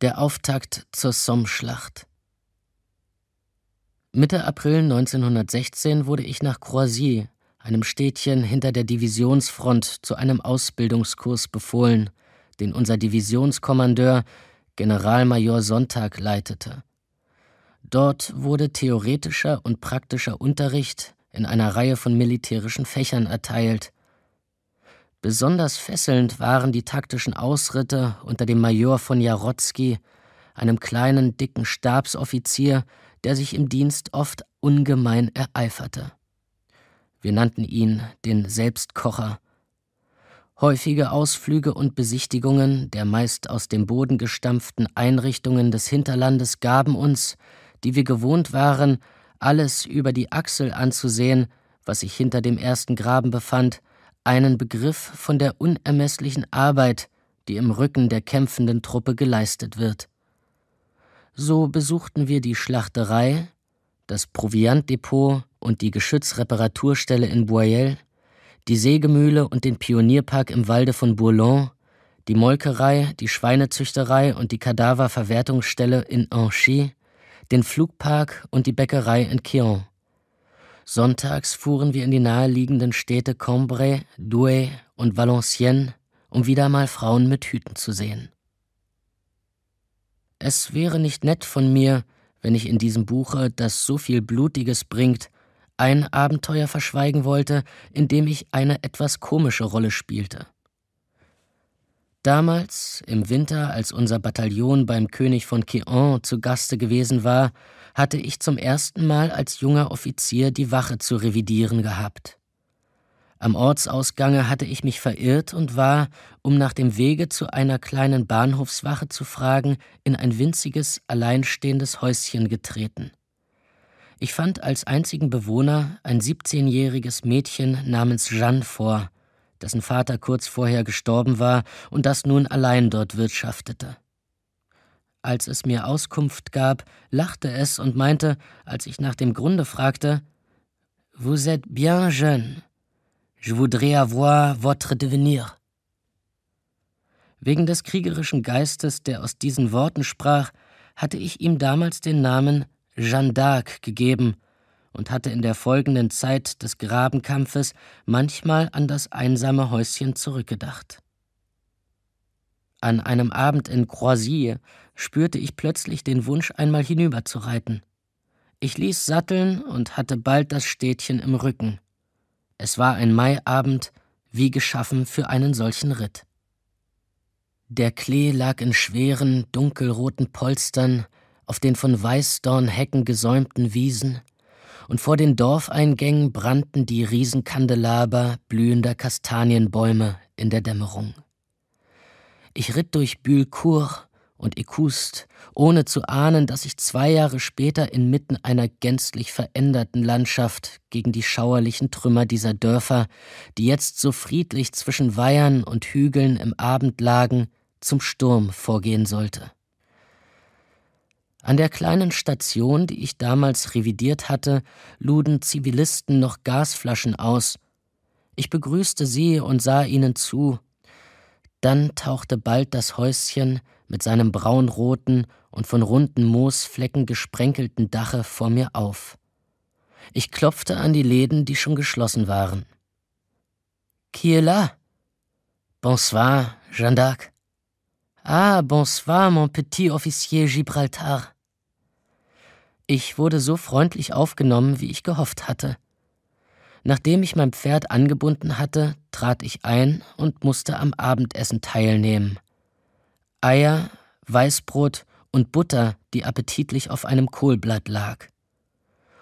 Der Auftakt zur Somme-Schlacht. Mitte April 1916 wurde ich nach Croisier, einem Städtchen hinter der Divisionsfront, zu einem Ausbildungskurs befohlen, den unser Divisionskommandeur, Generalmajor Sonntag, leitete. Dort wurde theoretischer und praktischer Unterricht in einer Reihe von militärischen Fächern erteilt, Besonders fesselnd waren die taktischen Ausritte unter dem Major von Jarotzki, einem kleinen, dicken Stabsoffizier, der sich im Dienst oft ungemein ereiferte. Wir nannten ihn den Selbstkocher. Häufige Ausflüge und Besichtigungen der meist aus dem Boden gestampften Einrichtungen des Hinterlandes gaben uns, die wir gewohnt waren, alles über die Achsel anzusehen, was sich hinter dem ersten Graben befand, einen Begriff von der unermesslichen Arbeit, die im Rücken der kämpfenden Truppe geleistet wird. So besuchten wir die Schlachterei, das Proviantdepot und die Geschützreparaturstelle in Boyel, die Sägemühle und den Pionierpark im Walde von Bourlon, die Molkerei, die Schweinezüchterei und die Kadaververwertungsstelle in Anchy, den Flugpark und die Bäckerei in Kion. Sonntags fuhren wir in die naheliegenden Städte Cambrai, Douai und Valenciennes, um wieder mal Frauen mit Hüten zu sehen. Es wäre nicht nett von mir, wenn ich in diesem Buche, das so viel Blutiges bringt, ein Abenteuer verschweigen wollte, in dem ich eine etwas komische Rolle spielte. Damals, im Winter, als unser Bataillon beim König von Quéant zu Gaste gewesen war, hatte ich zum ersten Mal als junger Offizier die Wache zu revidieren gehabt. Am Ortsausgange hatte ich mich verirrt und war, um nach dem Wege zu einer kleinen Bahnhofswache zu fragen, in ein winziges, alleinstehendes Häuschen getreten. Ich fand als einzigen Bewohner ein 17-jähriges Mädchen namens Jeanne vor, dessen Vater kurz vorher gestorben war und das nun allein dort wirtschaftete. Als es mir Auskunft gab, lachte es und meinte, als ich nach dem Grunde fragte, Vous êtes bien jeune. Je voudrais avoir votre devenir. Wegen des kriegerischen Geistes, der aus diesen Worten sprach, hatte ich ihm damals den Namen Jeanne d'Arc gegeben und hatte in der folgenden Zeit des Grabenkampfes manchmal an das einsame Häuschen zurückgedacht. An einem Abend in Croisy spürte ich plötzlich den Wunsch, einmal hinüberzureiten. Ich ließ satteln und hatte bald das Städtchen im Rücken. Es war ein Maiabend, wie geschaffen für einen solchen Ritt. Der Klee lag in schweren, dunkelroten Polstern auf den von Weißdornhecken gesäumten Wiesen, und vor den Dorfeingängen brannten die Riesenkandelaber blühender Kastanienbäume in der Dämmerung. Ich ritt durch Bülcourt und Ekust, ohne zu ahnen, dass ich zwei Jahre später inmitten einer gänzlich veränderten Landschaft gegen die schauerlichen Trümmer dieser Dörfer, die jetzt so friedlich zwischen Weihern und Hügeln im Abend lagen, zum Sturm vorgehen sollte. An der kleinen Station, die ich damals revidiert hatte, luden Zivilisten noch Gasflaschen aus. Ich begrüßte sie und sah ihnen zu, dann tauchte bald das Häuschen mit seinem braunroten und von runden Moosflecken gesprenkelten Dache vor mir auf. Ich klopfte an die Läden, die schon geschlossen waren. Qui est là? Bonsoir, Jeanne d'Arc. Ah, bonsoir, mon petit officier Gibraltar. Ich wurde so freundlich aufgenommen, wie ich gehofft hatte. Nachdem ich mein Pferd angebunden hatte, trat ich ein und musste am Abendessen teilnehmen. Eier, Weißbrot und Butter, die appetitlich auf einem Kohlblatt lag.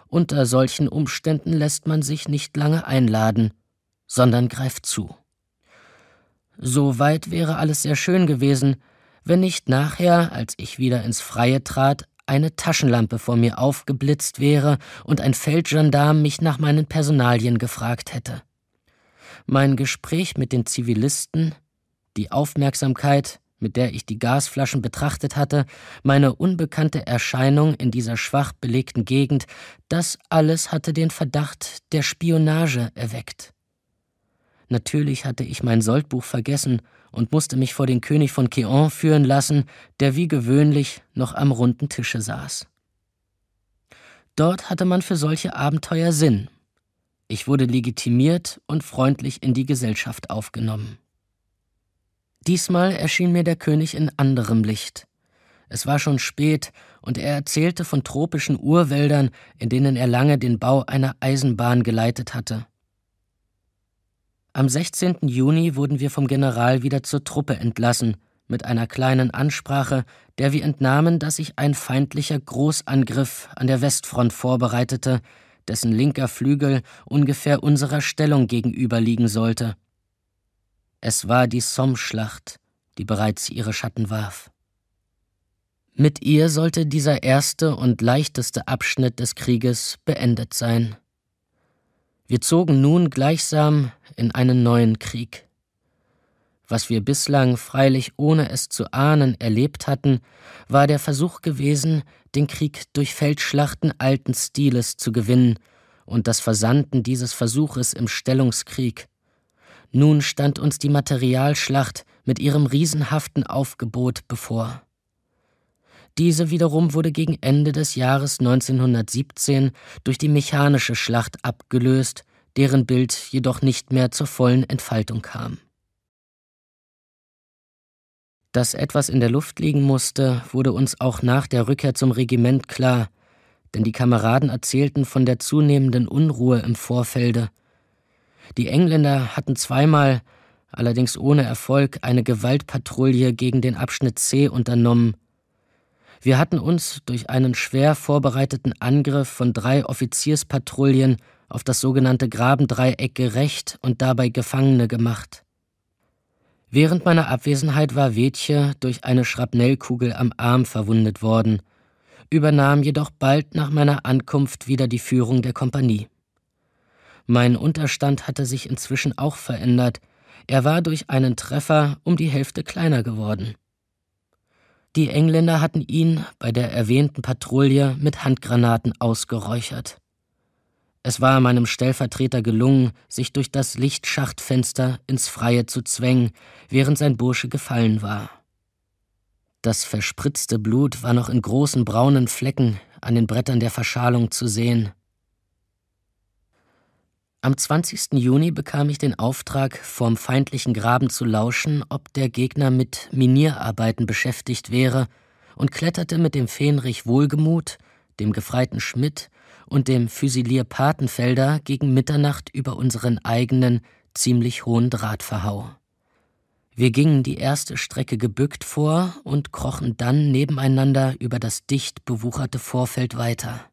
Unter solchen Umständen lässt man sich nicht lange einladen, sondern greift zu. So weit wäre alles sehr schön gewesen, wenn nicht nachher, als ich wieder ins Freie trat, eine Taschenlampe vor mir aufgeblitzt wäre und ein Feldgendarm mich nach meinen Personalien gefragt hätte. Mein Gespräch mit den Zivilisten, die Aufmerksamkeit, mit der ich die Gasflaschen betrachtet hatte, meine unbekannte Erscheinung in dieser schwach belegten Gegend, das alles hatte den Verdacht der Spionage erweckt. Natürlich hatte ich mein Soldbuch vergessen und musste mich vor den König von Keon führen lassen, der wie gewöhnlich noch am runden Tische saß. Dort hatte man für solche Abenteuer Sinn. Ich wurde legitimiert und freundlich in die Gesellschaft aufgenommen. Diesmal erschien mir der König in anderem Licht. Es war schon spät, und er erzählte von tropischen Urwäldern, in denen er lange den Bau einer Eisenbahn geleitet hatte. Am 16. Juni wurden wir vom General wieder zur Truppe entlassen, mit einer kleinen Ansprache, der wir entnahmen, dass sich ein feindlicher Großangriff an der Westfront vorbereitete, dessen linker Flügel ungefähr unserer Stellung gegenüber liegen sollte. Es war die Somme-Schlacht, die bereits ihre Schatten warf. Mit ihr sollte dieser erste und leichteste Abschnitt des Krieges beendet sein. Wir zogen nun gleichsam in einen neuen Krieg. Was wir bislang freilich ohne es zu ahnen erlebt hatten, war der Versuch gewesen, den Krieg durch Feldschlachten alten Stiles zu gewinnen und das Versanden dieses Versuches im Stellungskrieg. Nun stand uns die Materialschlacht mit ihrem riesenhaften Aufgebot bevor. Diese wiederum wurde gegen Ende des Jahres 1917 durch die mechanische Schlacht abgelöst, deren Bild jedoch nicht mehr zur vollen Entfaltung kam. Dass etwas in der Luft liegen musste, wurde uns auch nach der Rückkehr zum Regiment klar, denn die Kameraden erzählten von der zunehmenden Unruhe im Vorfelde. Die Engländer hatten zweimal, allerdings ohne Erfolg, eine Gewaltpatrouille gegen den Abschnitt C unternommen, wir hatten uns durch einen schwer vorbereiteten Angriff von drei Offizierspatrouillen auf das sogenannte Grabendreieck gerecht und dabei Gefangene gemacht. Während meiner Abwesenheit war Wetje durch eine Schrapnellkugel am Arm verwundet worden, übernahm jedoch bald nach meiner Ankunft wieder die Führung der Kompanie. Mein Unterstand hatte sich inzwischen auch verändert, er war durch einen Treffer um die Hälfte kleiner geworden. Die Engländer hatten ihn bei der erwähnten Patrouille mit Handgranaten ausgeräuchert. Es war meinem Stellvertreter gelungen, sich durch das Lichtschachtfenster ins Freie zu zwängen, während sein Bursche gefallen war. Das verspritzte Blut war noch in großen braunen Flecken an den Brettern der Verschalung zu sehen, am 20. Juni bekam ich den Auftrag, vorm feindlichen Graben zu lauschen, ob der Gegner mit Minierarbeiten beschäftigt wäre, und kletterte mit dem Fähnrich Wohlgemut, dem Gefreiten Schmidt und dem Füsilier Patenfelder gegen Mitternacht über unseren eigenen, ziemlich hohen Drahtverhau. Wir gingen die erste Strecke gebückt vor und krochen dann nebeneinander über das dicht bewucherte Vorfeld weiter.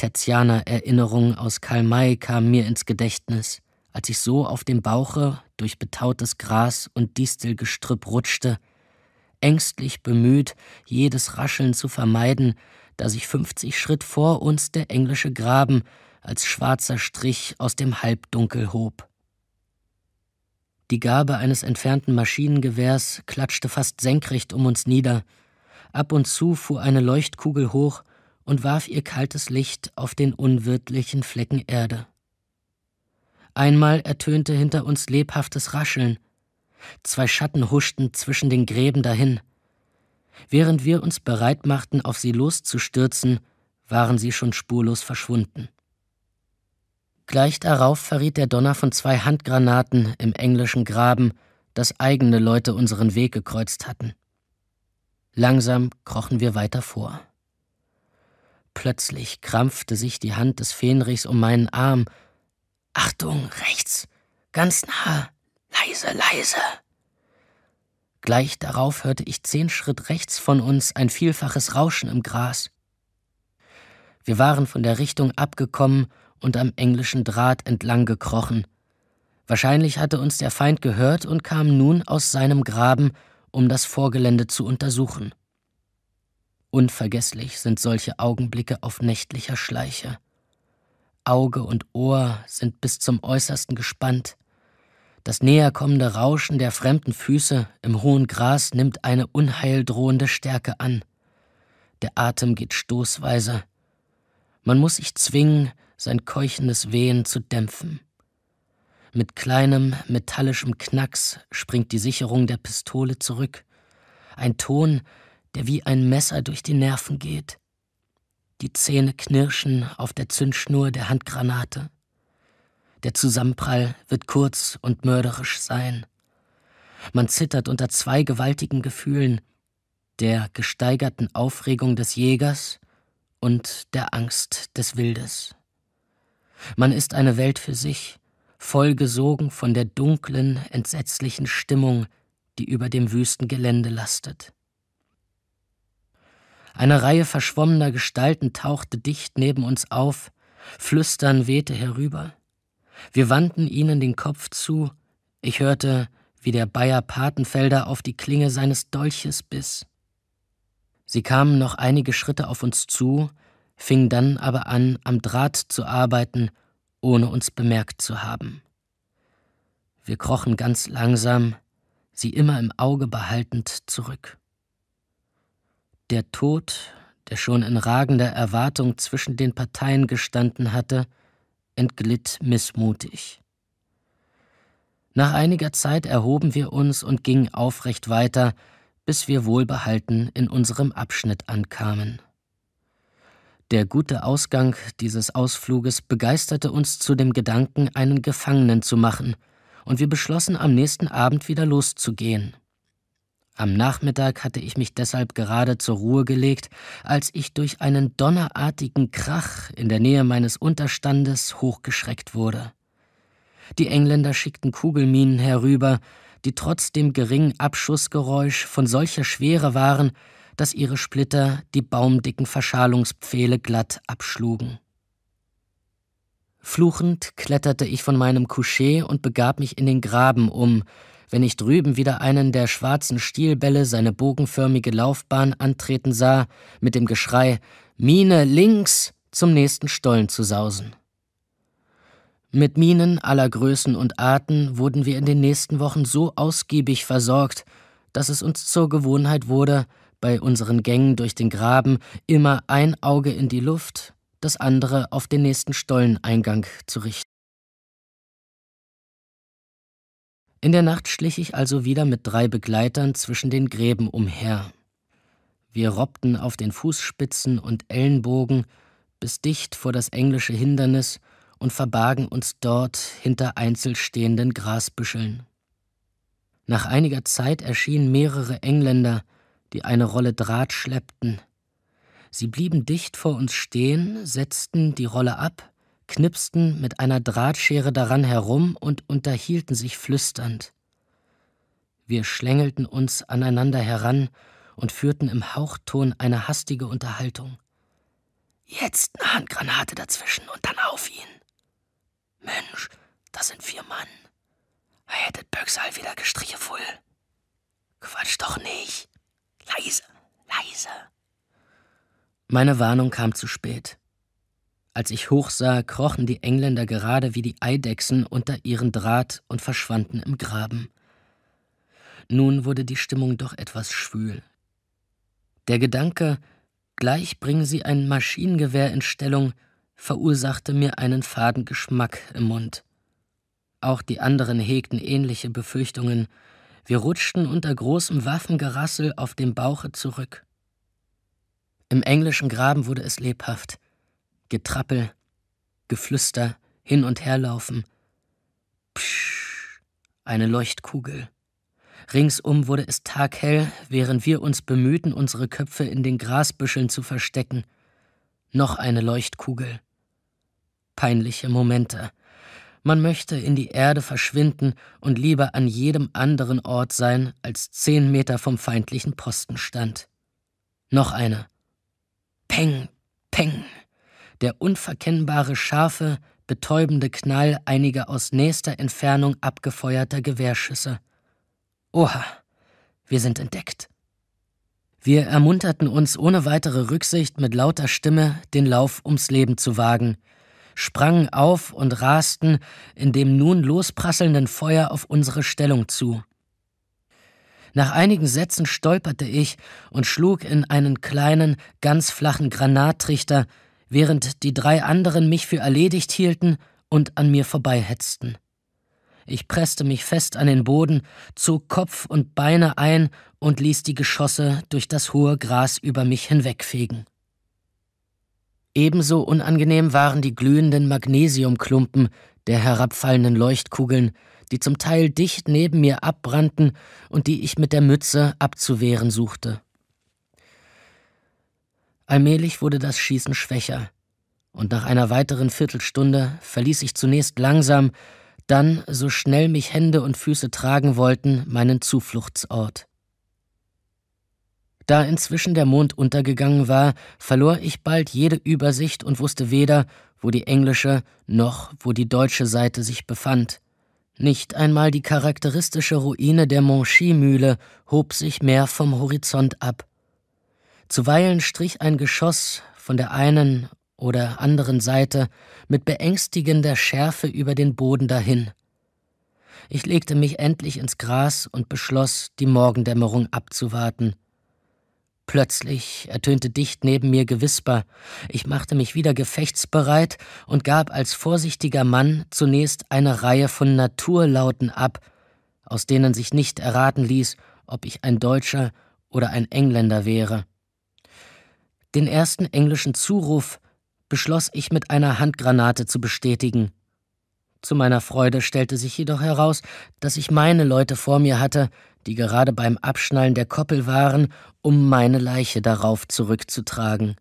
Tertianer-Erinnerung aus Karl May kam mir ins Gedächtnis, als ich so auf dem Bauche durch betautes Gras und Distelgestrüpp rutschte, ängstlich bemüht, jedes Rascheln zu vermeiden, da sich fünfzig Schritt vor uns der englische Graben als schwarzer Strich aus dem Halbdunkel hob. Die Gabe eines entfernten Maschinengewehrs klatschte fast senkrecht um uns nieder. Ab und zu fuhr eine Leuchtkugel hoch und warf ihr kaltes Licht auf den unwirtlichen Flecken Erde. Einmal ertönte hinter uns lebhaftes Rascheln. Zwei Schatten huschten zwischen den Gräben dahin. Während wir uns bereit machten, auf sie loszustürzen, waren sie schon spurlos verschwunden. Gleich darauf verriet der Donner von zwei Handgranaten im englischen Graben, dass eigene Leute unseren Weg gekreuzt hatten. Langsam krochen wir weiter vor. Plötzlich krampfte sich die Hand des Fähnrichs um meinen Arm. Achtung, rechts, ganz nah, leise, leise. Gleich darauf hörte ich zehn Schritt rechts von uns ein vielfaches Rauschen im Gras. Wir waren von der Richtung abgekommen und am englischen Draht entlang gekrochen. Wahrscheinlich hatte uns der Feind gehört und kam nun aus seinem Graben, um das Vorgelände zu untersuchen. Unvergesslich sind solche Augenblicke auf nächtlicher Schleiche. Auge und Ohr sind bis zum äußersten gespannt. Das näherkommende Rauschen der fremden Füße im hohen Gras nimmt eine unheildrohende Stärke an. Der Atem geht stoßweise. Man muss sich zwingen, sein keuchendes Wehen zu dämpfen. Mit kleinem, metallischem Knacks springt die Sicherung der Pistole zurück. Ein Ton, der wie ein Messer durch die Nerven geht. Die Zähne knirschen auf der Zündschnur der Handgranate. Der Zusammenprall wird kurz und mörderisch sein. Man zittert unter zwei gewaltigen Gefühlen, der gesteigerten Aufregung des Jägers und der Angst des Wildes. Man ist eine Welt für sich, vollgesogen von der dunklen, entsetzlichen Stimmung, die über dem wüsten Gelände lastet. Eine Reihe verschwommener Gestalten tauchte dicht neben uns auf, Flüstern wehte herüber. Wir wandten ihnen den Kopf zu, ich hörte, wie der Bayer Patenfelder auf die Klinge seines Dolches biss. Sie kamen noch einige Schritte auf uns zu, fingen dann aber an, am Draht zu arbeiten, ohne uns bemerkt zu haben. Wir krochen ganz langsam, sie immer im Auge behaltend zurück. Der Tod, der schon in ragender Erwartung zwischen den Parteien gestanden hatte, entglitt missmutig. Nach einiger Zeit erhoben wir uns und gingen aufrecht weiter, bis wir wohlbehalten in unserem Abschnitt ankamen. Der gute Ausgang dieses Ausfluges begeisterte uns zu dem Gedanken, einen Gefangenen zu machen, und wir beschlossen, am nächsten Abend wieder loszugehen. Am Nachmittag hatte ich mich deshalb gerade zur Ruhe gelegt, als ich durch einen donnerartigen Krach in der Nähe meines Unterstandes hochgeschreckt wurde. Die Engländer schickten Kugelminen herüber, die trotz dem geringen Abschussgeräusch von solcher Schwere waren, dass ihre Splitter die baumdicken Verschalungspfähle glatt abschlugen. Fluchend kletterte ich von meinem Coucher und begab mich in den Graben um, wenn ich drüben wieder einen der schwarzen Stielbälle seine bogenförmige Laufbahn antreten sah, mit dem Geschrei Mine links zum nächsten Stollen zu sausen. Mit Minen aller Größen und Arten wurden wir in den nächsten Wochen so ausgiebig versorgt, dass es uns zur Gewohnheit wurde, bei unseren Gängen durch den Graben immer ein Auge in die Luft, das andere auf den nächsten Stolleneingang zu richten. In der Nacht schlich ich also wieder mit drei Begleitern zwischen den Gräben umher. Wir robbten auf den Fußspitzen und Ellenbogen bis dicht vor das englische Hindernis und verbargen uns dort hinter einzelstehenden Grasbüscheln. Nach einiger Zeit erschienen mehrere Engländer, die eine Rolle Draht schleppten. Sie blieben dicht vor uns stehen, setzten die Rolle ab knipsten mit einer Drahtschere daran herum und unterhielten sich flüsternd. Wir schlängelten uns aneinander heran und führten im Hauchton eine hastige Unterhaltung. Jetzt eine Handgranate dazwischen und dann auf ihn. Mensch, das sind vier Mann. Er hättet Böcksal wieder gestriche voll. Quatsch doch nicht. Leise, leise. Meine Warnung kam zu spät. Als ich hochsah, krochen die Engländer gerade wie die Eidechsen unter ihren Draht und verschwanden im Graben. Nun wurde die Stimmung doch etwas schwül. Der Gedanke, gleich bringen sie ein Maschinengewehr in Stellung, verursachte mir einen faden Geschmack im Mund. Auch die anderen hegten ähnliche Befürchtungen. Wir rutschten unter großem Waffengerassel auf dem Bauche zurück. Im englischen Graben wurde es lebhaft. Getrappel, Geflüster, hin und herlaufen. Psch, eine Leuchtkugel. Ringsum wurde es taghell, während wir uns bemühten, unsere Köpfe in den Grasbüscheln zu verstecken. Noch eine Leuchtkugel. Peinliche Momente. Man möchte in die Erde verschwinden und lieber an jedem anderen Ort sein, als zehn Meter vom feindlichen Posten stand. Noch eine. Peng, peng der unverkennbare scharfe, betäubende Knall einiger aus nächster Entfernung abgefeuerter Gewehrschüsse. Oha, wir sind entdeckt. Wir ermunterten uns ohne weitere Rücksicht mit lauter Stimme, den Lauf ums Leben zu wagen, sprangen auf und rasten in dem nun losprasselnden Feuer auf unsere Stellung zu. Nach einigen Sätzen stolperte ich und schlug in einen kleinen, ganz flachen Granattrichter, während die drei anderen mich für erledigt hielten und an mir vorbeihetzten. Ich presste mich fest an den Boden, zog Kopf und Beine ein und ließ die Geschosse durch das hohe Gras über mich hinwegfegen. Ebenso unangenehm waren die glühenden Magnesiumklumpen der herabfallenden Leuchtkugeln, die zum Teil dicht neben mir abbrannten und die ich mit der Mütze abzuwehren suchte. Allmählich wurde das Schießen schwächer, und nach einer weiteren Viertelstunde verließ ich zunächst langsam, dann, so schnell mich Hände und Füße tragen wollten, meinen Zufluchtsort. Da inzwischen der Mond untergegangen war, verlor ich bald jede Übersicht und wusste weder, wo die englische noch wo die deutsche Seite sich befand. Nicht einmal die charakteristische Ruine der Monchy-Mühle hob sich mehr vom Horizont ab. Zuweilen strich ein Geschoss von der einen oder anderen Seite mit beängstigender Schärfe über den Boden dahin. Ich legte mich endlich ins Gras und beschloss, die Morgendämmerung abzuwarten. Plötzlich ertönte dicht neben mir Gewisper. Ich machte mich wieder gefechtsbereit und gab als vorsichtiger Mann zunächst eine Reihe von Naturlauten ab, aus denen sich nicht erraten ließ, ob ich ein Deutscher oder ein Engländer wäre. Den ersten englischen Zuruf beschloss ich mit einer Handgranate zu bestätigen. Zu meiner Freude stellte sich jedoch heraus, dass ich meine Leute vor mir hatte, die gerade beim Abschnallen der Koppel waren, um meine Leiche darauf zurückzutragen.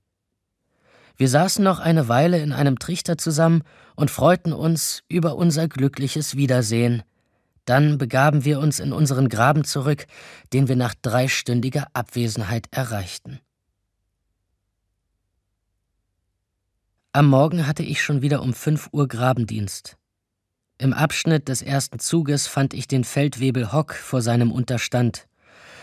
Wir saßen noch eine Weile in einem Trichter zusammen und freuten uns über unser glückliches Wiedersehen. Dann begaben wir uns in unseren Graben zurück, den wir nach dreistündiger Abwesenheit erreichten. Am Morgen hatte ich schon wieder um 5 Uhr Grabendienst. Im Abschnitt des ersten Zuges fand ich den Feldwebel Hock vor seinem Unterstand.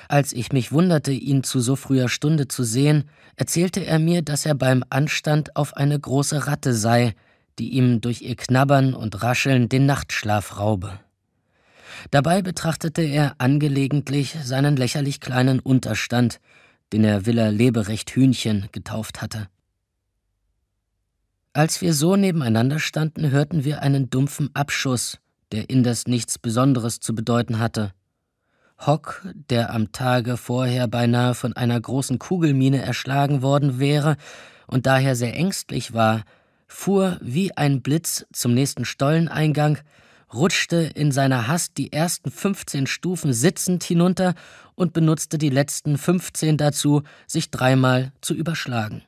Als ich mich wunderte, ihn zu so früher Stunde zu sehen, erzählte er mir, dass er beim Anstand auf eine große Ratte sei, die ihm durch ihr Knabbern und Rascheln den Nachtschlaf raube. Dabei betrachtete er angelegentlich seinen lächerlich kleinen Unterstand, den er Villa Leberecht Hühnchen getauft hatte. Als wir so nebeneinander standen, hörten wir einen dumpfen Abschuss, der indes nichts Besonderes zu bedeuten hatte. Hock, der am Tage vorher beinahe von einer großen Kugelmine erschlagen worden wäre und daher sehr ängstlich war, fuhr wie ein Blitz zum nächsten Stolleneingang, rutschte in seiner Hast die ersten 15 Stufen sitzend hinunter und benutzte die letzten 15 dazu, sich dreimal zu überschlagen.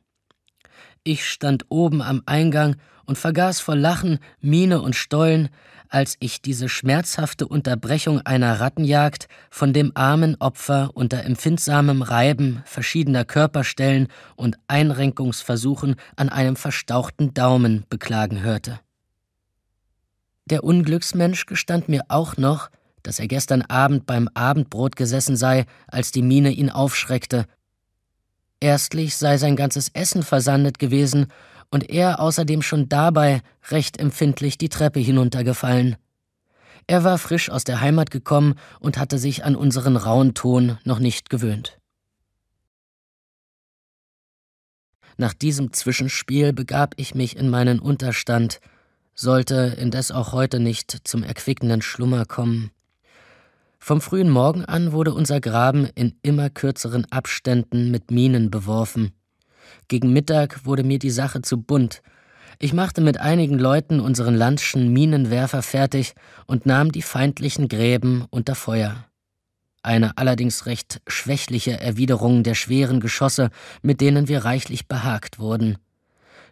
Ich stand oben am Eingang und vergaß vor Lachen, Miene und Stollen, als ich diese schmerzhafte Unterbrechung einer Rattenjagd von dem armen Opfer unter empfindsamem Reiben verschiedener Körperstellen und Einrenkungsversuchen an einem verstauchten Daumen beklagen hörte. Der Unglücksmensch gestand mir auch noch, dass er gestern Abend beim Abendbrot gesessen sei, als die Mine ihn aufschreckte Erstlich sei sein ganzes Essen versandet gewesen und er außerdem schon dabei recht empfindlich die Treppe hinuntergefallen. Er war frisch aus der Heimat gekommen und hatte sich an unseren rauen Ton noch nicht gewöhnt. Nach diesem Zwischenspiel begab ich mich in meinen Unterstand, sollte indes auch heute nicht zum erquickenden Schlummer kommen. Vom frühen Morgen an wurde unser Graben in immer kürzeren Abständen mit Minen beworfen. Gegen Mittag wurde mir die Sache zu bunt. Ich machte mit einigen Leuten unseren Landschen Minenwerfer fertig und nahm die feindlichen Gräben unter Feuer. Eine allerdings recht schwächliche Erwiderung der schweren Geschosse, mit denen wir reichlich behagt wurden.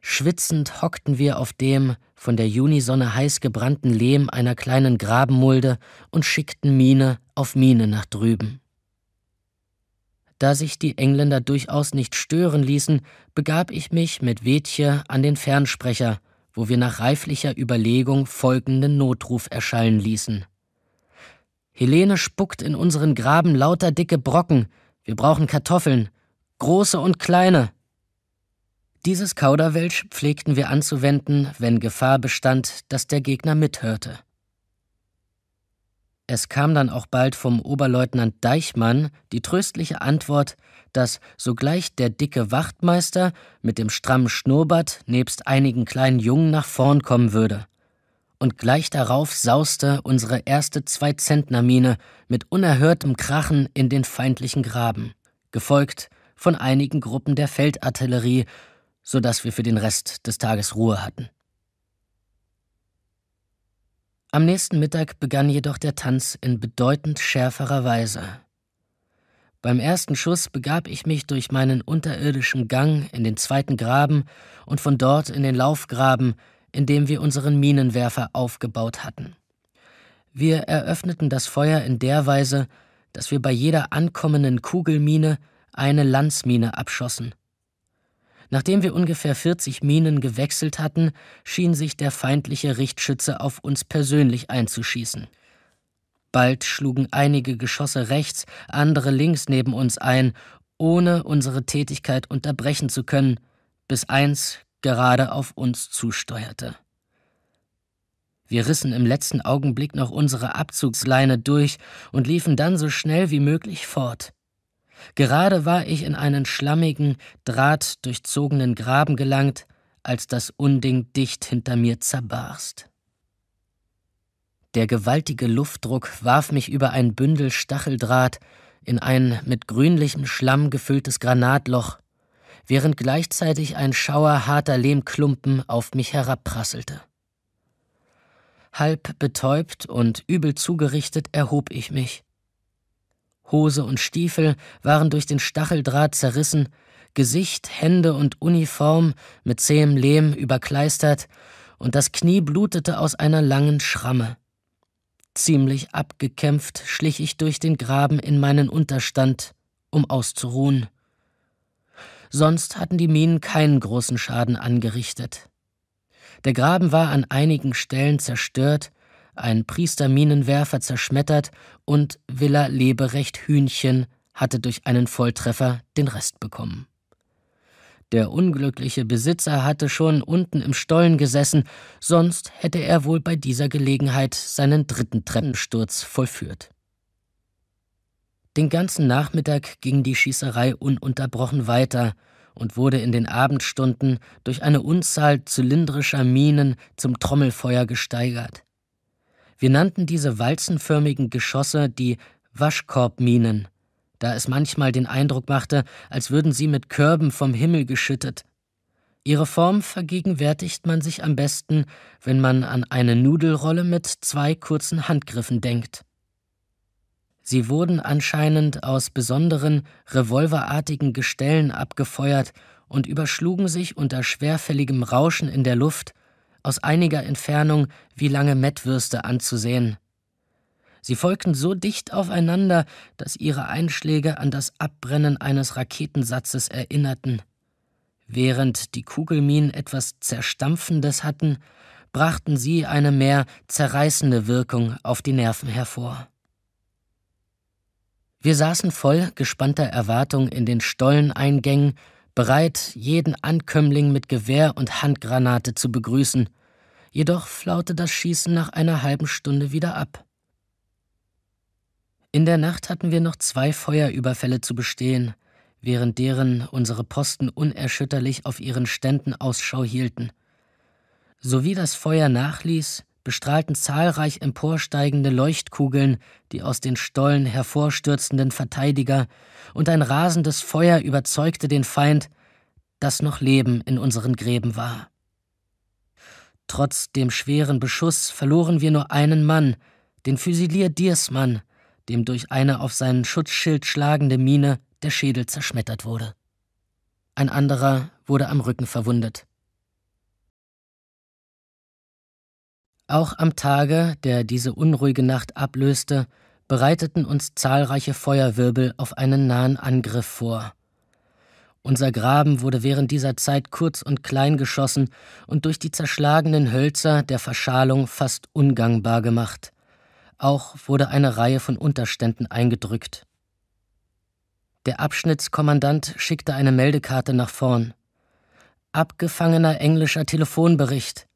Schwitzend hockten wir auf dem, von der Junisonne heiß gebrannten Lehm einer kleinen Grabenmulde und schickten Mine auf Mine nach drüben. Da sich die Engländer durchaus nicht stören ließen, begab ich mich mit Wetje an den Fernsprecher, wo wir nach reiflicher Überlegung folgenden Notruf erschallen ließen. Helene spuckt in unseren Graben lauter dicke Brocken, wir brauchen Kartoffeln, große und kleine. Dieses Kauderwelsch pflegten wir anzuwenden, wenn Gefahr bestand, dass der Gegner mithörte. Es kam dann auch bald vom Oberleutnant Deichmann die tröstliche Antwort, dass sogleich der dicke Wachtmeister mit dem strammen Schnurrbart nebst einigen kleinen Jungen nach vorn kommen würde. Und gleich darauf sauste unsere erste Zwei-Zentner-Mine mit unerhörtem Krachen in den feindlichen Graben, gefolgt von einigen Gruppen der Feldartillerie sodass wir für den Rest des Tages Ruhe hatten. Am nächsten Mittag begann jedoch der Tanz in bedeutend schärferer Weise. Beim ersten Schuss begab ich mich durch meinen unterirdischen Gang in den zweiten Graben und von dort in den Laufgraben, in dem wir unseren Minenwerfer aufgebaut hatten. Wir eröffneten das Feuer in der Weise, dass wir bei jeder ankommenden Kugelmine eine Landsmine abschossen – Nachdem wir ungefähr 40 Minen gewechselt hatten, schien sich der feindliche Richtschütze auf uns persönlich einzuschießen. Bald schlugen einige Geschosse rechts, andere links neben uns ein, ohne unsere Tätigkeit unterbrechen zu können, bis eins gerade auf uns zusteuerte. Wir rissen im letzten Augenblick noch unsere Abzugsleine durch und liefen dann so schnell wie möglich fort. Gerade war ich in einen schlammigen, drahtdurchzogenen Graben gelangt, als das Unding dicht hinter mir zerbarst. Der gewaltige Luftdruck warf mich über ein Bündel Stacheldraht in ein mit grünlichem Schlamm gefülltes Granatloch, während gleichzeitig ein Schauer harter Lehmklumpen auf mich herabprasselte. Halb betäubt und übel zugerichtet erhob ich mich Hose und Stiefel waren durch den Stacheldraht zerrissen, Gesicht, Hände und Uniform mit zähem Lehm überkleistert, und das Knie blutete aus einer langen Schramme. Ziemlich abgekämpft schlich ich durch den Graben in meinen Unterstand, um auszuruhen. Sonst hatten die Minen keinen großen Schaden angerichtet. Der Graben war an einigen Stellen zerstört, ein Priesterminenwerfer zerschmettert und Villa Leberecht Hühnchen hatte durch einen Volltreffer den Rest bekommen. Der unglückliche Besitzer hatte schon unten im Stollen gesessen, sonst hätte er wohl bei dieser Gelegenheit seinen dritten Treppensturz vollführt. Den ganzen Nachmittag ging die Schießerei ununterbrochen weiter und wurde in den Abendstunden durch eine Unzahl zylindrischer Minen zum Trommelfeuer gesteigert. Wir nannten diese walzenförmigen Geschosse die Waschkorbminen, da es manchmal den Eindruck machte, als würden sie mit Körben vom Himmel geschüttet. Ihre Form vergegenwärtigt man sich am besten, wenn man an eine Nudelrolle mit zwei kurzen Handgriffen denkt. Sie wurden anscheinend aus besonderen, revolverartigen Gestellen abgefeuert und überschlugen sich unter schwerfälligem Rauschen in der Luft aus einiger Entfernung wie lange Mettwürste anzusehen. Sie folgten so dicht aufeinander, dass ihre Einschläge an das Abbrennen eines Raketensatzes erinnerten. Während die Kugelminen etwas Zerstampfendes hatten, brachten sie eine mehr zerreißende Wirkung auf die Nerven hervor. Wir saßen voll gespannter Erwartung in den Stolleneingängen bereit, jeden Ankömmling mit Gewehr und Handgranate zu begrüßen, jedoch flaute das Schießen nach einer halben Stunde wieder ab. In der Nacht hatten wir noch zwei Feuerüberfälle zu bestehen, während deren unsere Posten unerschütterlich auf ihren Ständen Ausschau hielten. Sowie das Feuer nachließ, bestrahlten zahlreich emporsteigende Leuchtkugeln die aus den Stollen hervorstürzenden Verteidiger, und ein rasendes Feuer überzeugte den Feind, dass noch Leben in unseren Gräben war. Trotz dem schweren Beschuss verloren wir nur einen Mann, den Füsilier Diersmann, dem durch eine auf seinen Schutzschild schlagende Mine der Schädel zerschmettert wurde. Ein anderer wurde am Rücken verwundet. Auch am Tage, der diese unruhige Nacht ablöste, bereiteten uns zahlreiche Feuerwirbel auf einen nahen Angriff vor. Unser Graben wurde während dieser Zeit kurz und klein geschossen und durch die zerschlagenen Hölzer der Verschalung fast ungangbar gemacht. Auch wurde eine Reihe von Unterständen eingedrückt. Der Abschnittskommandant schickte eine Meldekarte nach vorn. Abgefangener englischer Telefonbericht.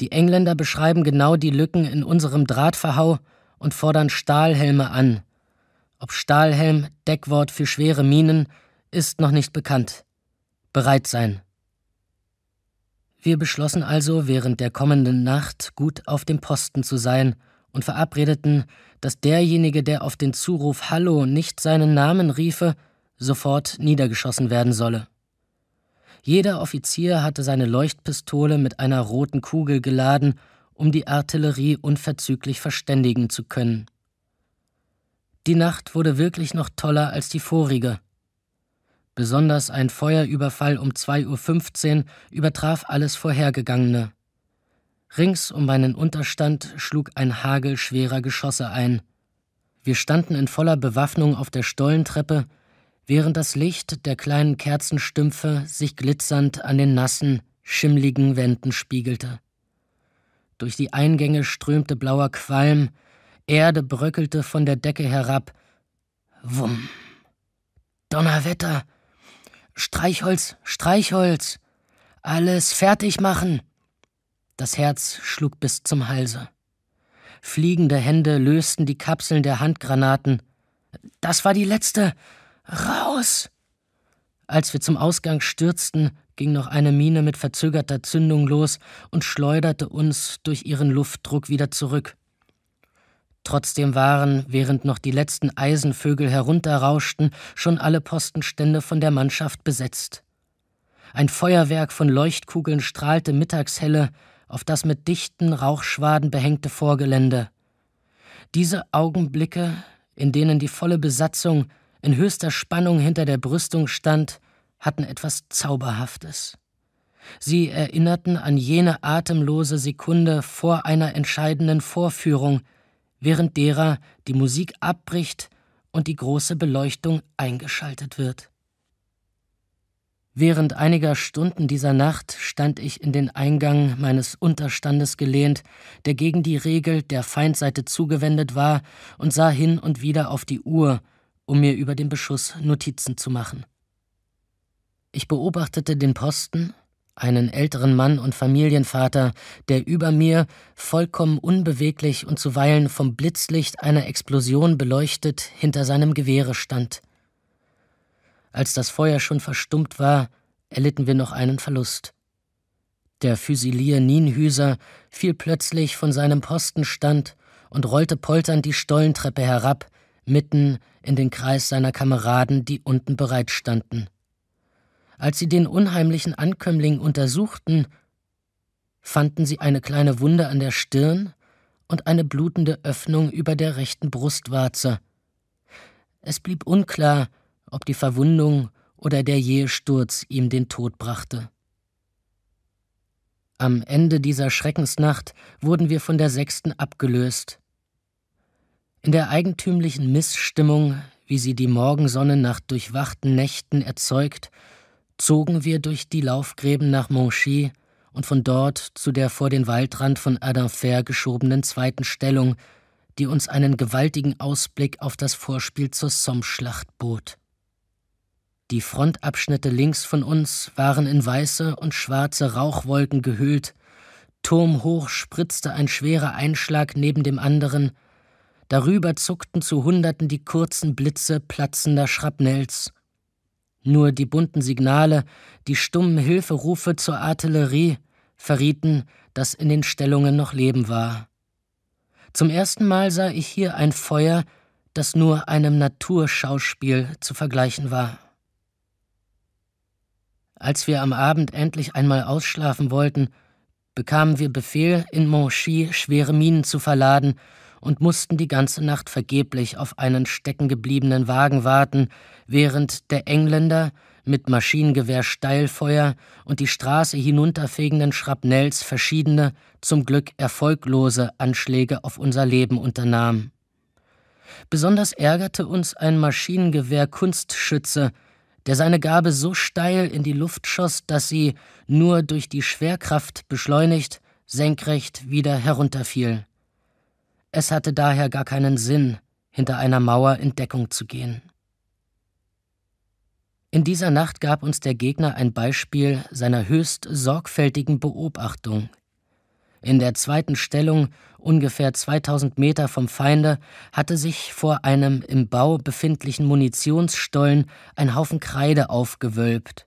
Die Engländer beschreiben genau die Lücken in unserem Drahtverhau und fordern Stahlhelme an. Ob Stahlhelm Deckwort für schwere Minen ist noch nicht bekannt. Bereit sein. Wir beschlossen also, während der kommenden Nacht gut auf dem Posten zu sein und verabredeten, dass derjenige, der auf den Zuruf Hallo nicht seinen Namen riefe, sofort niedergeschossen werden solle. Jeder Offizier hatte seine Leuchtpistole mit einer roten Kugel geladen, um die Artillerie unverzüglich verständigen zu können. Die Nacht wurde wirklich noch toller als die vorige. Besonders ein Feuerüberfall um 2.15 Uhr übertraf alles Vorhergegangene. Rings um meinen Unterstand schlug ein Hagel schwerer Geschosse ein. Wir standen in voller Bewaffnung auf der Stollentreppe, während das Licht der kleinen Kerzenstümpfe sich glitzernd an den nassen, schimmligen Wänden spiegelte. Durch die Eingänge strömte blauer Qualm, Erde bröckelte von der Decke herab. Wumm. Donnerwetter. Streichholz, Streichholz. Alles fertig machen. Das Herz schlug bis zum Halse. Fliegende Hände lösten die Kapseln der Handgranaten. Das war die letzte. Raus! Als wir zum Ausgang stürzten, ging noch eine Mine mit verzögerter Zündung los und schleuderte uns durch ihren Luftdruck wieder zurück. Trotzdem waren, während noch die letzten Eisenvögel herunterrauschten, schon alle Postenstände von der Mannschaft besetzt. Ein Feuerwerk von Leuchtkugeln strahlte Mittagshelle auf das mit dichten Rauchschwaden behängte Vorgelände. Diese Augenblicke, in denen die volle Besatzung in höchster Spannung hinter der Brüstung stand, hatten etwas Zauberhaftes. Sie erinnerten an jene atemlose Sekunde vor einer entscheidenden Vorführung, während derer die Musik abbricht und die große Beleuchtung eingeschaltet wird. Während einiger Stunden dieser Nacht stand ich in den Eingang meines Unterstandes gelehnt, der gegen die Regel der Feindseite zugewendet war, und sah hin und wieder auf die Uhr, um mir über den Beschuss Notizen zu machen. Ich beobachtete den Posten, einen älteren Mann und Familienvater, der über mir, vollkommen unbeweglich und zuweilen vom Blitzlicht einer Explosion beleuchtet, hinter seinem Gewehre stand. Als das Feuer schon verstummt war, erlitten wir noch einen Verlust. Der Füsilier Nienhüser fiel plötzlich von seinem Postenstand und rollte polternd die Stollentreppe herab, mitten in den Kreis seiner Kameraden, die unten bereitstanden. Als sie den unheimlichen Ankömmling untersuchten, fanden sie eine kleine Wunde an der Stirn und eine blutende Öffnung über der rechten Brustwarze. Es blieb unklar, ob die Verwundung oder der jähe Sturz ihm den Tod brachte. Am Ende dieser Schreckensnacht wurden wir von der sechsten abgelöst in der eigentümlichen Missstimmung, wie sie die Morgensonne nach durchwachten Nächten erzeugt, zogen wir durch die Laufgräben nach Monchy und von dort zu der vor den Waldrand von Adinfer geschobenen zweiten Stellung, die uns einen gewaltigen Ausblick auf das Vorspiel zur Somme-Schlacht bot. Die Frontabschnitte links von uns waren in weiße und schwarze Rauchwolken gehüllt, turmhoch spritzte ein schwerer Einschlag neben dem anderen – darüber zuckten zu Hunderten die kurzen Blitze platzender Schrapnells. Nur die bunten Signale, die stummen Hilferufe zur Artillerie verrieten, dass in den Stellungen noch Leben war. Zum ersten Mal sah ich hier ein Feuer, das nur einem Naturschauspiel zu vergleichen war. Als wir am Abend endlich einmal ausschlafen wollten, bekamen wir Befehl, in Monchy schwere Minen zu verladen und mussten die ganze Nacht vergeblich auf einen steckengebliebenen Wagen warten, während der Engländer mit Maschinengewehr Steilfeuer und die Straße hinunterfegenden Schrapnells verschiedene, zum Glück erfolglose Anschläge auf unser Leben unternahm. Besonders ärgerte uns ein Maschinengewehr-Kunstschütze, der seine Gabe so steil in die Luft schoss, dass sie, nur durch die Schwerkraft beschleunigt, senkrecht wieder herunterfiel. Es hatte daher gar keinen Sinn, hinter einer Mauer in Deckung zu gehen. In dieser Nacht gab uns der Gegner ein Beispiel seiner höchst sorgfältigen Beobachtung. In der zweiten Stellung, ungefähr 2000 Meter vom Feinde, hatte sich vor einem im Bau befindlichen Munitionsstollen ein Haufen Kreide aufgewölbt.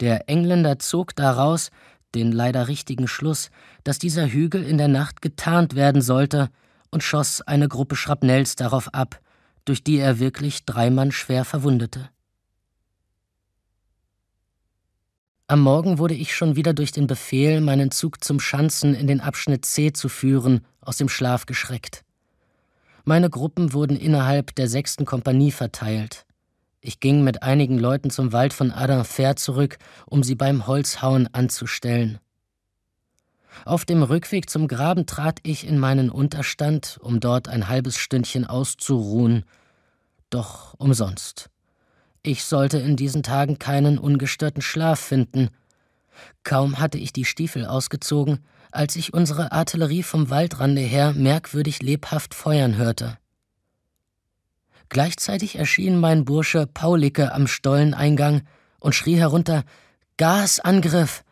Der Engländer zog daraus den leider richtigen Schluss, dass dieser Hügel in der Nacht getarnt werden sollte und schoss eine Gruppe Schrapnells darauf ab, durch die er wirklich drei Mann schwer verwundete. Am Morgen wurde ich schon wieder durch den Befehl, meinen Zug zum Schanzen in den Abschnitt C zu führen, aus dem Schlaf geschreckt. Meine Gruppen wurden innerhalb der sechsten Kompanie verteilt. Ich ging mit einigen Leuten zum Wald von Adam Fair zurück, um sie beim Holzhauen anzustellen. Auf dem Rückweg zum Graben trat ich in meinen Unterstand, um dort ein halbes Stündchen auszuruhen, doch umsonst. Ich sollte in diesen Tagen keinen ungestörten Schlaf finden. Kaum hatte ich die Stiefel ausgezogen, als ich unsere Artillerie vom Waldrande her merkwürdig lebhaft feuern hörte. Gleichzeitig erschien mein Bursche Paulicke am Stolleneingang und schrie herunter Gasangriff.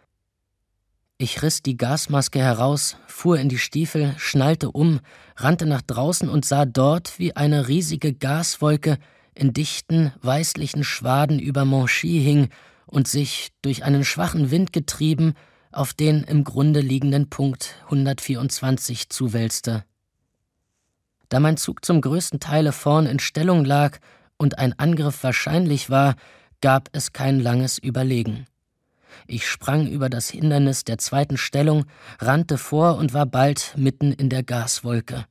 Ich riss die Gasmaske heraus, fuhr in die Stiefel, schnallte um, rannte nach draußen und sah dort, wie eine riesige Gaswolke in dichten, weißlichen Schwaden über Monchy hing und sich, durch einen schwachen Wind getrieben, auf den im Grunde liegenden Punkt 124 zuwälzte. Da mein Zug zum größten Teile vorn in Stellung lag und ein Angriff wahrscheinlich war, gab es kein langes Überlegen. Ich sprang über das Hindernis der zweiten Stellung, rannte vor und war bald mitten in der Gaswolke.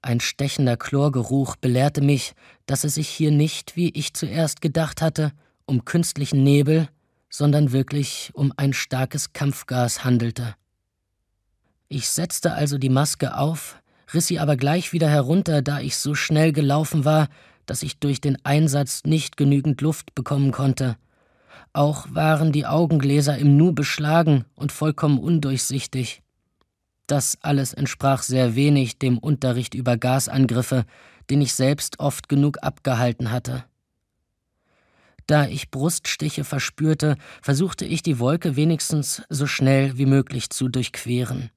Ein stechender Chlorgeruch belehrte mich, dass es sich hier nicht, wie ich zuerst gedacht hatte, um künstlichen Nebel, sondern wirklich um ein starkes Kampfgas handelte. Ich setzte also die Maske auf, riss sie aber gleich wieder herunter, da ich so schnell gelaufen war, dass ich durch den Einsatz nicht genügend Luft bekommen konnte auch waren die Augengläser im Nu beschlagen und vollkommen undurchsichtig. Das alles entsprach sehr wenig dem Unterricht über Gasangriffe, den ich selbst oft genug abgehalten hatte. Da ich Bruststiche verspürte, versuchte ich die Wolke wenigstens so schnell wie möglich zu durchqueren.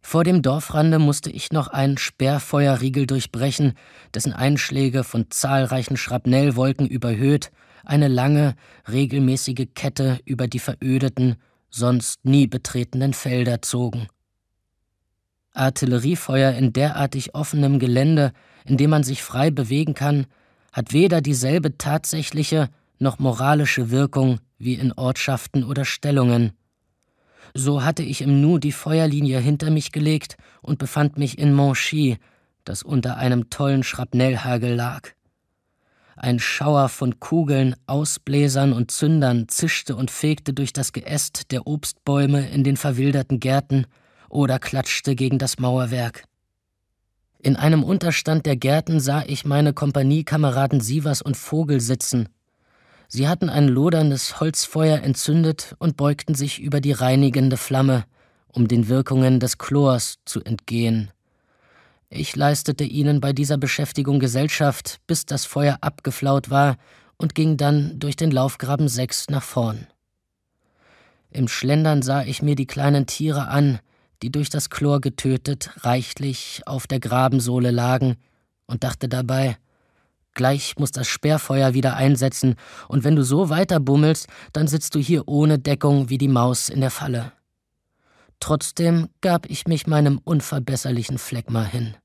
Vor dem Dorfrande musste ich noch einen Sperrfeuerriegel durchbrechen, dessen Einschläge von zahlreichen Schrapnellwolken überhöht eine lange, regelmäßige Kette über die verödeten, sonst nie betretenen Felder zogen. Artilleriefeuer in derartig offenem Gelände, in dem man sich frei bewegen kann, hat weder dieselbe tatsächliche noch moralische Wirkung wie in Ortschaften oder Stellungen. So hatte ich im Nu die Feuerlinie hinter mich gelegt und befand mich in Monchy, das unter einem tollen Schrapnellhagel lag. Ein Schauer von Kugeln, Ausbläsern und Zündern zischte und fegte durch das Geäst der Obstbäume in den verwilderten Gärten oder klatschte gegen das Mauerwerk. In einem Unterstand der Gärten sah ich meine Kompaniekameraden Sievers und Vogel sitzen. Sie hatten ein loderndes Holzfeuer entzündet und beugten sich über die reinigende Flamme, um den Wirkungen des Chlors zu entgehen. Ich leistete ihnen bei dieser Beschäftigung Gesellschaft, bis das Feuer abgeflaut war und ging dann durch den Laufgraben 6 nach vorn. Im Schlendern sah ich mir die kleinen Tiere an, die durch das Chlor getötet reichlich auf der Grabensohle lagen, und dachte dabei, gleich muss das Sperrfeuer wieder einsetzen, und wenn du so weiter bummelst, dann sitzt du hier ohne Deckung wie die Maus in der Falle. Trotzdem gab ich mich meinem unverbesserlichen Phlegma hin.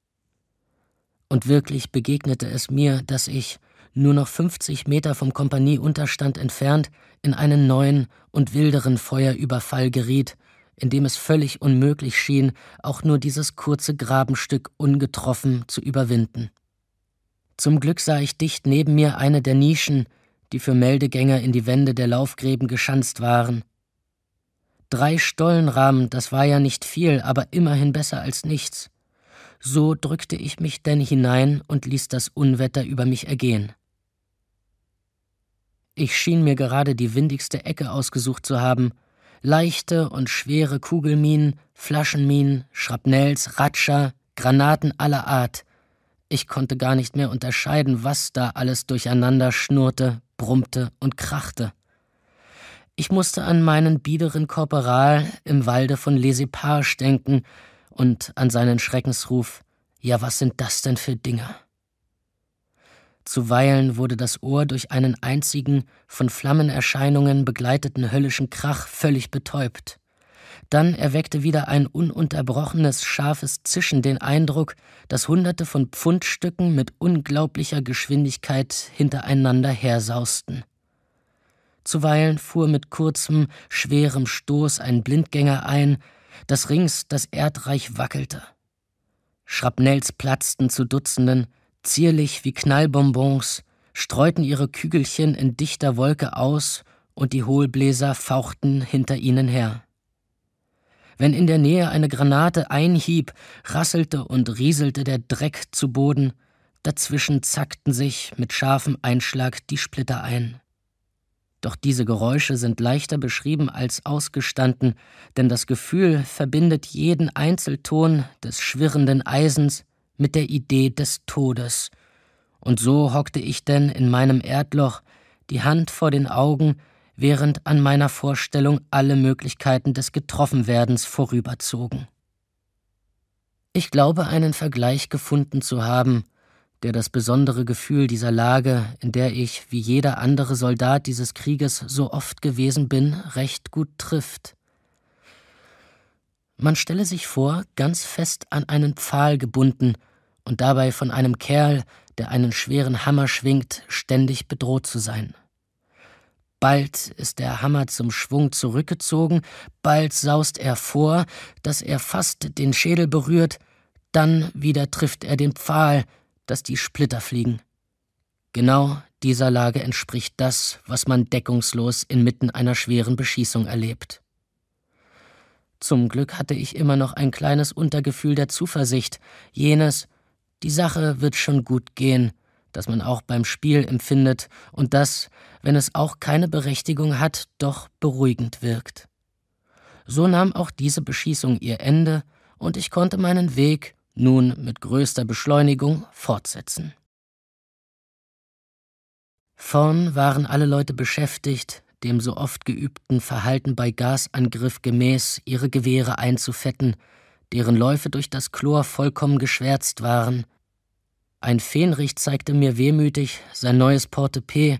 Und wirklich begegnete es mir, dass ich, nur noch 50 Meter vom Kompanieunterstand entfernt, in einen neuen und wilderen Feuerüberfall geriet, in dem es völlig unmöglich schien, auch nur dieses kurze Grabenstück ungetroffen zu überwinden. Zum Glück sah ich dicht neben mir eine der Nischen, die für Meldegänger in die Wände der Laufgräben geschanzt waren. Drei Stollenrahmen, das war ja nicht viel, aber immerhin besser als nichts. So drückte ich mich denn hinein und ließ das Unwetter über mich ergehen. Ich schien mir gerade die windigste Ecke ausgesucht zu haben. Leichte und schwere Kugelminen, Flaschenminen, Schrapnells, Ratscher, Granaten aller Art. Ich konnte gar nicht mehr unterscheiden, was da alles durcheinander schnurrte, brummte und krachte. Ich musste an meinen biederen Korporal im Walde von Lesepage denken, und an seinen Schreckensruf Ja, was sind das denn für Dinger? Zuweilen wurde das Ohr durch einen einzigen, von Flammenerscheinungen begleiteten höllischen Krach völlig betäubt. Dann erweckte wieder ein ununterbrochenes, scharfes Zischen den Eindruck, dass Hunderte von Pfundstücken mit unglaublicher Geschwindigkeit hintereinander hersausten. Zuweilen fuhr mit kurzem, schwerem Stoß ein Blindgänger ein, dass rings das Erdreich wackelte. Schrapnells platzten zu Dutzenden, zierlich wie Knallbonbons, streuten ihre Kügelchen in dichter Wolke aus und die Hohlbläser fauchten hinter ihnen her. Wenn in der Nähe eine Granate einhieb, rasselte und rieselte der Dreck zu Boden, dazwischen zackten sich mit scharfem Einschlag die Splitter ein. Doch diese Geräusche sind leichter beschrieben als ausgestanden, denn das Gefühl verbindet jeden Einzelton des schwirrenden Eisens mit der Idee des Todes. Und so hockte ich denn in meinem Erdloch, die Hand vor den Augen, während an meiner Vorstellung alle Möglichkeiten des Getroffenwerdens vorüberzogen. Ich glaube einen Vergleich gefunden zu haben, der das besondere Gefühl dieser Lage, in der ich, wie jeder andere Soldat dieses Krieges so oft gewesen bin, recht gut trifft. Man stelle sich vor, ganz fest an einen Pfahl gebunden und dabei von einem Kerl, der einen schweren Hammer schwingt, ständig bedroht zu sein. Bald ist der Hammer zum Schwung zurückgezogen, bald saust er vor, dass er fast den Schädel berührt, dann wieder trifft er den Pfahl, dass die Splitter fliegen. Genau dieser Lage entspricht das, was man deckungslos inmitten einer schweren Beschießung erlebt. Zum Glück hatte ich immer noch ein kleines Untergefühl der Zuversicht, jenes, die Sache wird schon gut gehen, das man auch beim Spiel empfindet und das, wenn es auch keine Berechtigung hat, doch beruhigend wirkt. So nahm auch diese Beschießung ihr Ende, und ich konnte meinen Weg nun mit größter Beschleunigung fortsetzen. Vorn waren alle Leute beschäftigt, dem so oft geübten Verhalten bei Gasangriff gemäß ihre Gewehre einzufetten, deren Läufe durch das Chlor vollkommen geschwärzt waren. Ein Fähnrich zeigte mir wehmütig sein neues Portepee,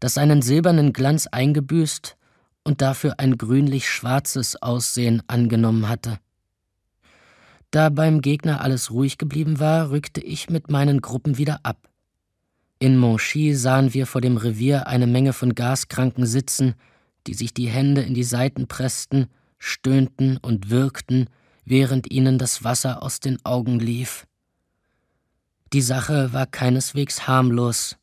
das seinen silbernen Glanz eingebüßt und dafür ein grünlich-schwarzes Aussehen angenommen hatte. Da beim Gegner alles ruhig geblieben war, rückte ich mit meinen Gruppen wieder ab. In Monchy sahen wir vor dem Revier eine Menge von Gaskranken sitzen, die sich die Hände in die Seiten pressten, stöhnten und wirkten, während ihnen das Wasser aus den Augen lief. Die Sache war keineswegs harmlos,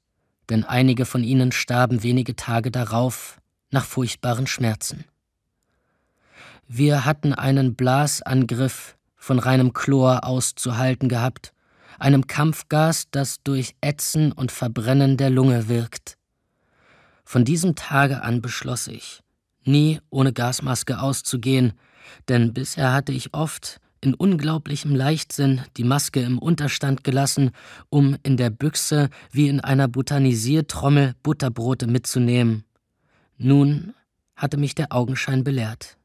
denn einige von ihnen starben wenige Tage darauf nach furchtbaren Schmerzen. Wir hatten einen Blasangriff von reinem Chlor auszuhalten gehabt, einem Kampfgas, das durch Ätzen und Verbrennen der Lunge wirkt. Von diesem Tage an beschloss ich, nie ohne Gasmaske auszugehen, denn bisher hatte ich oft in unglaublichem Leichtsinn die Maske im Unterstand gelassen, um in der Büchse wie in einer Botanisiertrommel Butterbrote mitzunehmen. Nun hatte mich der Augenschein belehrt.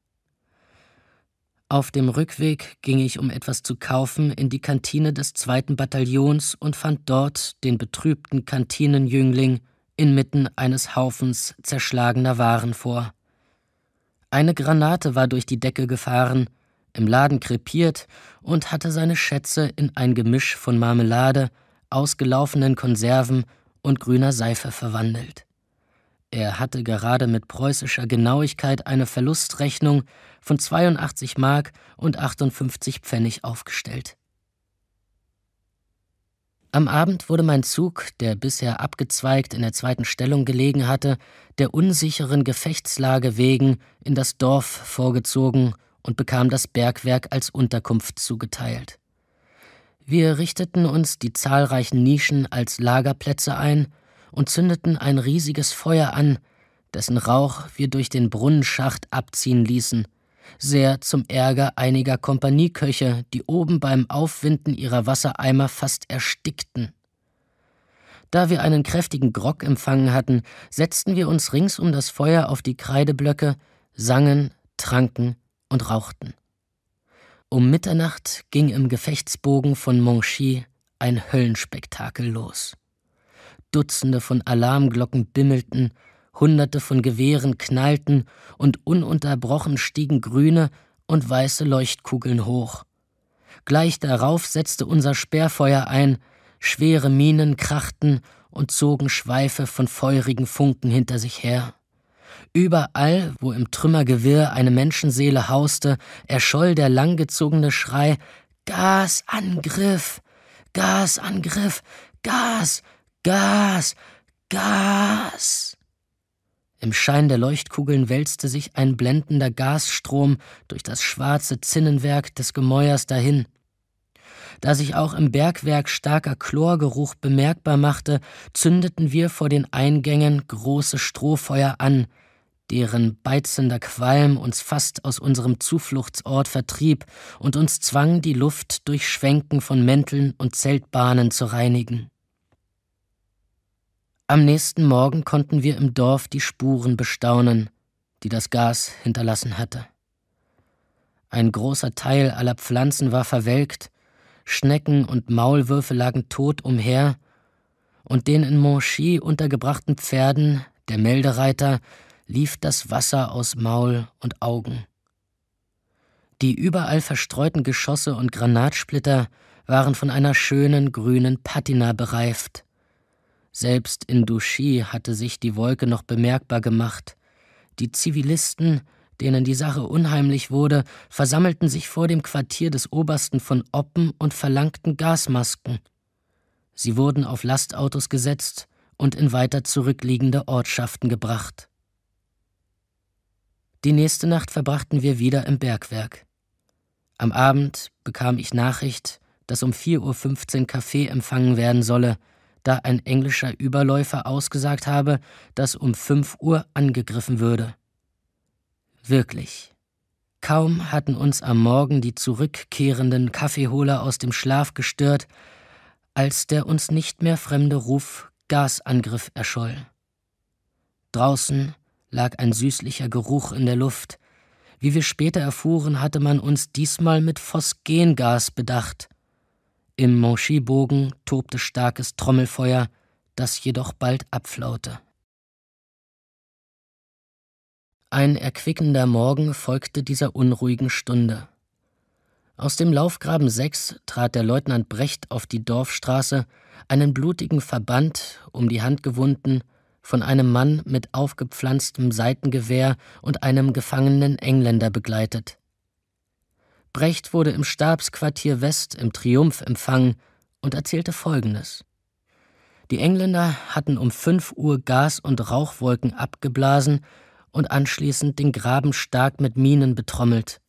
Auf dem Rückweg ging ich, um etwas zu kaufen, in die Kantine des zweiten Bataillons und fand dort den betrübten Kantinenjüngling inmitten eines Haufens zerschlagener Waren vor. Eine Granate war durch die Decke gefahren, im Laden krepiert und hatte seine Schätze in ein Gemisch von Marmelade, ausgelaufenen Konserven und grüner Seife verwandelt. Er hatte gerade mit preußischer Genauigkeit eine Verlustrechnung von 82 Mark und 58 Pfennig aufgestellt. Am Abend wurde mein Zug, der bisher abgezweigt in der zweiten Stellung gelegen hatte, der unsicheren Gefechtslage wegen in das Dorf vorgezogen und bekam das Bergwerk als Unterkunft zugeteilt. Wir richteten uns die zahlreichen Nischen als Lagerplätze ein und zündeten ein riesiges Feuer an, dessen Rauch wir durch den Brunnenschacht abziehen ließen, sehr zum Ärger einiger Kompanieköche, die oben beim Aufwinden ihrer Wassereimer fast erstickten. Da wir einen kräftigen Grog empfangen hatten, setzten wir uns rings um das Feuer auf die Kreideblöcke, sangen, tranken und rauchten. Um Mitternacht ging im Gefechtsbogen von Monchy ein Höllenspektakel los. Dutzende von Alarmglocken bimmelten, Hunderte von Gewehren knallten und ununterbrochen stiegen grüne und weiße Leuchtkugeln hoch. Gleich darauf setzte unser Sperrfeuer ein, schwere Minen krachten und zogen Schweife von feurigen Funken hinter sich her. Überall, wo im Trümmergewirr eine Menschenseele hauste, erscholl der langgezogene Schrei Gasangriff. Gasangriff. Gas. Gas, Gas. Im Schein der Leuchtkugeln wälzte sich ein blendender Gasstrom durch das schwarze Zinnenwerk des Gemäuers dahin. Da sich auch im Bergwerk starker Chlorgeruch bemerkbar machte, zündeten wir vor den Eingängen große Strohfeuer an, deren beizender Qualm uns fast aus unserem Zufluchtsort vertrieb und uns zwang, die Luft durch Schwenken von Mänteln und Zeltbahnen zu reinigen. Am nächsten Morgen konnten wir im Dorf die Spuren bestaunen, die das Gas hinterlassen hatte. Ein großer Teil aller Pflanzen war verwelkt, Schnecken und Maulwürfe lagen tot umher, und den in Monchy untergebrachten Pferden der Meldereiter lief das Wasser aus Maul und Augen. Die überall verstreuten Geschosse und Granatsplitter waren von einer schönen grünen Patina bereift, selbst in Douchy hatte sich die Wolke noch bemerkbar gemacht. Die Zivilisten, denen die Sache unheimlich wurde, versammelten sich vor dem Quartier des Obersten von Oppen und verlangten Gasmasken. Sie wurden auf Lastautos gesetzt und in weiter zurückliegende Ortschaften gebracht. Die nächste Nacht verbrachten wir wieder im Bergwerk. Am Abend bekam ich Nachricht, dass um 4.15 Uhr Kaffee empfangen werden solle, da ein englischer Überläufer ausgesagt habe, dass um 5 Uhr angegriffen würde. Wirklich. Kaum hatten uns am Morgen die zurückkehrenden Kaffeeholer aus dem Schlaf gestört, als der uns nicht mehr fremde Ruf Gasangriff erscholl. Draußen lag ein süßlicher Geruch in der Luft. Wie wir später erfuhren, hatte man uns diesmal mit Phosgengas bedacht. Im Monchibogen tobte starkes Trommelfeuer, das jedoch bald abflaute. Ein erquickender Morgen folgte dieser unruhigen Stunde. Aus dem Laufgraben 6 trat der Leutnant Brecht auf die Dorfstraße, einen blutigen Verband, um die Hand gewunden, von einem Mann mit aufgepflanztem Seitengewehr und einem gefangenen Engländer begleitet. Brecht wurde im Stabsquartier West im Triumph empfangen und erzählte Folgendes. Die Engländer hatten um 5 Uhr Gas- und Rauchwolken abgeblasen und anschließend den Graben stark mit Minen betrommelt.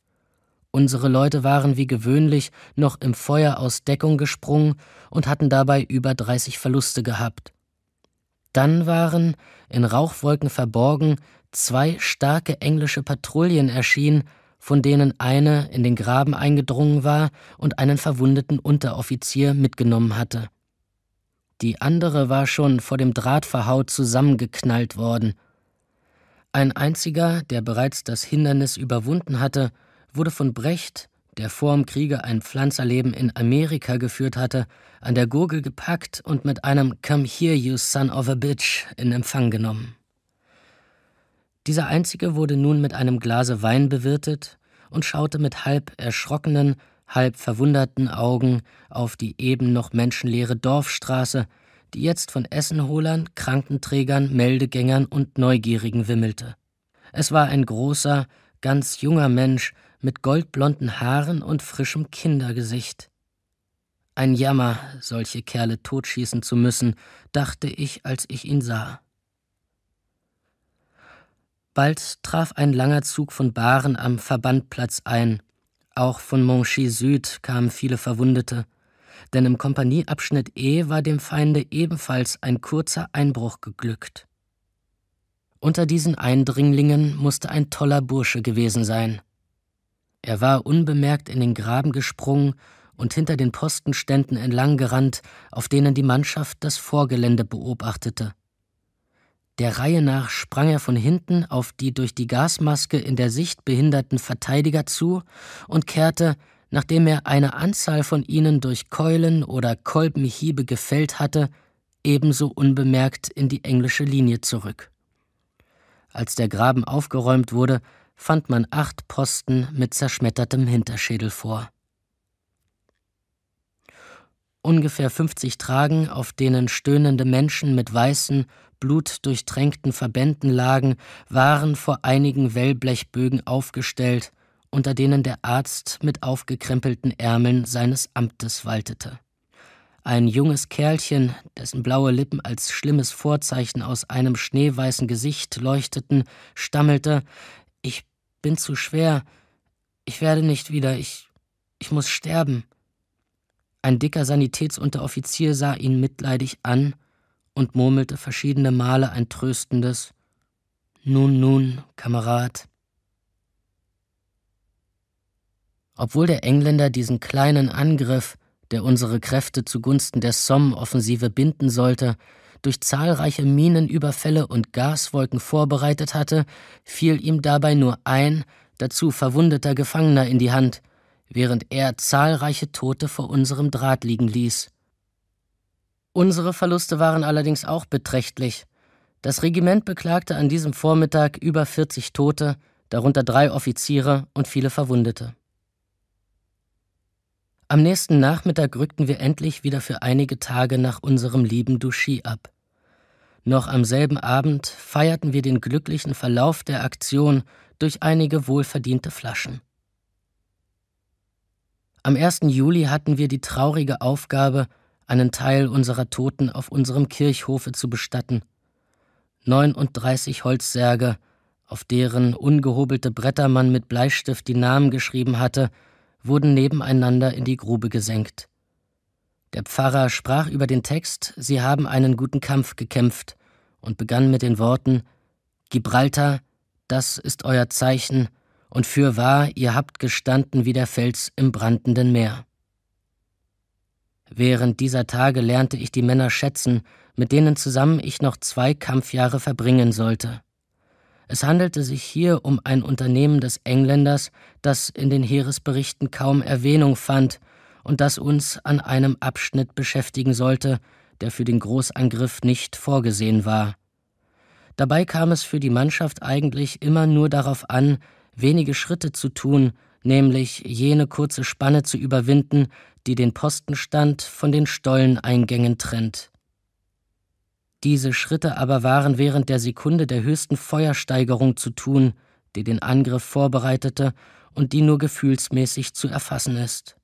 Unsere Leute waren wie gewöhnlich noch im Feuer aus Deckung gesprungen und hatten dabei über 30 Verluste gehabt. Dann waren, in Rauchwolken verborgen, zwei starke englische Patrouillen erschienen von denen eine in den Graben eingedrungen war und einen verwundeten Unteroffizier mitgenommen hatte. Die andere war schon vor dem Drahtverhaut zusammengeknallt worden. Ein einziger, der bereits das Hindernis überwunden hatte, wurde von Brecht, der vor dem Kriege ein Pflanzerleben in Amerika geführt hatte, an der Gurgel gepackt und mit einem Come here, you son of a bitch in Empfang genommen. Dieser einzige wurde nun mit einem Glase Wein bewirtet und schaute mit halb erschrockenen, halb verwunderten Augen auf die eben noch menschenleere Dorfstraße, die jetzt von Essenholern, Krankenträgern, Meldegängern und Neugierigen wimmelte. Es war ein großer, ganz junger Mensch mit goldblonden Haaren und frischem Kindergesicht. Ein Jammer, solche Kerle totschießen zu müssen, dachte ich, als ich ihn sah. Bald traf ein langer Zug von Bahren am Verbandplatz ein. Auch von Monchy Süd kamen viele Verwundete. Denn im Kompanieabschnitt E war dem Feinde ebenfalls ein kurzer Einbruch geglückt. Unter diesen Eindringlingen musste ein toller Bursche gewesen sein. Er war unbemerkt in den Graben gesprungen und hinter den Postenständen entlanggerannt, auf denen die Mannschaft das Vorgelände beobachtete. Der Reihe nach sprang er von hinten auf die durch die Gasmaske in der Sicht behinderten Verteidiger zu und kehrte, nachdem er eine Anzahl von ihnen durch Keulen oder Kolbenhiebe gefällt hatte, ebenso unbemerkt in die englische Linie zurück. Als der Graben aufgeräumt wurde, fand man acht Posten mit zerschmettertem Hinterschädel vor ungefähr 50 Tragen, auf denen stöhnende Menschen mit weißen, blutdurchtränkten Verbänden lagen, waren vor einigen Wellblechbögen aufgestellt, unter denen der Arzt mit aufgekrempelten Ärmeln seines Amtes waltete. Ein junges Kerlchen, dessen blaue Lippen als schlimmes Vorzeichen aus einem schneeweißen Gesicht leuchteten, stammelte Ich bin zu schwer, ich werde nicht wieder, ich, ich muss sterben. Ein dicker Sanitätsunteroffizier sah ihn mitleidig an und murmelte verschiedene Male ein tröstendes Nun, nun, Kamerad. Obwohl der Engländer diesen kleinen Angriff, der unsere Kräfte zugunsten der Somme-Offensive binden sollte, durch zahlreiche Minenüberfälle und Gaswolken vorbereitet hatte, fiel ihm dabei nur ein, dazu verwundeter Gefangener in die Hand, während er zahlreiche Tote vor unserem Draht liegen ließ. Unsere Verluste waren allerdings auch beträchtlich. Das Regiment beklagte an diesem Vormittag über 40 Tote, darunter drei Offiziere und viele Verwundete. Am nächsten Nachmittag rückten wir endlich wieder für einige Tage nach unserem lieben Duschi ab. Noch am selben Abend feierten wir den glücklichen Verlauf der Aktion durch einige wohlverdiente Flaschen. Am 1. Juli hatten wir die traurige Aufgabe, einen Teil unserer Toten auf unserem Kirchhofe zu bestatten. 39 Holzsärge, auf deren ungehobelte Bretter man mit Bleistift die Namen geschrieben hatte, wurden nebeneinander in die Grube gesenkt. Der Pfarrer sprach über den Text, sie haben einen guten Kampf gekämpft, und begann mit den Worten Gibraltar, das ist euer Zeichen, und fürwahr, ihr habt gestanden wie der Fels im brandenden Meer. Während dieser Tage lernte ich die Männer schätzen, mit denen zusammen ich noch zwei Kampfjahre verbringen sollte. Es handelte sich hier um ein Unternehmen des Engländers, das in den Heeresberichten kaum Erwähnung fand und das uns an einem Abschnitt beschäftigen sollte, der für den Großangriff nicht vorgesehen war. Dabei kam es für die Mannschaft eigentlich immer nur darauf an, wenige Schritte zu tun, nämlich jene kurze Spanne zu überwinden, die den Postenstand von den Stolleneingängen trennt. Diese Schritte aber waren während der Sekunde der höchsten Feuersteigerung zu tun, die den Angriff vorbereitete und die nur gefühlsmäßig zu erfassen ist.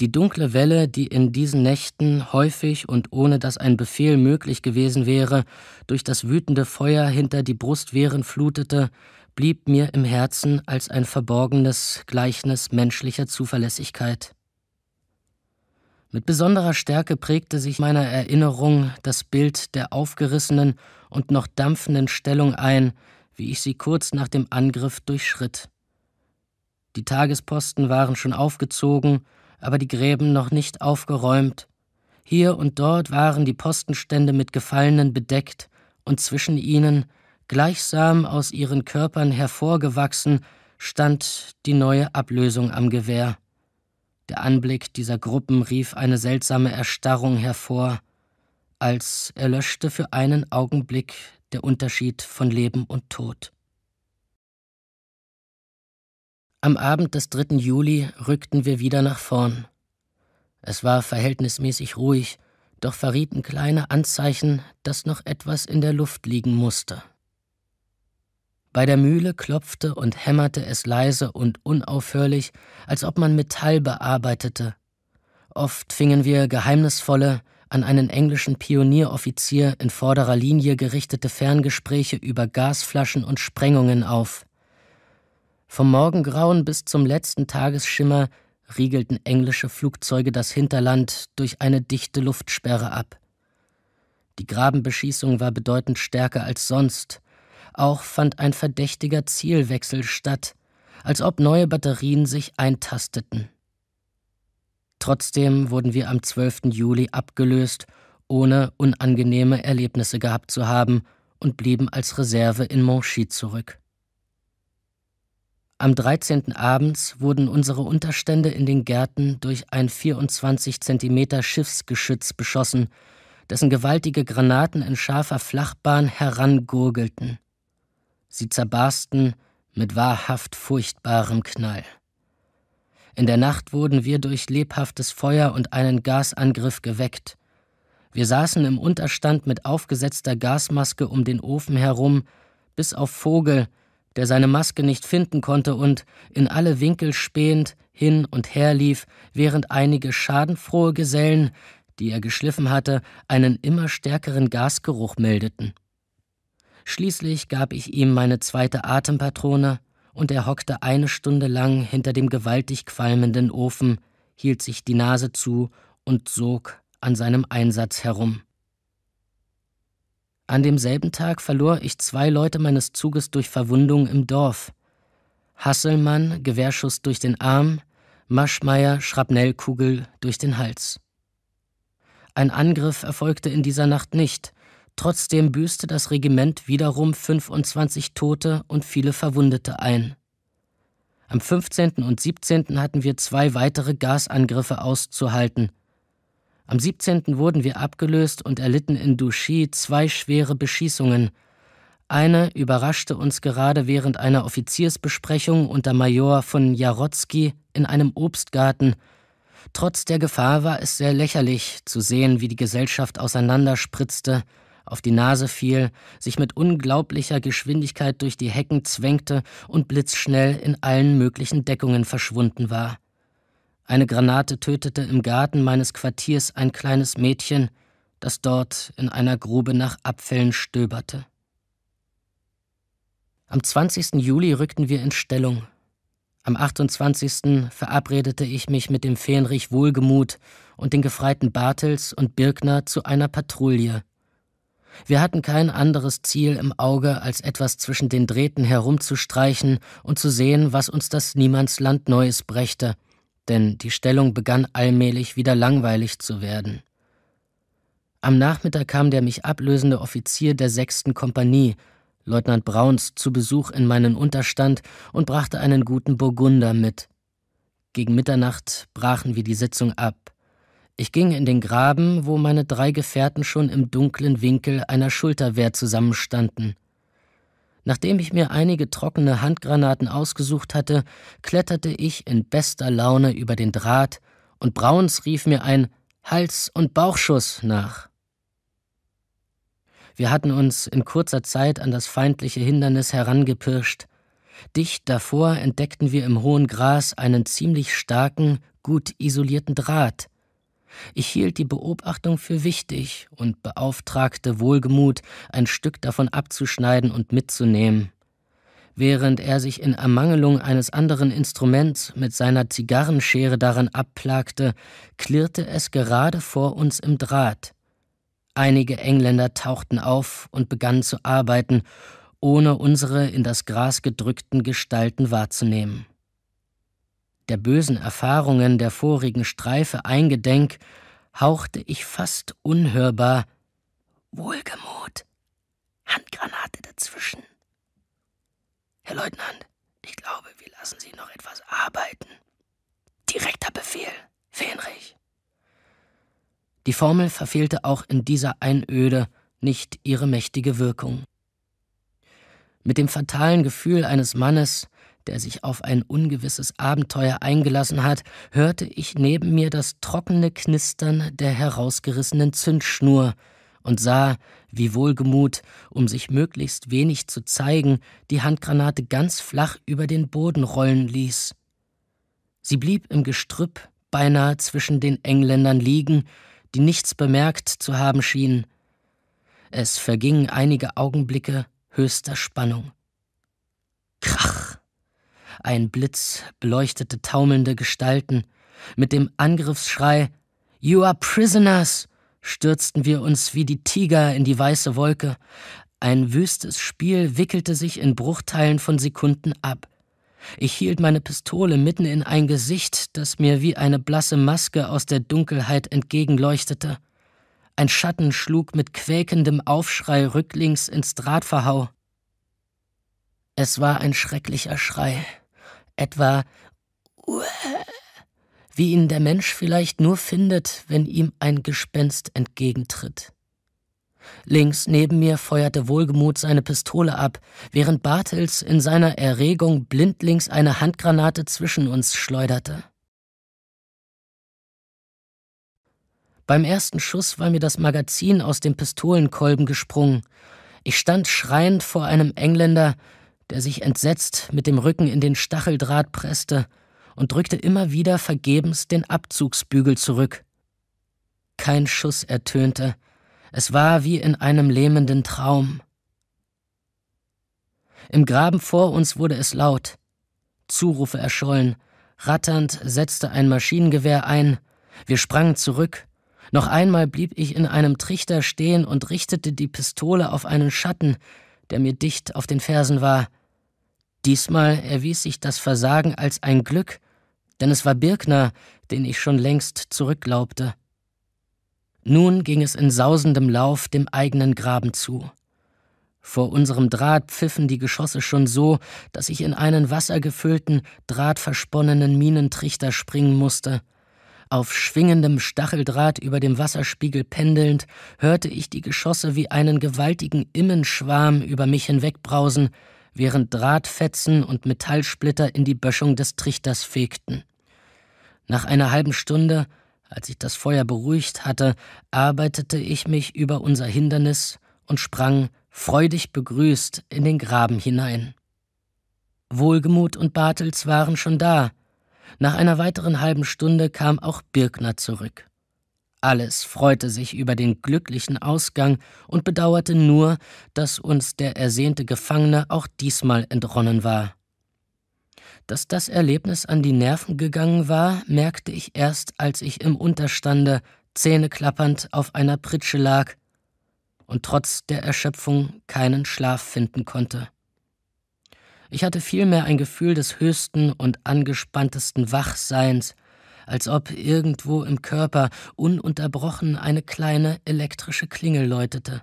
Die dunkle Welle, die in diesen Nächten häufig und ohne dass ein Befehl möglich gewesen wäre, durch das wütende Feuer hinter die Brustwehren flutete, blieb mir im Herzen als ein verborgenes Gleichnis menschlicher Zuverlässigkeit. Mit besonderer Stärke prägte sich meiner Erinnerung das Bild der aufgerissenen und noch dampfenden Stellung ein, wie ich sie kurz nach dem Angriff durchschritt. Die Tagesposten waren schon aufgezogen, aber die Gräben noch nicht aufgeräumt. Hier und dort waren die Postenstände mit Gefallenen bedeckt und zwischen ihnen Gleichsam aus ihren Körpern hervorgewachsen, stand die neue Ablösung am Gewehr. Der Anblick dieser Gruppen rief eine seltsame Erstarrung hervor, als erlöschte für einen Augenblick der Unterschied von Leben und Tod. Am Abend des 3. Juli rückten wir wieder nach vorn. Es war verhältnismäßig ruhig, doch verrieten kleine Anzeichen, dass noch etwas in der Luft liegen musste. Bei der Mühle klopfte und hämmerte es leise und unaufhörlich, als ob man Metall bearbeitete. Oft fingen wir geheimnisvolle, an einen englischen Pionieroffizier in vorderer Linie gerichtete Ferngespräche über Gasflaschen und Sprengungen auf. Vom Morgengrauen bis zum letzten Tagesschimmer riegelten englische Flugzeuge das Hinterland durch eine dichte Luftsperre ab. Die Grabenbeschießung war bedeutend stärker als sonst, auch fand ein verdächtiger Zielwechsel statt, als ob neue Batterien sich eintasteten. Trotzdem wurden wir am 12. Juli abgelöst, ohne unangenehme Erlebnisse gehabt zu haben, und blieben als Reserve in Monchy zurück. Am 13. abends wurden unsere Unterstände in den Gärten durch ein 24 Zentimeter Schiffsgeschütz beschossen, dessen gewaltige Granaten in scharfer Flachbahn herangurgelten. Sie zerbarsten mit wahrhaft furchtbarem Knall. In der Nacht wurden wir durch lebhaftes Feuer und einen Gasangriff geweckt. Wir saßen im Unterstand mit aufgesetzter Gasmaske um den Ofen herum, bis auf Vogel, der seine Maske nicht finden konnte und, in alle Winkel spähend, hin und her lief, während einige schadenfrohe Gesellen, die er geschliffen hatte, einen immer stärkeren Gasgeruch meldeten. Schließlich gab ich ihm meine zweite Atempatrone, und er hockte eine Stunde lang hinter dem gewaltig qualmenden Ofen, hielt sich die Nase zu und sog an seinem Einsatz herum. An demselben Tag verlor ich zwei Leute meines Zuges durch Verwundung im Dorf. Hasselmann, Gewehrschuss durch den Arm, Maschmeyer, Schrapnellkugel durch den Hals. Ein Angriff erfolgte in dieser Nacht nicht, Trotzdem büßte das Regiment wiederum 25 Tote und viele Verwundete ein. Am 15. und 17. hatten wir zwei weitere Gasangriffe auszuhalten. Am 17. wurden wir abgelöst und erlitten in Douchy zwei schwere Beschießungen. Eine überraschte uns gerade während einer Offiziersbesprechung unter Major von Jarotzki in einem Obstgarten. Trotz der Gefahr war es sehr lächerlich zu sehen, wie die Gesellschaft auseinanderspritzte auf die Nase fiel, sich mit unglaublicher Geschwindigkeit durch die Hecken zwängte und blitzschnell in allen möglichen Deckungen verschwunden war. Eine Granate tötete im Garten meines Quartiers ein kleines Mädchen, das dort in einer Grube nach Abfällen stöberte. Am 20. Juli rückten wir in Stellung. Am 28. verabredete ich mich mit dem Fähnrich Wohlgemut und den Gefreiten Bartels und Birkner zu einer Patrouille wir hatten kein anderes Ziel im Auge, als etwas zwischen den Drähten herumzustreichen und zu sehen, was uns das Niemandsland Neues brächte, denn die Stellung begann allmählich wieder langweilig zu werden. Am Nachmittag kam der mich ablösende Offizier der sechsten Kompanie, Leutnant Brauns, zu Besuch in meinen Unterstand und brachte einen guten Burgunder mit. Gegen Mitternacht brachen wir die Sitzung ab. Ich ging in den Graben, wo meine drei Gefährten schon im dunklen Winkel einer Schulterwehr zusammenstanden. Nachdem ich mir einige trockene Handgranaten ausgesucht hatte, kletterte ich in bester Laune über den Draht, und Brauns rief mir ein Hals- und Bauchschuss nach. Wir hatten uns in kurzer Zeit an das feindliche Hindernis herangepirscht. Dicht davor entdeckten wir im hohen Gras einen ziemlich starken, gut isolierten Draht, ich hielt die Beobachtung für wichtig und beauftragte Wohlgemut, ein Stück davon abzuschneiden und mitzunehmen. Während er sich in Ermangelung eines anderen Instruments mit seiner Zigarrenschere daran abplagte, klirrte es gerade vor uns im Draht. Einige Engländer tauchten auf und begannen zu arbeiten, ohne unsere in das Gras gedrückten Gestalten wahrzunehmen der bösen Erfahrungen der vorigen Streife eingedenk, hauchte ich fast unhörbar Wohlgemut, Handgranate dazwischen. Herr Leutnant, ich glaube, wir lassen Sie noch etwas arbeiten. Direkter Befehl, Fähnrich. Die Formel verfehlte auch in dieser Einöde nicht ihre mächtige Wirkung. Mit dem fatalen Gefühl eines Mannes, der sich auf ein ungewisses Abenteuer eingelassen hat, hörte ich neben mir das trockene Knistern der herausgerissenen Zündschnur und sah, wie wohlgemut, um sich möglichst wenig zu zeigen, die Handgranate ganz flach über den Boden rollen ließ. Sie blieb im Gestrüpp beinahe zwischen den Engländern liegen, die nichts bemerkt zu haben schienen. Es vergingen einige Augenblicke höchster Spannung. Krach! Ein Blitz beleuchtete taumelnde Gestalten. Mit dem Angriffsschrei You are prisoners stürzten wir uns wie die Tiger in die weiße Wolke. Ein wüstes Spiel wickelte sich in Bruchteilen von Sekunden ab. Ich hielt meine Pistole mitten in ein Gesicht, das mir wie eine blasse Maske aus der Dunkelheit entgegenleuchtete. Ein Schatten schlug mit quäkendem Aufschrei rücklings ins Drahtverhau. Es war ein schrecklicher Schrei etwa wie ihn der Mensch vielleicht nur findet, wenn ihm ein Gespenst entgegentritt. Links neben mir feuerte Wohlgemut seine Pistole ab, während Bartels in seiner Erregung blindlings eine Handgranate zwischen uns schleuderte. Beim ersten Schuss war mir das Magazin aus dem Pistolenkolben gesprungen. Ich stand schreiend vor einem Engländer, der sich entsetzt mit dem Rücken in den Stacheldraht presste und drückte immer wieder vergebens den Abzugsbügel zurück. Kein Schuss ertönte, es war wie in einem lähmenden Traum. Im Graben vor uns wurde es laut. Zurufe erschollen, ratternd setzte ein Maschinengewehr ein, wir sprangen zurück, noch einmal blieb ich in einem Trichter stehen und richtete die Pistole auf einen Schatten, der mir dicht auf den Fersen war. Diesmal erwies sich das Versagen als ein Glück, denn es war Birkner, den ich schon längst zurückglaubte. Nun ging es in sausendem Lauf dem eigenen Graben zu. Vor unserem Draht pfiffen die Geschosse schon so, dass ich in einen wassergefüllten, drahtversponnenen Minentrichter springen musste. Auf schwingendem Stacheldraht über dem Wasserspiegel pendelnd, hörte ich die Geschosse wie einen gewaltigen Immenschwarm über mich hinwegbrausen, während Drahtfetzen und Metallsplitter in die Böschung des Trichters fegten. Nach einer halben Stunde, als ich das Feuer beruhigt hatte, arbeitete ich mich über unser Hindernis und sprang, freudig begrüßt, in den Graben hinein. Wohlgemut und Bartels waren schon da. Nach einer weiteren halben Stunde kam auch Birkner zurück. Alles freute sich über den glücklichen Ausgang und bedauerte nur, dass uns der ersehnte Gefangene auch diesmal entronnen war. Dass das Erlebnis an die Nerven gegangen war, merkte ich erst, als ich im Unterstande, zähneklappernd, auf einer Pritsche lag und trotz der Erschöpfung keinen Schlaf finden konnte. Ich hatte vielmehr ein Gefühl des höchsten und angespanntesten Wachseins, als ob irgendwo im Körper ununterbrochen eine kleine elektrische Klingel läutete.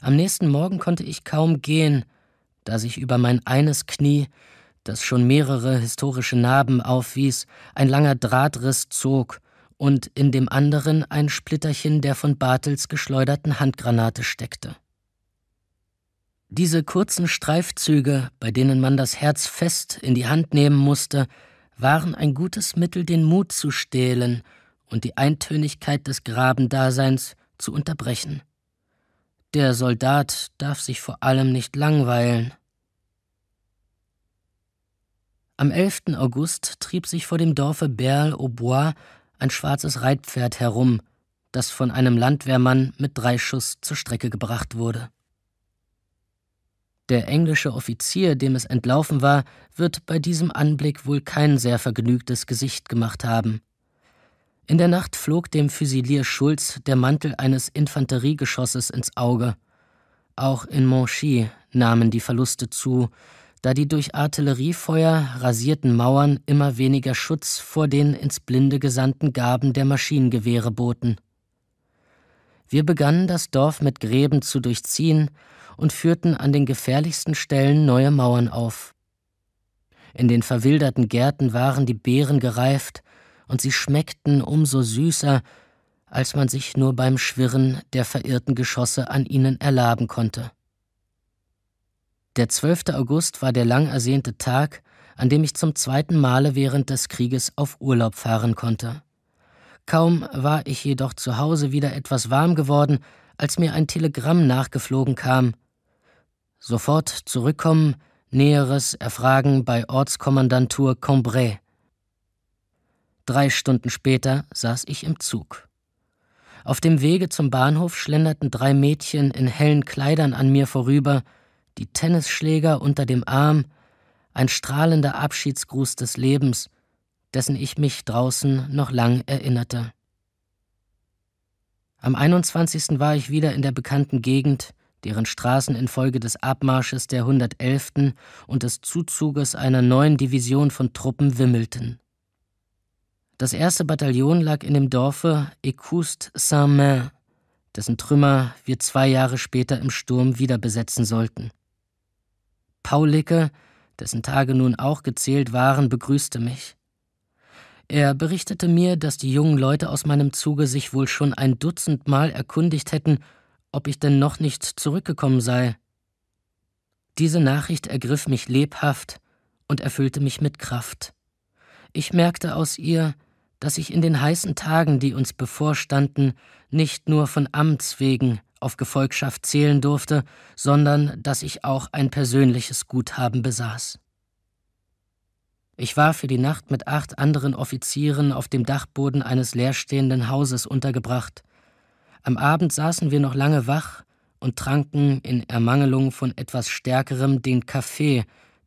Am nächsten Morgen konnte ich kaum gehen, da sich über mein eines Knie, das schon mehrere historische Narben aufwies, ein langer Drahtriss zog und in dem anderen ein Splitterchen der von Bartels geschleuderten Handgranate steckte. Diese kurzen Streifzüge, bei denen man das Herz fest in die Hand nehmen musste, waren ein gutes Mittel, den Mut zu stehlen und die Eintönigkeit des Grabendaseins zu unterbrechen. Der Soldat darf sich vor allem nicht langweilen. Am 11. August trieb sich vor dem Dorfe Berle au Bois ein schwarzes Reitpferd herum, das von einem Landwehrmann mit drei Schuss zur Strecke gebracht wurde. Der englische Offizier, dem es entlaufen war, wird bei diesem Anblick wohl kein sehr vergnügtes Gesicht gemacht haben. In der Nacht flog dem Füsilier Schulz der Mantel eines Infanteriegeschosses ins Auge. Auch in Monchy nahmen die Verluste zu, da die durch Artilleriefeuer rasierten Mauern immer weniger Schutz vor den ins Blinde gesandten Gaben der Maschinengewehre boten. Wir begannen das Dorf mit Gräben zu durchziehen und führten an den gefährlichsten Stellen neue Mauern auf. In den verwilderten Gärten waren die Beeren gereift, und sie schmeckten umso süßer, als man sich nur beim Schwirren der verirrten Geschosse an ihnen erlaben konnte. Der 12. August war der lang ersehnte Tag, an dem ich zum zweiten Male während des Krieges auf Urlaub fahren konnte. Kaum war ich jedoch zu Hause wieder etwas warm geworden, als mir ein Telegramm nachgeflogen kam, Sofort zurückkommen, Näheres erfragen bei Ortskommandantur Combray. Drei Stunden später saß ich im Zug. Auf dem Wege zum Bahnhof schlenderten drei Mädchen in hellen Kleidern an mir vorüber, die Tennisschläger unter dem Arm, ein strahlender Abschiedsgruß des Lebens, dessen ich mich draußen noch lang erinnerte. Am 21. war ich wieder in der bekannten Gegend, deren Straßen infolge des Abmarsches der 111. und des Zuzuges einer neuen Division von Truppen wimmelten. Das erste Bataillon lag in dem Dorfe Écoust Saint-Main, dessen Trümmer wir zwei Jahre später im Sturm wieder besetzen sollten. Paulicke, dessen Tage nun auch gezählt waren, begrüßte mich. Er berichtete mir, dass die jungen Leute aus meinem Zuge sich wohl schon ein Dutzendmal erkundigt hätten, ob ich denn noch nicht zurückgekommen sei. Diese Nachricht ergriff mich lebhaft und erfüllte mich mit Kraft. Ich merkte aus ihr, dass ich in den heißen Tagen, die uns bevorstanden, nicht nur von Amts wegen auf Gefolgschaft zählen durfte, sondern dass ich auch ein persönliches Guthaben besaß. Ich war für die Nacht mit acht anderen Offizieren auf dem Dachboden eines leerstehenden Hauses untergebracht. Am Abend saßen wir noch lange wach und tranken in Ermangelung von etwas Stärkerem den Kaffee,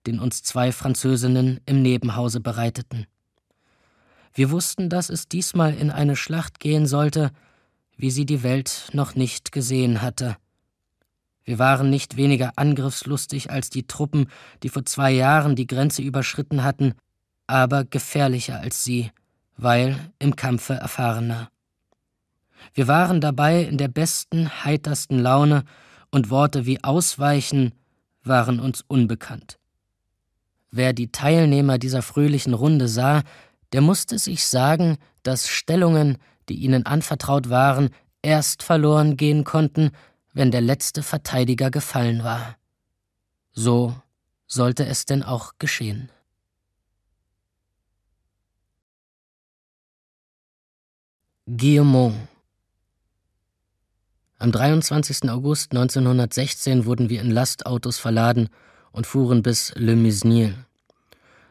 den uns zwei Französinnen im Nebenhause bereiteten. Wir wussten, dass es diesmal in eine Schlacht gehen sollte, wie sie die Welt noch nicht gesehen hatte. Wir waren nicht weniger angriffslustig als die Truppen, die vor zwei Jahren die Grenze überschritten hatten, aber gefährlicher als sie, weil im Kampfe erfahrener. Wir waren dabei in der besten, heitersten Laune, und Worte wie Ausweichen waren uns unbekannt. Wer die Teilnehmer dieser fröhlichen Runde sah, der musste sich sagen, dass Stellungen, die ihnen anvertraut waren, erst verloren gehen konnten, wenn der letzte Verteidiger gefallen war. So sollte es denn auch geschehen. Guillemot am 23. August 1916 wurden wir in Lastautos verladen und fuhren bis Le Mesnil.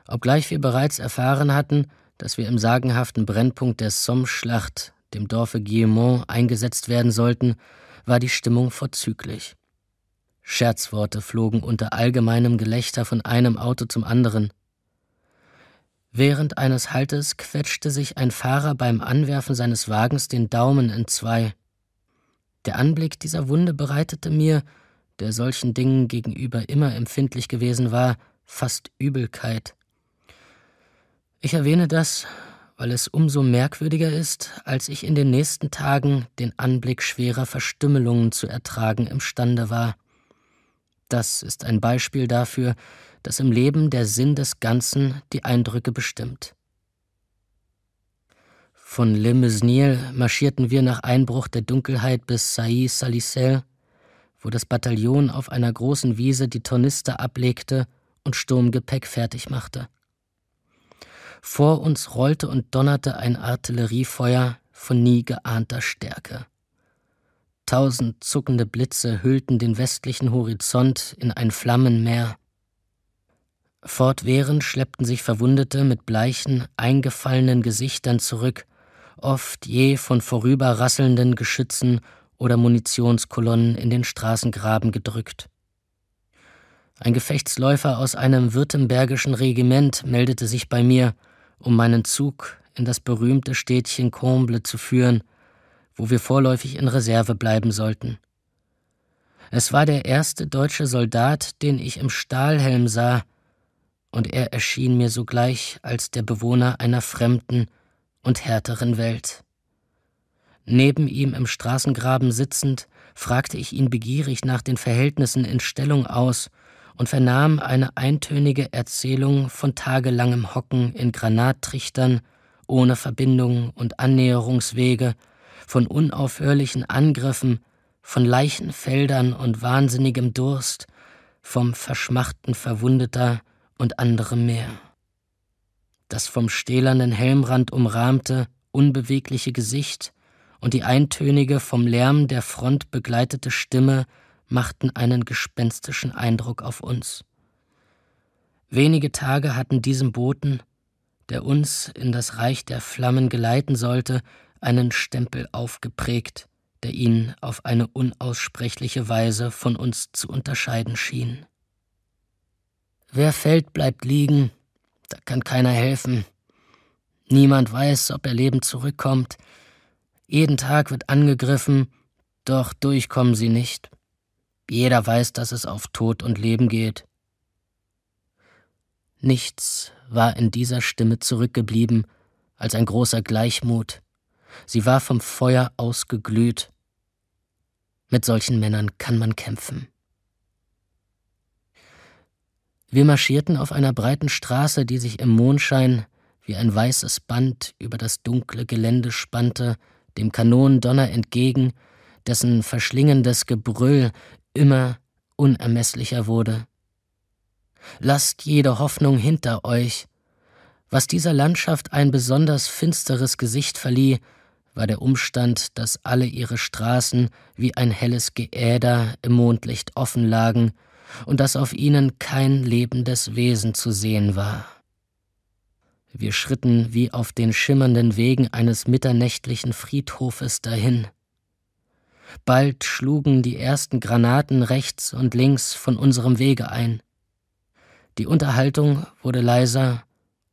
Obgleich wir bereits erfahren hatten, dass wir im sagenhaften Brennpunkt der Somme-Schlacht, dem Dorfe Guillemont, eingesetzt werden sollten, war die Stimmung vorzüglich. Scherzworte flogen unter allgemeinem Gelächter von einem Auto zum anderen. Während eines Haltes quetschte sich ein Fahrer beim Anwerfen seines Wagens den Daumen entzwei. Der Anblick dieser Wunde bereitete mir, der solchen Dingen gegenüber immer empfindlich gewesen war, fast Übelkeit. Ich erwähne das, weil es umso merkwürdiger ist, als ich in den nächsten Tagen den Anblick schwerer Verstümmelungen zu ertragen imstande war. Das ist ein Beispiel dafür, dass im Leben der Sinn des Ganzen die Eindrücke bestimmt. Von Le Mesnil marschierten wir nach Einbruch der Dunkelheit bis Sailly Salicel, wo das Bataillon auf einer großen Wiese die Tornister ablegte und Sturmgepäck fertig machte. Vor uns rollte und donnerte ein Artilleriefeuer von nie geahnter Stärke. Tausend zuckende Blitze hüllten den westlichen Horizont in ein Flammenmeer. Fortwährend schleppten sich Verwundete mit bleichen, eingefallenen Gesichtern zurück, oft je von vorüberrasselnden Geschützen oder Munitionskolonnen in den Straßengraben gedrückt. Ein Gefechtsläufer aus einem württembergischen Regiment meldete sich bei mir, um meinen Zug in das berühmte Städtchen Comble zu führen, wo wir vorläufig in Reserve bleiben sollten. Es war der erste deutsche Soldat, den ich im Stahlhelm sah, und er erschien mir sogleich als der Bewohner einer fremden, und härteren Welt. Neben ihm im Straßengraben sitzend, fragte ich ihn begierig nach den Verhältnissen in Stellung aus und vernahm eine eintönige Erzählung von tagelangem Hocken in Granattrichtern, ohne Verbindung und Annäherungswege, von unaufhörlichen Angriffen, von Leichenfeldern und wahnsinnigem Durst, vom Verschmachten Verwundeter und anderem mehr das vom stählernen Helmrand umrahmte, unbewegliche Gesicht und die eintönige, vom Lärm der Front begleitete Stimme machten einen gespenstischen Eindruck auf uns. Wenige Tage hatten diesem Boten, der uns in das Reich der Flammen geleiten sollte, einen Stempel aufgeprägt, der ihn auf eine unaussprechliche Weise von uns zu unterscheiden schien. Wer fällt, bleibt liegen, da kann keiner helfen. Niemand weiß, ob er lebend zurückkommt. Jeden Tag wird angegriffen, doch durchkommen sie nicht. Jeder weiß, dass es auf Tod und Leben geht. Nichts war in dieser Stimme zurückgeblieben als ein großer Gleichmut. Sie war vom Feuer ausgeglüht. Mit solchen Männern kann man kämpfen. Wir marschierten auf einer breiten Straße, die sich im Mondschein wie ein weißes Band über das dunkle Gelände spannte, dem Kanonendonner entgegen, dessen verschlingendes Gebrüll immer unermesslicher wurde. Lasst jede Hoffnung hinter euch. Was dieser Landschaft ein besonders finsteres Gesicht verlieh, war der Umstand, dass alle ihre Straßen wie ein helles Geäder im Mondlicht offen lagen und dass auf ihnen kein lebendes Wesen zu sehen war. Wir schritten wie auf den schimmernden Wegen eines mitternächtlichen Friedhofes dahin. Bald schlugen die ersten Granaten rechts und links von unserem Wege ein. Die Unterhaltung wurde leiser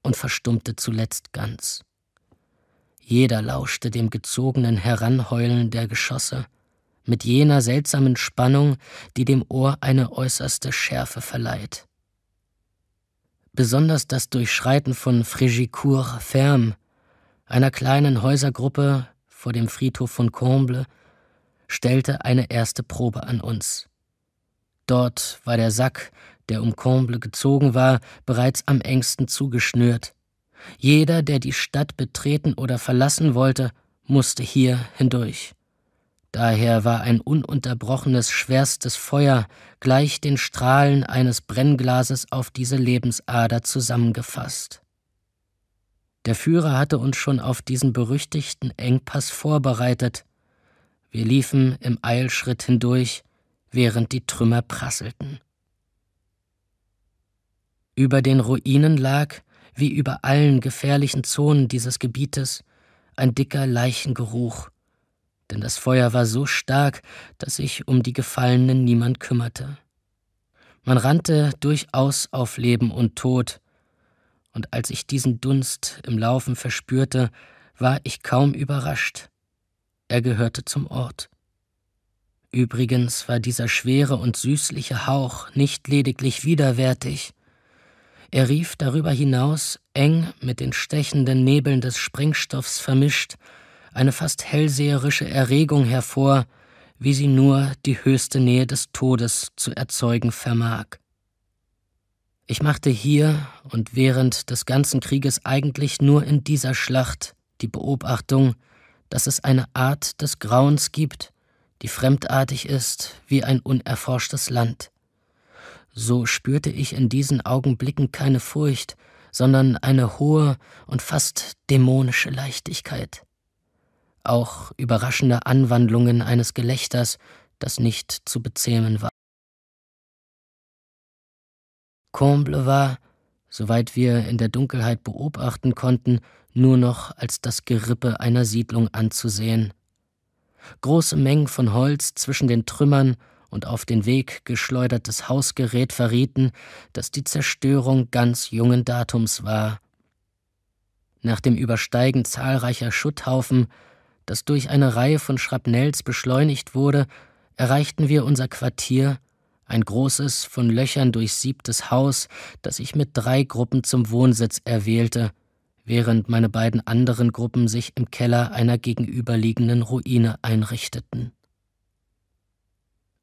und verstummte zuletzt ganz. Jeder lauschte dem gezogenen Heranheulen der Geschosse, mit jener seltsamen Spannung, die dem Ohr eine äußerste Schärfe verleiht. Besonders das Durchschreiten von Frigicourt Ferme, einer kleinen Häusergruppe vor dem Friedhof von Comble, stellte eine erste Probe an uns. Dort war der Sack, der um Comble gezogen war, bereits am engsten zugeschnürt. Jeder, der die Stadt betreten oder verlassen wollte, musste hier hindurch. Daher war ein ununterbrochenes, schwerstes Feuer gleich den Strahlen eines Brennglases auf diese Lebensader zusammengefasst. Der Führer hatte uns schon auf diesen berüchtigten Engpass vorbereitet. Wir liefen im Eilschritt hindurch, während die Trümmer prasselten. Über den Ruinen lag, wie über allen gefährlichen Zonen dieses Gebietes, ein dicker Leichengeruch, denn das Feuer war so stark, dass sich um die Gefallenen niemand kümmerte. Man rannte durchaus auf Leben und Tod, und als ich diesen Dunst im Laufen verspürte, war ich kaum überrascht. Er gehörte zum Ort. Übrigens war dieser schwere und süßliche Hauch nicht lediglich widerwärtig. Er rief darüber hinaus, eng mit den stechenden Nebeln des Sprengstoffs vermischt, eine fast hellseherische Erregung hervor, wie sie nur die höchste Nähe des Todes zu erzeugen vermag. Ich machte hier und während des ganzen Krieges eigentlich nur in dieser Schlacht die Beobachtung, dass es eine Art des Grauens gibt, die fremdartig ist wie ein unerforschtes Land. So spürte ich in diesen Augenblicken keine Furcht, sondern eine hohe und fast dämonische Leichtigkeit auch überraschende Anwandlungen eines Gelächters, das nicht zu bezähmen war. Comble war, soweit wir in der Dunkelheit beobachten konnten, nur noch als das Gerippe einer Siedlung anzusehen. Große Mengen von Holz zwischen den Trümmern und auf den Weg geschleudertes Hausgerät verrieten, dass die Zerstörung ganz jungen Datums war. Nach dem Übersteigen zahlreicher Schutthaufen das durch eine Reihe von Schrapnells beschleunigt wurde, erreichten wir unser Quartier, ein großes, von Löchern durchsiebtes Haus, das ich mit drei Gruppen zum Wohnsitz erwählte, während meine beiden anderen Gruppen sich im Keller einer gegenüberliegenden Ruine einrichteten.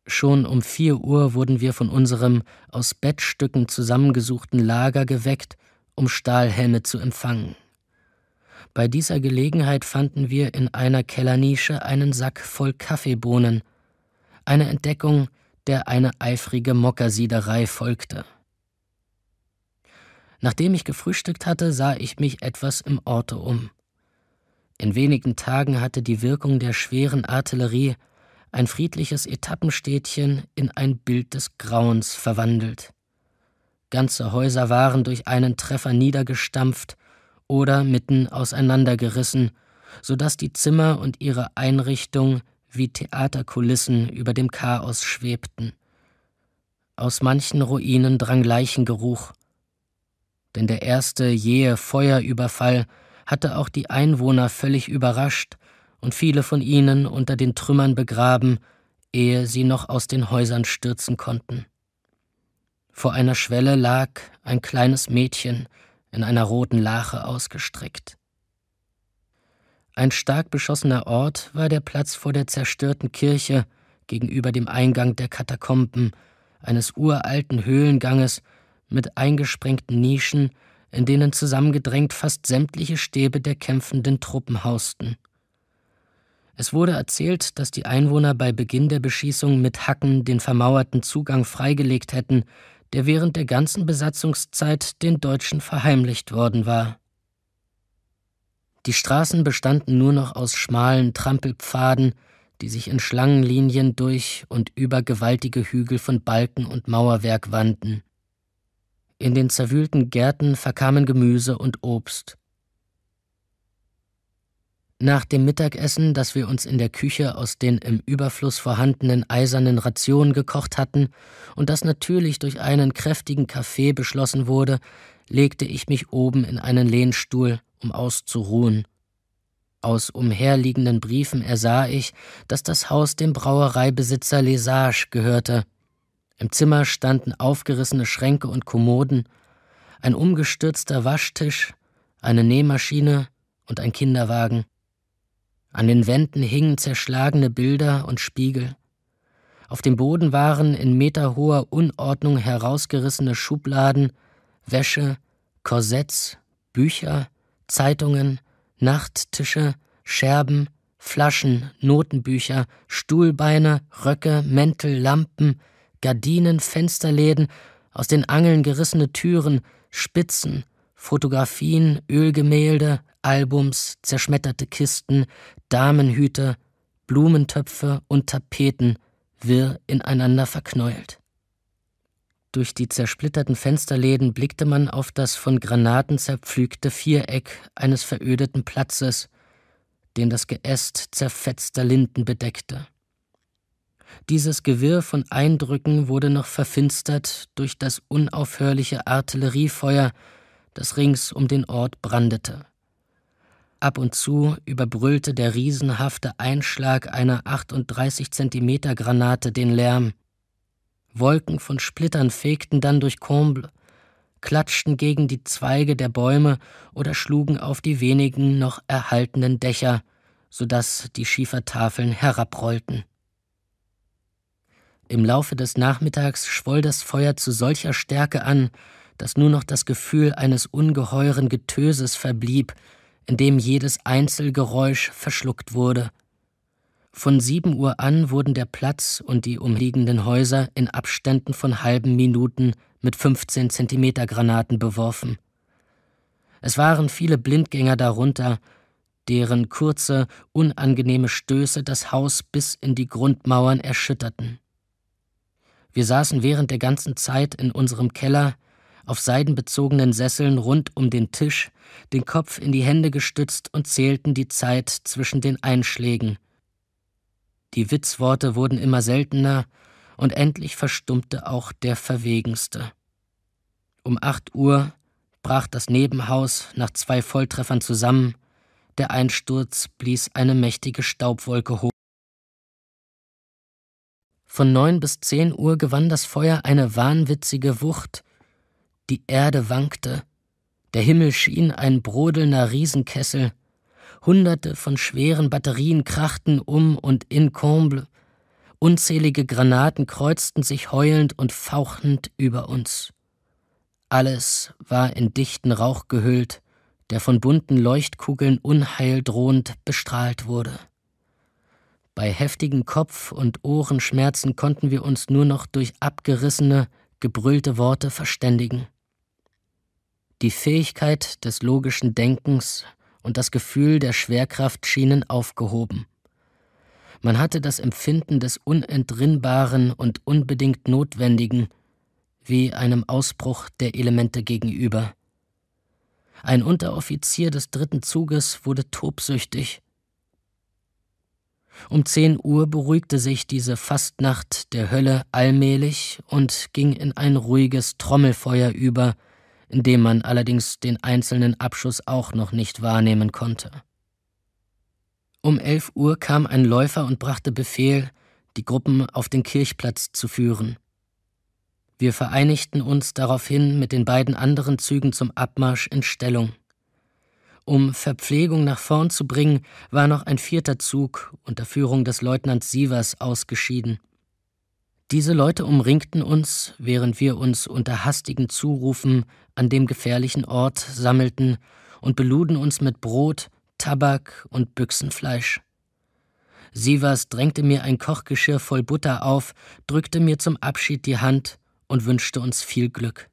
Schon um vier Uhr wurden wir von unserem aus Bettstücken zusammengesuchten Lager geweckt, um Stahlhelme zu empfangen. Bei dieser Gelegenheit fanden wir in einer Kellernische einen Sack voll Kaffeebohnen, eine Entdeckung, der eine eifrige Mockersiederei folgte. Nachdem ich gefrühstückt hatte, sah ich mich etwas im Orte um. In wenigen Tagen hatte die Wirkung der schweren Artillerie ein friedliches Etappenstädtchen in ein Bild des Grauens verwandelt. Ganze Häuser waren durch einen Treffer niedergestampft oder mitten auseinandergerissen, so dass die Zimmer und ihre Einrichtung wie Theaterkulissen über dem Chaos schwebten. Aus manchen Ruinen drang Leichengeruch, denn der erste jähe Feuerüberfall hatte auch die Einwohner völlig überrascht und viele von ihnen unter den Trümmern begraben, ehe sie noch aus den Häusern stürzen konnten. Vor einer Schwelle lag ein kleines Mädchen, in einer roten Lache ausgestreckt. Ein stark beschossener Ort war der Platz vor der zerstörten Kirche gegenüber dem Eingang der Katakomben, eines uralten Höhlenganges mit eingesprengten Nischen, in denen zusammengedrängt fast sämtliche Stäbe der kämpfenden Truppen hausten. Es wurde erzählt, dass die Einwohner bei Beginn der Beschießung mit Hacken den vermauerten Zugang freigelegt hätten, der während der ganzen Besatzungszeit den Deutschen verheimlicht worden war. Die Straßen bestanden nur noch aus schmalen Trampelpfaden, die sich in Schlangenlinien durch und über gewaltige Hügel von Balken und Mauerwerk wandten. In den zerwühlten Gärten verkamen Gemüse und Obst. Nach dem Mittagessen, das wir uns in der Küche aus den im Überfluss vorhandenen eisernen Rationen gekocht hatten und das natürlich durch einen kräftigen Kaffee beschlossen wurde, legte ich mich oben in einen Lehnstuhl, um auszuruhen. Aus umherliegenden Briefen ersah ich, dass das Haus dem Brauereibesitzer Lesage gehörte. Im Zimmer standen aufgerissene Schränke und Kommoden, ein umgestürzter Waschtisch, eine Nähmaschine und ein Kinderwagen. An den Wänden hingen zerschlagene Bilder und Spiegel. Auf dem Boden waren in meterhoher Unordnung herausgerissene Schubladen, Wäsche, Korsetts, Bücher, Zeitungen, Nachttische, Scherben, Flaschen, Notenbücher, Stuhlbeine, Röcke, Mäntel, Lampen, Gardinen, Fensterläden, aus den Angeln gerissene Türen, Spitzen, Fotografien, Ölgemälde, Albums, zerschmetterte Kisten, Damenhüte, Blumentöpfe und Tapeten wirr ineinander verknäuelt. Durch die zersplitterten Fensterläden blickte man auf das von Granaten zerpflügte Viereck eines verödeten Platzes, den das Geäst zerfetzter Linden bedeckte. Dieses Gewirr von Eindrücken wurde noch verfinstert durch das unaufhörliche Artilleriefeuer, das rings um den Ort brandete. Ab und zu überbrüllte der riesenhafte Einschlag einer 38 Zentimeter Granate den Lärm. Wolken von Splittern fegten dann durch Comble, klatschten gegen die Zweige der Bäume oder schlugen auf die wenigen noch erhaltenen Dächer, sodass die Schiefertafeln herabrollten. Im Laufe des Nachmittags schwoll das Feuer zu solcher Stärke an, dass nur noch das Gefühl eines ungeheuren Getöses verblieb, in dem jedes Einzelgeräusch verschluckt wurde. Von 7 Uhr an wurden der Platz und die umliegenden Häuser in Abständen von halben Minuten mit 15 Zentimeter Granaten beworfen. Es waren viele Blindgänger darunter, deren kurze, unangenehme Stöße das Haus bis in die Grundmauern erschütterten. Wir saßen während der ganzen Zeit in unserem Keller, auf seidenbezogenen Sesseln rund um den Tisch, den Kopf in die Hände gestützt und zählten die Zeit zwischen den Einschlägen. Die Witzworte wurden immer seltener, und endlich verstummte auch der Verwegenste. Um acht Uhr brach das Nebenhaus nach zwei Volltreffern zusammen, der Einsturz blies eine mächtige Staubwolke hoch. Von neun bis zehn Uhr gewann das Feuer eine wahnwitzige Wucht, die Erde wankte, der Himmel schien ein brodelnder Riesenkessel, Hunderte von schweren Batterien krachten um und in Comble, unzählige Granaten kreuzten sich heulend und fauchend über uns. Alles war in dichten Rauch gehüllt, der von bunten Leuchtkugeln unheildrohend bestrahlt wurde. Bei heftigen Kopf- und Ohrenschmerzen konnten wir uns nur noch durch abgerissene, gebrüllte Worte verständigen. Die Fähigkeit des logischen Denkens und das Gefühl der Schwerkraft schienen aufgehoben. Man hatte das Empfinden des Unentrinnbaren und unbedingt Notwendigen wie einem Ausbruch der Elemente gegenüber. Ein Unteroffizier des dritten Zuges wurde tobsüchtig. Um zehn Uhr beruhigte sich diese Fastnacht der Hölle allmählich und ging in ein ruhiges Trommelfeuer über, in dem man allerdings den einzelnen Abschuss auch noch nicht wahrnehmen konnte. Um elf Uhr kam ein Läufer und brachte Befehl, die Gruppen auf den Kirchplatz zu führen. Wir vereinigten uns daraufhin mit den beiden anderen Zügen zum Abmarsch in Stellung. Um Verpflegung nach vorn zu bringen, war noch ein vierter Zug unter Führung des Leutnants Sievers ausgeschieden. Diese Leute umringten uns, während wir uns unter hastigen Zurufen an dem gefährlichen Ort sammelten und beluden uns mit Brot, Tabak und Büchsenfleisch. Sivas drängte mir ein Kochgeschirr voll Butter auf, drückte mir zum Abschied die Hand und wünschte uns viel Glück.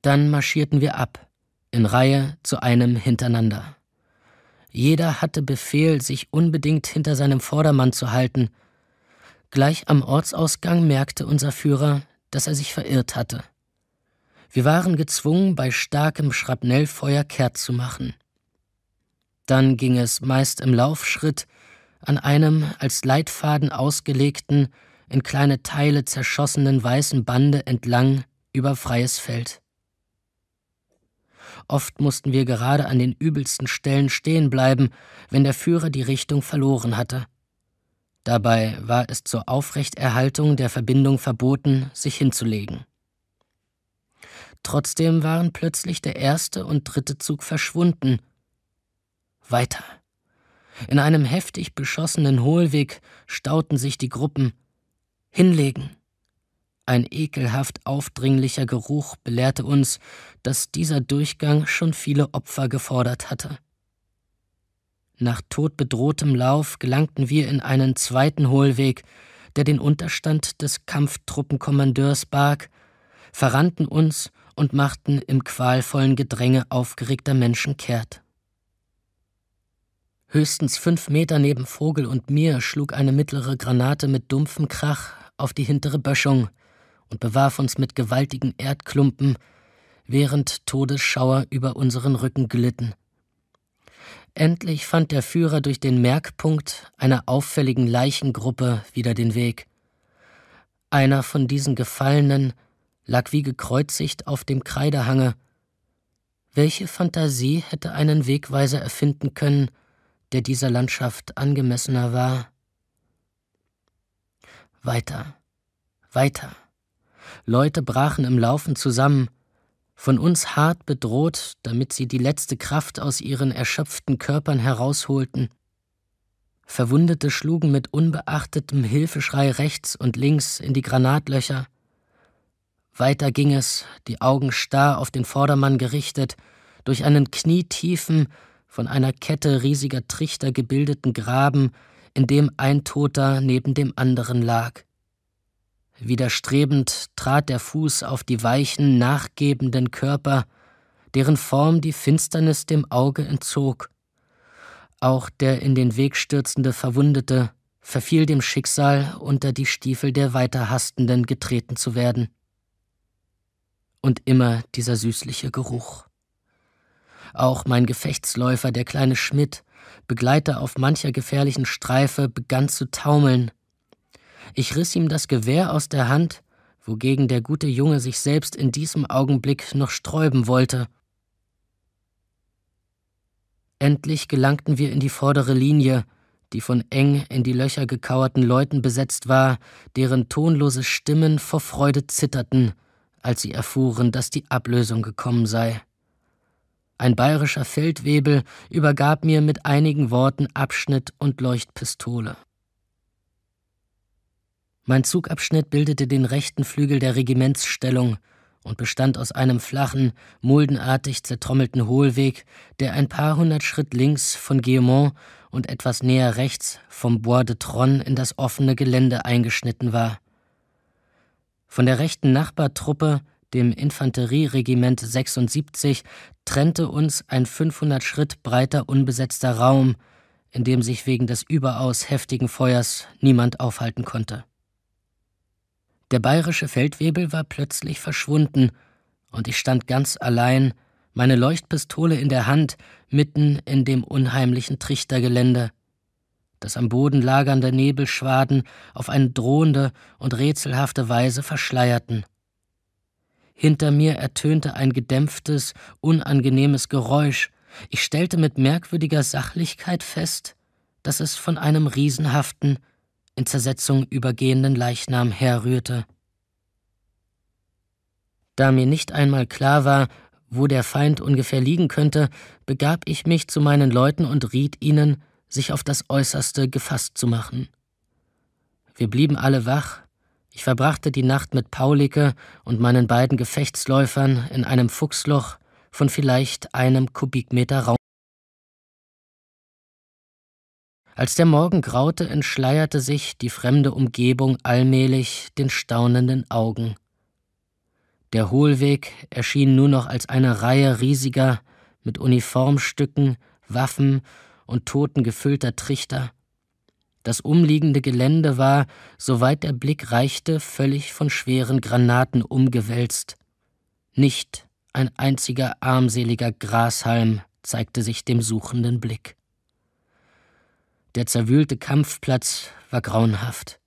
Dann marschierten wir ab, in Reihe zu einem hintereinander. Jeder hatte Befehl, sich unbedingt hinter seinem Vordermann zu halten, Gleich am Ortsausgang merkte unser Führer, dass er sich verirrt hatte. Wir waren gezwungen, bei starkem Schrapnellfeuer kehrt zu machen. Dann ging es meist im Laufschritt an einem als Leitfaden ausgelegten, in kleine Teile zerschossenen weißen Bande entlang über freies Feld. Oft mussten wir gerade an den übelsten Stellen stehen bleiben, wenn der Führer die Richtung verloren hatte. Dabei war es zur Aufrechterhaltung der Verbindung verboten, sich hinzulegen. Trotzdem waren plötzlich der erste und dritte Zug verschwunden. Weiter. In einem heftig beschossenen Hohlweg stauten sich die Gruppen. Hinlegen. Ein ekelhaft aufdringlicher Geruch belehrte uns, dass dieser Durchgang schon viele Opfer gefordert hatte. Nach todbedrohtem Lauf gelangten wir in einen zweiten Hohlweg, der den Unterstand des Kampftruppenkommandeurs barg, verrannten uns und machten im qualvollen Gedränge aufgeregter Menschen kehrt. Höchstens fünf Meter neben Vogel und mir schlug eine mittlere Granate mit dumpfem Krach auf die hintere Böschung und bewarf uns mit gewaltigen Erdklumpen, während Todesschauer über unseren Rücken glitten. Endlich fand der Führer durch den Merkpunkt einer auffälligen Leichengruppe wieder den Weg. Einer von diesen Gefallenen lag wie gekreuzigt auf dem Kreidehange. Welche Fantasie hätte einen Wegweiser erfinden können, der dieser Landschaft angemessener war? Weiter, weiter. Leute brachen im Laufen zusammen, von uns hart bedroht, damit sie die letzte Kraft aus ihren erschöpften Körpern herausholten. Verwundete schlugen mit unbeachtetem Hilfeschrei rechts und links in die Granatlöcher. Weiter ging es, die Augen starr auf den Vordermann gerichtet, durch einen knietiefen, von einer Kette riesiger Trichter gebildeten Graben, in dem ein Toter neben dem anderen lag. Widerstrebend trat der Fuß auf die weichen, nachgebenden Körper, deren Form die Finsternis dem Auge entzog. Auch der in den Weg stürzende Verwundete verfiel dem Schicksal, unter die Stiefel der Weiterhastenden getreten zu werden. Und immer dieser süßliche Geruch. Auch mein Gefechtsläufer, der kleine Schmidt, Begleiter auf mancher gefährlichen Streife, begann zu taumeln, ich riss ihm das Gewehr aus der Hand, wogegen der gute Junge sich selbst in diesem Augenblick noch sträuben wollte. Endlich gelangten wir in die vordere Linie, die von eng in die Löcher gekauerten Leuten besetzt war, deren tonlose Stimmen vor Freude zitterten, als sie erfuhren, dass die Ablösung gekommen sei. Ein bayerischer Feldwebel übergab mir mit einigen Worten Abschnitt und Leuchtpistole. Mein Zugabschnitt bildete den rechten Flügel der Regimentsstellung und bestand aus einem flachen, muldenartig zertrommelten Hohlweg, der ein paar hundert Schritt links von Guillemont und etwas näher rechts vom Bois de Tronne in das offene Gelände eingeschnitten war. Von der rechten Nachbartruppe, dem Infanterieregiment 76, trennte uns ein 500 Schritt breiter unbesetzter Raum, in dem sich wegen des überaus heftigen Feuers niemand aufhalten konnte. Der bayerische Feldwebel war plötzlich verschwunden, und ich stand ganz allein, meine Leuchtpistole in der Hand, mitten in dem unheimlichen Trichtergelände. Das am Boden lagernde Nebelschwaden auf eine drohende und rätselhafte Weise verschleierten. Hinter mir ertönte ein gedämpftes, unangenehmes Geräusch. Ich stellte mit merkwürdiger Sachlichkeit fest, dass es von einem riesenhaften in Zersetzung übergehenden Leichnam herrührte. Da mir nicht einmal klar war, wo der Feind ungefähr liegen könnte, begab ich mich zu meinen Leuten und riet ihnen, sich auf das Äußerste gefasst zu machen. Wir blieben alle wach, ich verbrachte die Nacht mit Paulike und meinen beiden Gefechtsläufern in einem Fuchsloch von vielleicht einem Kubikmeter Raum. Als der Morgen graute, entschleierte sich die fremde Umgebung allmählich den staunenden Augen. Der Hohlweg erschien nur noch als eine Reihe riesiger, mit Uniformstücken, Waffen und Toten gefüllter Trichter. Das umliegende Gelände war, soweit der Blick reichte, völlig von schweren Granaten umgewälzt. Nicht ein einziger armseliger Grashalm zeigte sich dem suchenden Blick. Der zerwühlte Kampfplatz war grauenhaft.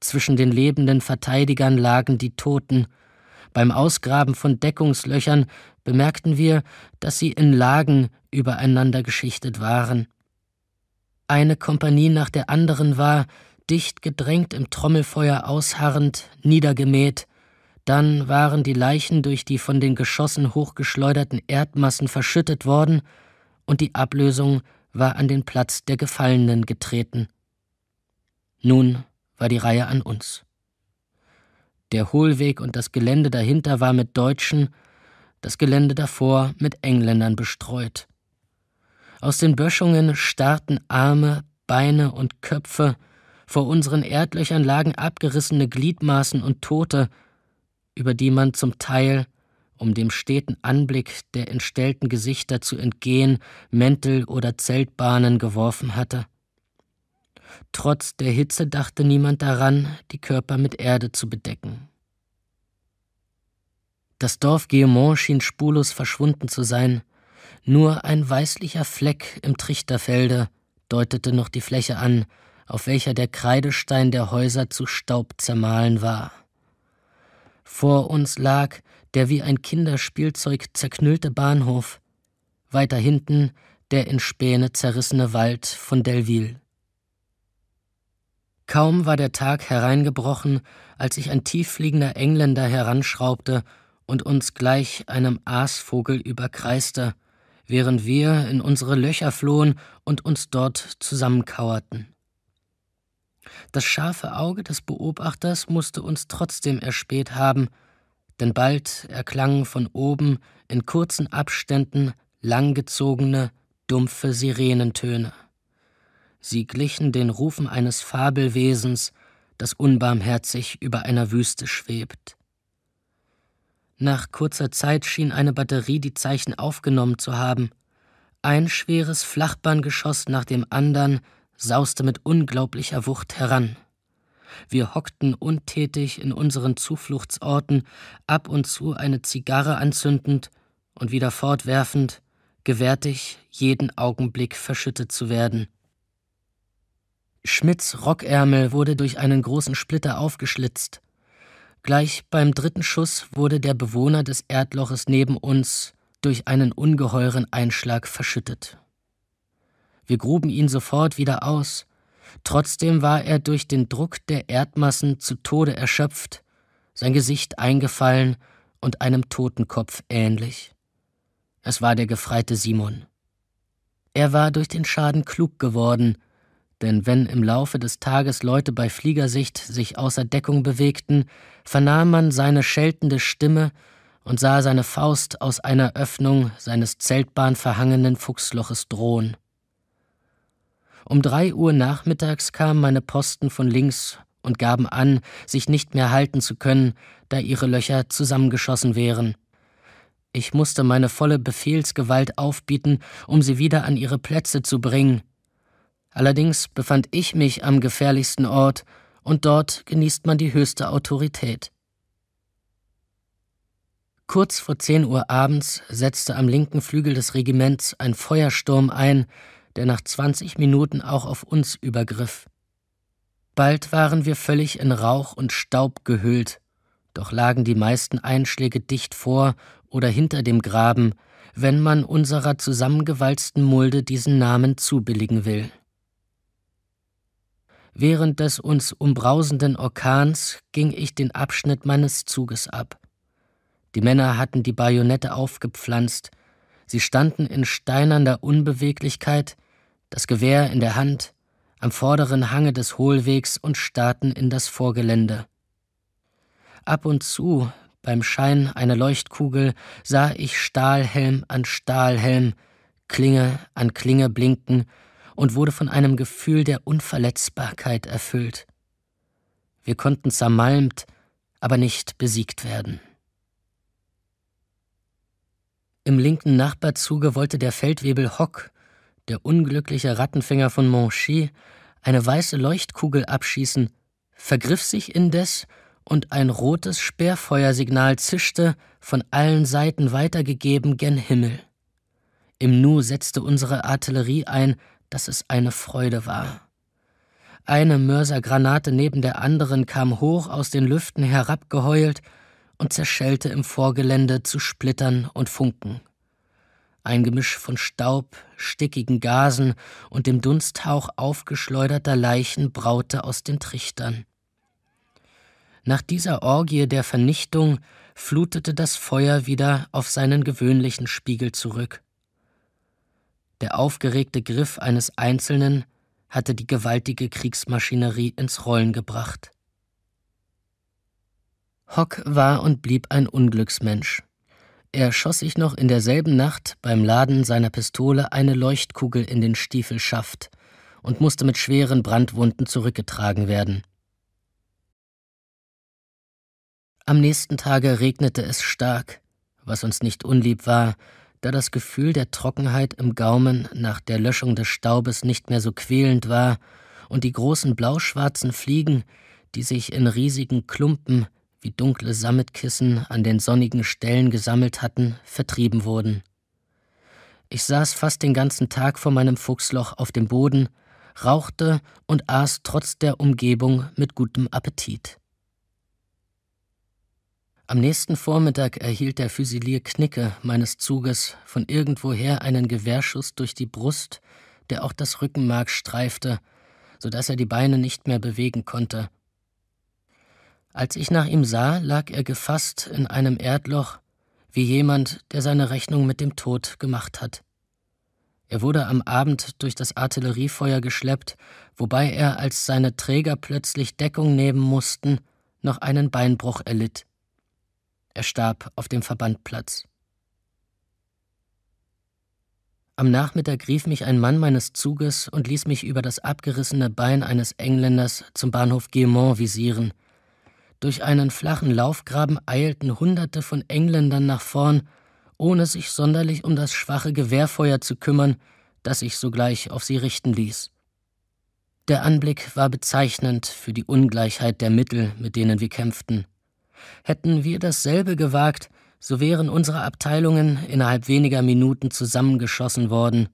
Zwischen den lebenden Verteidigern lagen die Toten. Beim Ausgraben von Deckungslöchern bemerkten wir, dass sie in Lagen übereinander geschichtet waren. Eine Kompanie nach der anderen war, dicht gedrängt im Trommelfeuer ausharrend, niedergemäht. Dann waren die Leichen durch die von den Geschossen hochgeschleuderten Erdmassen verschüttet worden und die Ablösung war an den Platz der Gefallenen getreten. Nun war die Reihe an uns. Der Hohlweg und das Gelände dahinter war mit Deutschen, das Gelände davor mit Engländern bestreut. Aus den Böschungen starrten Arme, Beine und Köpfe, vor unseren Erdlöchern lagen abgerissene Gliedmaßen und Tote, über die man zum Teil um dem steten Anblick der entstellten Gesichter zu entgehen, Mäntel oder Zeltbahnen geworfen hatte. Trotz der Hitze dachte niemand daran, die Körper mit Erde zu bedecken. Das Dorf Guillemont schien spurlos verschwunden zu sein. Nur ein weißlicher Fleck im Trichterfelde deutete noch die Fläche an, auf welcher der Kreidestein der Häuser zu Staub zermahlen war. Vor uns lag, der wie ein Kinderspielzeug zerknüllte Bahnhof, weiter hinten der in Späne zerrissene Wald von Delville. Kaum war der Tag hereingebrochen, als sich ein tieffliegender Engländer heranschraubte und uns gleich einem Aasvogel überkreiste, während wir in unsere Löcher flohen und uns dort zusammenkauerten. Das scharfe Auge des Beobachters musste uns trotzdem erspäht haben, denn bald erklangen von oben in kurzen Abständen langgezogene, dumpfe Sirenentöne. Sie glichen den Rufen eines Fabelwesens, das unbarmherzig über einer Wüste schwebt. Nach kurzer Zeit schien eine Batterie die Zeichen aufgenommen zu haben. Ein schweres Flachbahngeschoss nach dem anderen sauste mit unglaublicher Wucht heran. Wir hockten untätig in unseren Zufluchtsorten, ab und zu eine Zigarre anzündend und wieder fortwerfend, gewärtig, jeden Augenblick verschüttet zu werden. Schmidts Rockärmel wurde durch einen großen Splitter aufgeschlitzt. Gleich beim dritten Schuss wurde der Bewohner des Erdloches neben uns durch einen ungeheuren Einschlag verschüttet. Wir gruben ihn sofort wieder aus, Trotzdem war er durch den Druck der Erdmassen zu Tode erschöpft, sein Gesicht eingefallen und einem Totenkopf ähnlich. Es war der gefreite Simon. Er war durch den Schaden klug geworden, denn wenn im Laufe des Tages Leute bei Fliegersicht sich außer Deckung bewegten, vernahm man seine scheltende Stimme und sah seine Faust aus einer Öffnung seines zeltbahnverhangenen Fuchsloches drohen. Um drei Uhr nachmittags kamen meine Posten von links und gaben an, sich nicht mehr halten zu können, da ihre Löcher zusammengeschossen wären. Ich musste meine volle Befehlsgewalt aufbieten, um sie wieder an ihre Plätze zu bringen. Allerdings befand ich mich am gefährlichsten Ort, und dort genießt man die höchste Autorität. Kurz vor zehn Uhr abends setzte am linken Flügel des Regiments ein Feuersturm ein, der nach 20 Minuten auch auf uns übergriff. Bald waren wir völlig in Rauch und Staub gehüllt, doch lagen die meisten Einschläge dicht vor oder hinter dem Graben, wenn man unserer zusammengewalzten Mulde diesen Namen zubilligen will. Während des uns umbrausenden Orkans ging ich den Abschnitt meines Zuges ab. Die Männer hatten die Bajonette aufgepflanzt, sie standen in steinerner Unbeweglichkeit das Gewehr in der Hand, am vorderen Hange des Hohlwegs und starrten in das Vorgelände. Ab und zu, beim Schein einer Leuchtkugel, sah ich Stahlhelm an Stahlhelm, Klinge an Klinge blinken und wurde von einem Gefühl der Unverletzbarkeit erfüllt. Wir konnten zermalmt, aber nicht besiegt werden. Im linken Nachbarzuge wollte der Feldwebel Hock der unglückliche Rattenfänger von Monchy, eine weiße Leuchtkugel abschießen, vergriff sich indes und ein rotes Sperrfeuersignal zischte, von allen Seiten weitergegeben gen Himmel. Im Nu setzte unsere Artillerie ein, dass es eine Freude war. Eine Mörsergranate neben der anderen kam hoch aus den Lüften herabgeheult und zerschellte im Vorgelände zu Splittern und Funken ein Gemisch von Staub, stickigen Gasen und dem Dunsthauch aufgeschleuderter Leichen braute aus den Trichtern. Nach dieser Orgie der Vernichtung flutete das Feuer wieder auf seinen gewöhnlichen Spiegel zurück. Der aufgeregte Griff eines Einzelnen hatte die gewaltige Kriegsmaschinerie ins Rollen gebracht. Hock war und blieb ein Unglücksmensch. Er schoss sich noch in derselben Nacht beim Laden seiner Pistole eine Leuchtkugel in den Stiefelschaft und musste mit schweren Brandwunden zurückgetragen werden. Am nächsten Tage regnete es stark, was uns nicht unlieb war, da das Gefühl der Trockenheit im Gaumen nach der Löschung des Staubes nicht mehr so quälend war und die großen blauschwarzen Fliegen, die sich in riesigen Klumpen wie dunkle Sammetkissen an den sonnigen Stellen gesammelt hatten, vertrieben wurden. Ich saß fast den ganzen Tag vor meinem Fuchsloch auf dem Boden, rauchte und aß trotz der Umgebung mit gutem Appetit. Am nächsten Vormittag erhielt der Füsilier Knicke meines Zuges von irgendwoher einen Gewehrschuss durch die Brust, der auch das Rückenmark streifte, so dass er die Beine nicht mehr bewegen konnte als ich nach ihm sah, lag er gefasst in einem Erdloch, wie jemand, der seine Rechnung mit dem Tod gemacht hat. Er wurde am Abend durch das Artilleriefeuer geschleppt, wobei er, als seine Träger plötzlich Deckung nehmen mussten, noch einen Beinbruch erlitt. Er starb auf dem Verbandplatz. Am Nachmittag rief mich ein Mann meines Zuges und ließ mich über das abgerissene Bein eines Engländers zum Bahnhof Guillemont visieren – durch einen flachen Laufgraben eilten Hunderte von Engländern nach vorn, ohne sich sonderlich um das schwache Gewehrfeuer zu kümmern, das sich sogleich auf sie richten ließ. Der Anblick war bezeichnend für die Ungleichheit der Mittel, mit denen wir kämpften. Hätten wir dasselbe gewagt, so wären unsere Abteilungen innerhalb weniger Minuten zusammengeschossen worden,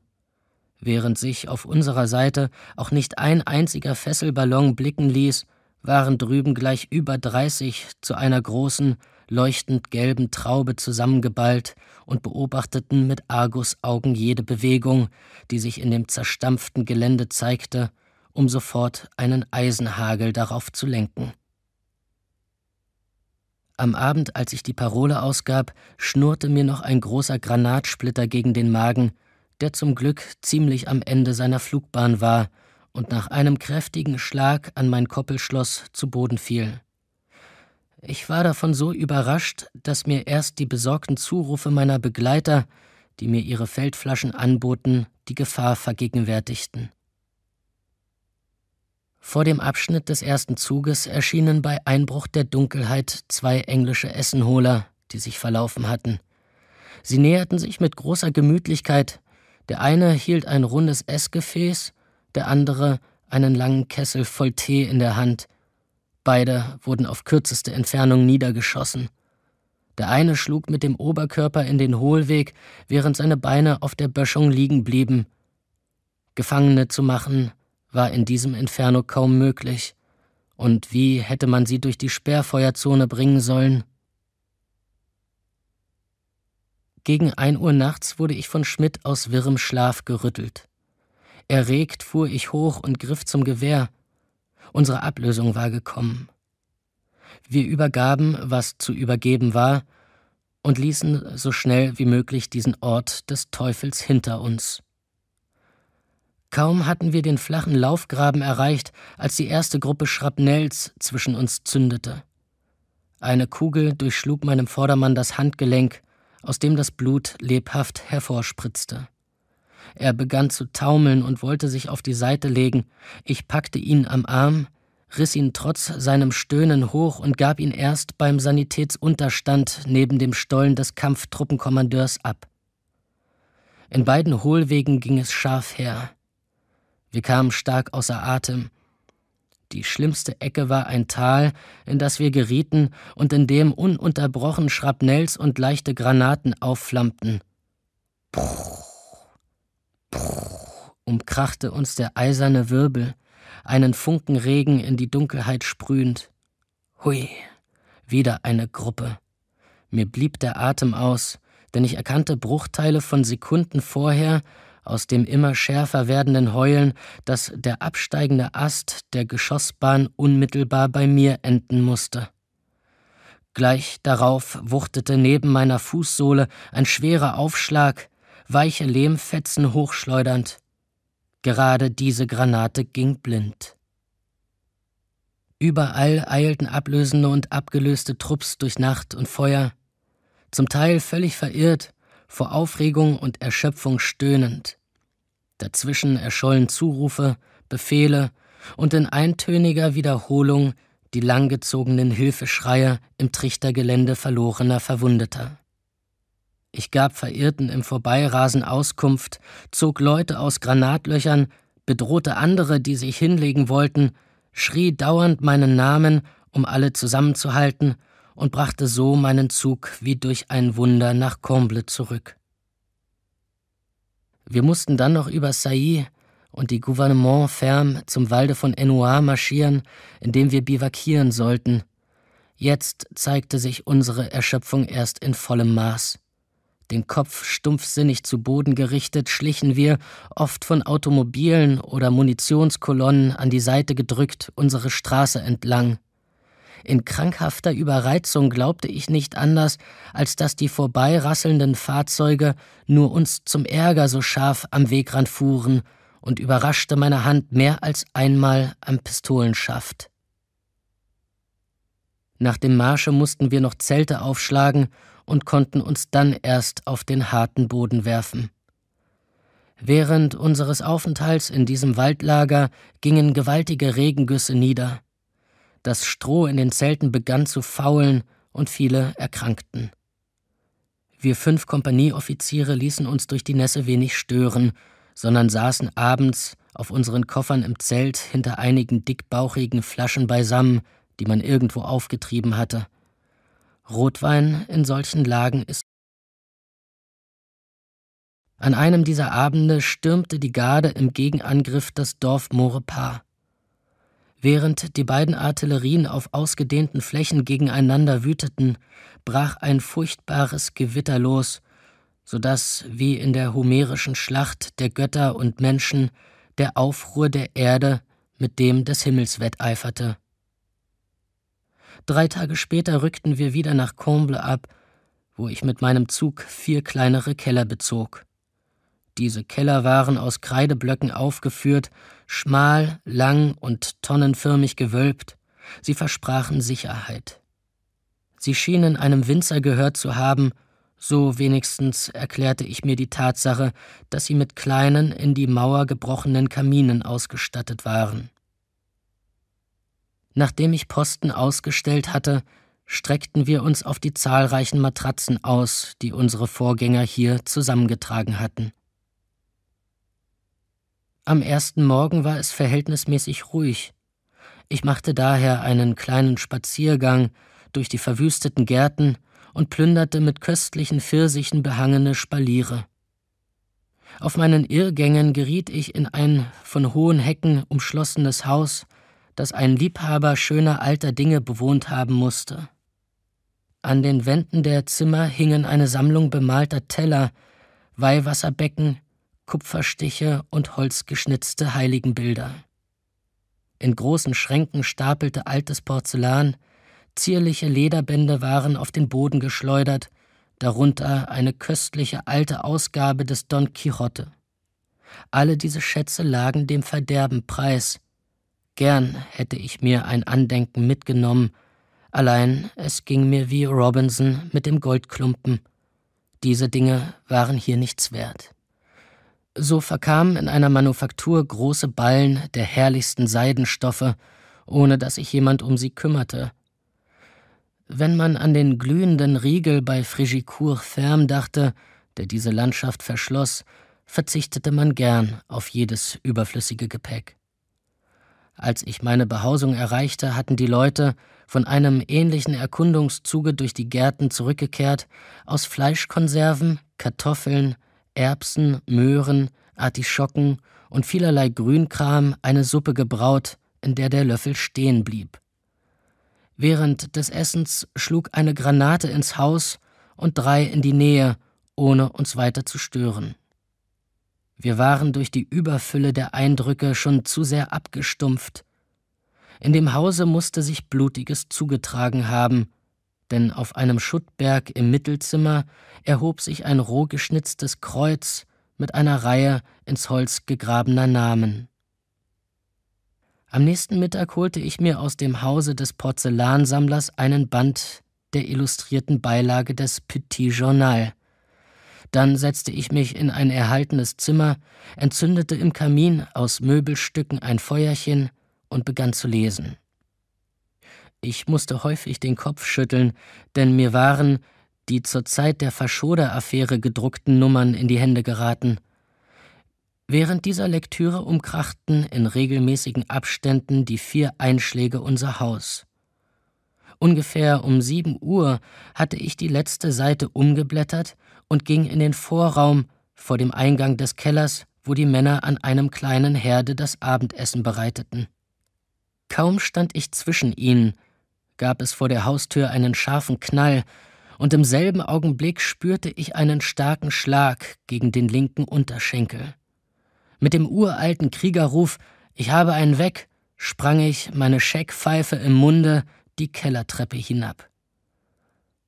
während sich auf unserer Seite auch nicht ein einziger Fesselballon blicken ließ, waren drüben gleich über 30 zu einer großen, leuchtend gelben Traube zusammengeballt und beobachteten mit Argusaugen jede Bewegung, die sich in dem zerstampften Gelände zeigte, um sofort einen Eisenhagel darauf zu lenken. Am Abend, als ich die Parole ausgab, schnurrte mir noch ein großer Granatsplitter gegen den Magen, der zum Glück ziemlich am Ende seiner Flugbahn war und nach einem kräftigen Schlag an mein Koppelschloss zu Boden fiel. Ich war davon so überrascht, dass mir erst die besorgten Zurufe meiner Begleiter, die mir ihre Feldflaschen anboten, die Gefahr vergegenwärtigten. Vor dem Abschnitt des ersten Zuges erschienen bei Einbruch der Dunkelheit zwei englische Essenholer, die sich verlaufen hatten. Sie näherten sich mit großer Gemütlichkeit. Der eine hielt ein rundes Essgefäß, der andere einen langen Kessel voll Tee in der Hand. Beide wurden auf kürzeste Entfernung niedergeschossen. Der eine schlug mit dem Oberkörper in den Hohlweg, während seine Beine auf der Böschung liegen blieben. Gefangene zu machen war in diesem Inferno kaum möglich. Und wie hätte man sie durch die Sperrfeuerzone bringen sollen? Gegen ein Uhr nachts wurde ich von Schmidt aus wirrem Schlaf gerüttelt. Erregt fuhr ich hoch und griff zum Gewehr. Unsere Ablösung war gekommen. Wir übergaben, was zu übergeben war, und ließen so schnell wie möglich diesen Ort des Teufels hinter uns. Kaum hatten wir den flachen Laufgraben erreicht, als die erste Gruppe Schrapnells zwischen uns zündete. Eine Kugel durchschlug meinem Vordermann das Handgelenk, aus dem das Blut lebhaft hervorspritzte. Er begann zu taumeln und wollte sich auf die Seite legen. Ich packte ihn am Arm, riss ihn trotz seinem Stöhnen hoch und gab ihn erst beim Sanitätsunterstand neben dem Stollen des Kampftruppenkommandeurs ab. In beiden Hohlwegen ging es scharf her. Wir kamen stark außer Atem. Die schlimmste Ecke war ein Tal, in das wir gerieten und in dem ununterbrochen Schrapnells und leichte Granaten aufflammten. Puh umkrachte uns der eiserne Wirbel, einen Funkenregen in die Dunkelheit sprühend. Hui, wieder eine Gruppe. Mir blieb der Atem aus, denn ich erkannte Bruchteile von Sekunden vorher aus dem immer schärfer werdenden Heulen, dass der absteigende Ast der Geschossbahn unmittelbar bei mir enden musste. Gleich darauf wuchtete neben meiner Fußsohle ein schwerer Aufschlag, weiche Lehmfetzen hochschleudernd. Gerade diese Granate ging blind. Überall eilten ablösende und abgelöste Trupps durch Nacht und Feuer, zum Teil völlig verirrt, vor Aufregung und Erschöpfung stöhnend. Dazwischen erschollen Zurufe, Befehle und in eintöniger Wiederholung die langgezogenen Hilfeschreie im Trichtergelände verlorener Verwundeter. Ich gab Verirrten im Vorbeirasen Auskunft, zog Leute aus Granatlöchern, bedrohte andere, die sich hinlegen wollten, schrie dauernd meinen Namen, um alle zusammenzuhalten, und brachte so meinen Zug wie durch ein Wunder nach Comble zurück. Wir mussten dann noch über Sailly und die Gouvernement Ferme zum Walde von Enoir marschieren, in dem wir bivakieren sollten. Jetzt zeigte sich unsere Erschöpfung erst in vollem Maß den Kopf stumpfsinnig zu Boden gerichtet, schlichen wir, oft von Automobilen oder Munitionskolonnen an die Seite gedrückt, unsere Straße entlang. In krankhafter Überreizung glaubte ich nicht anders, als dass die vorbeirasselnden Fahrzeuge nur uns zum Ärger so scharf am Wegrand fuhren und überraschte meine Hand mehr als einmal am Pistolenschaft. Nach dem Marsche mussten wir noch Zelte aufschlagen und konnten uns dann erst auf den harten Boden werfen. Während unseres Aufenthalts in diesem Waldlager gingen gewaltige Regengüsse nieder. Das Stroh in den Zelten begann zu faulen und viele erkrankten. Wir fünf Kompanieoffiziere ließen uns durch die Nässe wenig stören, sondern saßen abends auf unseren Koffern im Zelt hinter einigen dickbauchigen Flaschen beisammen, die man irgendwo aufgetrieben hatte. Rotwein in solchen Lagen ist. An einem dieser Abende stürmte die Garde im Gegenangriff das Dorf Morepar. Während die beiden Artillerien auf ausgedehnten Flächen gegeneinander wüteten, brach ein furchtbares Gewitter los, so dass, wie in der homerischen Schlacht der Götter und Menschen, der Aufruhr der Erde mit dem des Himmels wetteiferte. Drei Tage später rückten wir wieder nach Comble ab, wo ich mit meinem Zug vier kleinere Keller bezog. Diese Keller waren aus Kreideblöcken aufgeführt, schmal, lang und tonnenförmig gewölbt. Sie versprachen Sicherheit. Sie schienen einem Winzer gehört zu haben, so wenigstens erklärte ich mir die Tatsache, dass sie mit kleinen, in die Mauer gebrochenen Kaminen ausgestattet waren. Nachdem ich Posten ausgestellt hatte, streckten wir uns auf die zahlreichen Matratzen aus, die unsere Vorgänger hier zusammengetragen hatten. Am ersten Morgen war es verhältnismäßig ruhig. Ich machte daher einen kleinen Spaziergang durch die verwüsteten Gärten und plünderte mit köstlichen Pfirsichen behangene Spaliere. Auf meinen Irrgängen geriet ich in ein von hohen Hecken umschlossenes Haus, das ein Liebhaber schöner alter Dinge bewohnt haben musste. An den Wänden der Zimmer hingen eine Sammlung bemalter Teller, Weihwasserbecken, Kupferstiche und holzgeschnitzte Heiligenbilder. In großen Schränken stapelte altes Porzellan, zierliche Lederbände waren auf den Boden geschleudert, darunter eine köstliche alte Ausgabe des Don Quixote. Alle diese Schätze lagen dem Verderben preis, Gern hätte ich mir ein Andenken mitgenommen, allein es ging mir wie Robinson mit dem Goldklumpen. Diese Dinge waren hier nichts wert. So verkamen in einer Manufaktur große Ballen der herrlichsten Seidenstoffe, ohne dass sich jemand um sie kümmerte. Wenn man an den glühenden Riegel bei Frigicourt Ferme dachte, der diese Landschaft verschloss, verzichtete man gern auf jedes überflüssige Gepäck. Als ich meine Behausung erreichte, hatten die Leute, von einem ähnlichen Erkundungszuge durch die Gärten zurückgekehrt, aus Fleischkonserven, Kartoffeln, Erbsen, Möhren, Artischocken und vielerlei Grünkram eine Suppe gebraut, in der der Löffel stehen blieb. Während des Essens schlug eine Granate ins Haus und drei in die Nähe, ohne uns weiter zu stören. Wir waren durch die Überfülle der Eindrücke schon zu sehr abgestumpft. In dem Hause musste sich Blutiges zugetragen haben, denn auf einem Schuttberg im Mittelzimmer erhob sich ein roh geschnitztes Kreuz mit einer Reihe ins Holz gegrabener Namen. Am nächsten Mittag holte ich mir aus dem Hause des Porzellansammlers einen Band der illustrierten Beilage des Petit Journal – dann setzte ich mich in ein erhaltenes Zimmer, entzündete im Kamin aus Möbelstücken ein Feuerchen und begann zu lesen. Ich musste häufig den Kopf schütteln, denn mir waren die zur Zeit der Faschoda-Affäre gedruckten Nummern in die Hände geraten. Während dieser Lektüre umkrachten in regelmäßigen Abständen die vier Einschläge unser Haus. Ungefähr um sieben Uhr hatte ich die letzte Seite umgeblättert und ging in den Vorraum vor dem Eingang des Kellers, wo die Männer an einem kleinen Herde das Abendessen bereiteten. Kaum stand ich zwischen ihnen, gab es vor der Haustür einen scharfen Knall, und im selben Augenblick spürte ich einen starken Schlag gegen den linken Unterschenkel. Mit dem uralten Kriegerruf Ich habe einen weg, sprang ich, meine Scheckpfeife im Munde, die Kellertreppe hinab.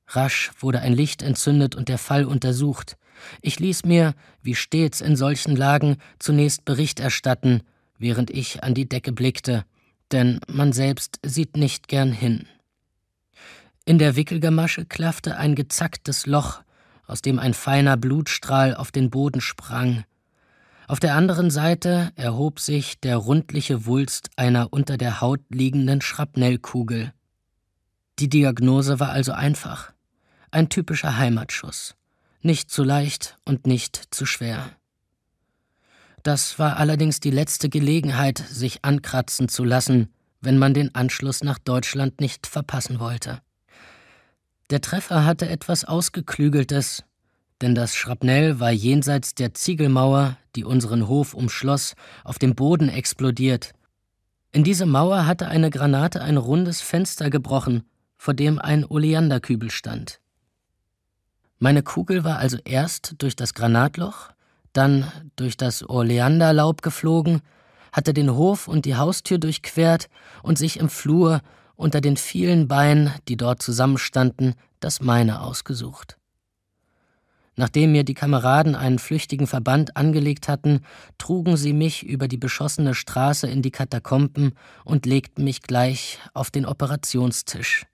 Rasch wurde ein Licht entzündet und der Fall untersucht. Ich ließ mir, wie stets in solchen Lagen, zunächst Bericht erstatten, während ich an die Decke blickte, denn man selbst sieht nicht gern hin. In der Wickelgamasche klaffte ein gezacktes Loch, aus dem ein feiner Blutstrahl auf den Boden sprang. Auf der anderen Seite erhob sich der rundliche Wulst einer unter der Haut liegenden Schrapnellkugel. Die Diagnose war also einfach. Ein typischer Heimatschuss. Nicht zu leicht und nicht zu schwer. Das war allerdings die letzte Gelegenheit, sich ankratzen zu lassen, wenn man den Anschluss nach Deutschland nicht verpassen wollte. Der Treffer hatte etwas Ausgeklügeltes, denn das Schrapnell war jenseits der Ziegelmauer, die unseren Hof umschloss, auf dem Boden explodiert. In diese Mauer hatte eine Granate ein rundes Fenster gebrochen, vor dem ein Oleanderkübel stand. Meine Kugel war also erst durch das Granatloch, dann durch das Oleanderlaub geflogen, hatte den Hof und die Haustür durchquert und sich im Flur unter den vielen Beinen, die dort zusammenstanden, das meine ausgesucht. Nachdem mir die Kameraden einen flüchtigen Verband angelegt hatten, trugen sie mich über die beschossene Straße in die Katakomben und legten mich gleich auf den Operationstisch.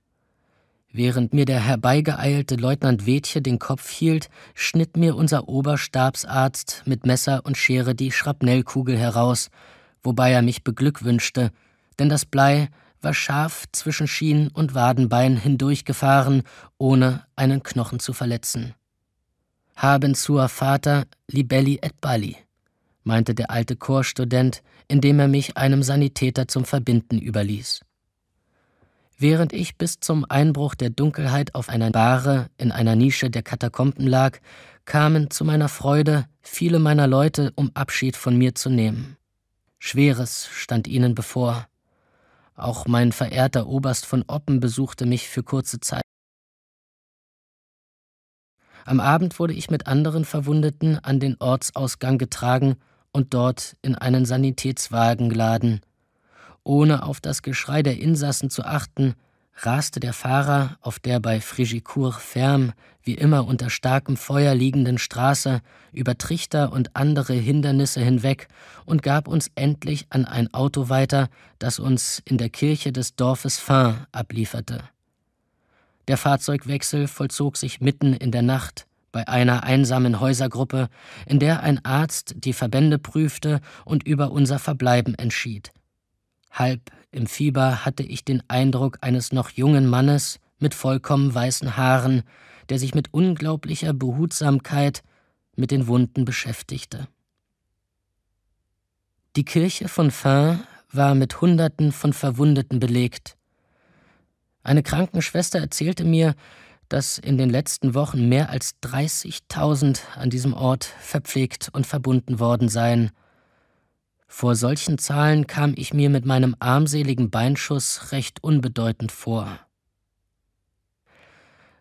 Während mir der herbeigeeilte Leutnant Wethje den Kopf hielt, schnitt mir unser Oberstabsarzt mit Messer und Schere die Schrapnellkugel heraus, wobei er mich beglückwünschte, denn das Blei war scharf zwischen Schien und Wadenbein hindurchgefahren, ohne einen Knochen zu verletzen. Haben sua Vater libelli et balli, meinte der alte Chorstudent, indem er mich einem Sanitäter zum Verbinden überließ. Während ich bis zum Einbruch der Dunkelheit auf einer Bahre in einer Nische der Katakomben lag, kamen zu meiner Freude viele meiner Leute, um Abschied von mir zu nehmen. Schweres stand ihnen bevor. Auch mein verehrter Oberst von Oppen besuchte mich für kurze Zeit. Am Abend wurde ich mit anderen Verwundeten an den Ortsausgang getragen und dort in einen Sanitätswagen geladen – ohne auf das Geschrei der Insassen zu achten, raste der Fahrer auf der bei Frigicourt ferm, wie immer unter starkem Feuer liegenden Straße, über Trichter und andere Hindernisse hinweg und gab uns endlich an ein Auto weiter, das uns in der Kirche des Dorfes Fin ablieferte. Der Fahrzeugwechsel vollzog sich mitten in der Nacht bei einer einsamen Häusergruppe, in der ein Arzt die Verbände prüfte und über unser Verbleiben entschied. Halb im Fieber hatte ich den Eindruck eines noch jungen Mannes mit vollkommen weißen Haaren, der sich mit unglaublicher Behutsamkeit mit den Wunden beschäftigte. Die Kirche von Fin war mit Hunderten von Verwundeten belegt. Eine Krankenschwester erzählte mir, dass in den letzten Wochen mehr als 30.000 an diesem Ort verpflegt und verbunden worden seien – vor solchen Zahlen kam ich mir mit meinem armseligen Beinschuss recht unbedeutend vor.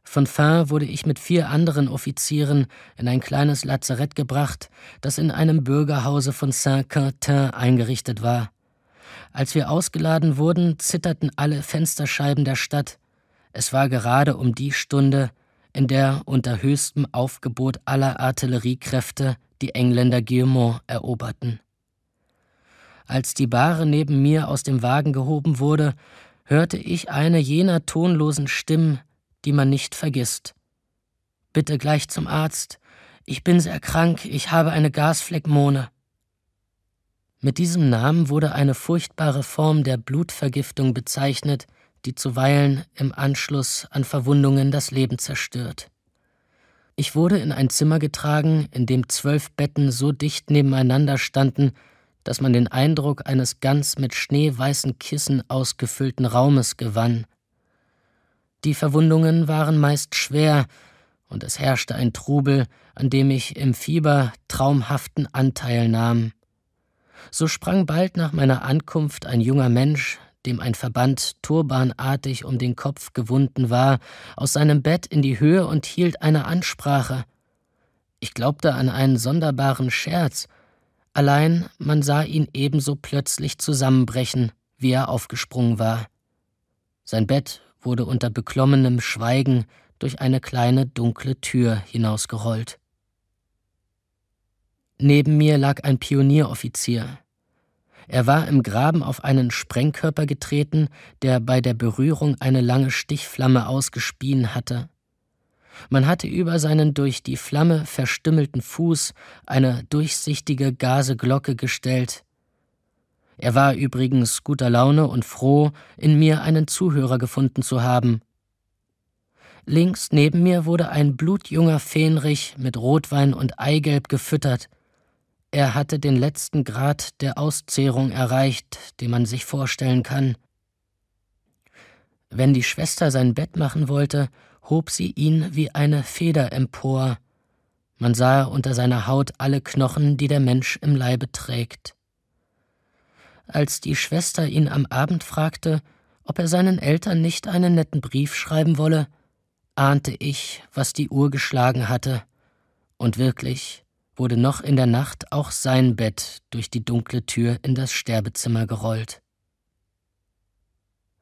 Von Fin wurde ich mit vier anderen Offizieren in ein kleines Lazarett gebracht, das in einem Bürgerhause von Saint-Quentin eingerichtet war. Als wir ausgeladen wurden, zitterten alle Fensterscheiben der Stadt. Es war gerade um die Stunde, in der unter höchstem Aufgebot aller Artilleriekräfte die Engländer Guillemont eroberten. Als die Bahre neben mir aus dem Wagen gehoben wurde, hörte ich eine jener tonlosen Stimmen, die man nicht vergisst. Bitte gleich zum Arzt. Ich bin sehr krank, ich habe eine Gasfleckmone. Mit diesem Namen wurde eine furchtbare Form der Blutvergiftung bezeichnet, die zuweilen im Anschluss an Verwundungen das Leben zerstört. Ich wurde in ein Zimmer getragen, in dem zwölf Betten so dicht nebeneinander standen, dass man den Eindruck eines ganz mit schneeweißen Kissen ausgefüllten Raumes gewann. Die Verwundungen waren meist schwer, und es herrschte ein Trubel, an dem ich im Fieber traumhaften Anteil nahm. So sprang bald nach meiner Ankunft ein junger Mensch, dem ein Verband turbanartig um den Kopf gewunden war, aus seinem Bett in die Höhe und hielt eine Ansprache. Ich glaubte an einen sonderbaren Scherz, allein man sah ihn ebenso plötzlich zusammenbrechen, wie er aufgesprungen war. Sein Bett wurde unter beklommenem Schweigen durch eine kleine dunkle Tür hinausgerollt. Neben mir lag ein Pionieroffizier. Er war im Graben auf einen Sprengkörper getreten, der bei der Berührung eine lange Stichflamme ausgespien hatte. Man hatte über seinen durch die Flamme verstümmelten Fuß eine durchsichtige Gaseglocke gestellt. Er war übrigens guter Laune und froh, in mir einen Zuhörer gefunden zu haben. Links neben mir wurde ein blutjunger Fähnrich mit Rotwein und Eigelb gefüttert. Er hatte den letzten Grad der Auszehrung erreicht, den man sich vorstellen kann. Wenn die Schwester sein Bett machen wollte, hob sie ihn wie eine Feder empor, man sah unter seiner Haut alle Knochen, die der Mensch im Leibe trägt. Als die Schwester ihn am Abend fragte, ob er seinen Eltern nicht einen netten Brief schreiben wolle, ahnte ich, was die Uhr geschlagen hatte, und wirklich wurde noch in der Nacht auch sein Bett durch die dunkle Tür in das Sterbezimmer gerollt.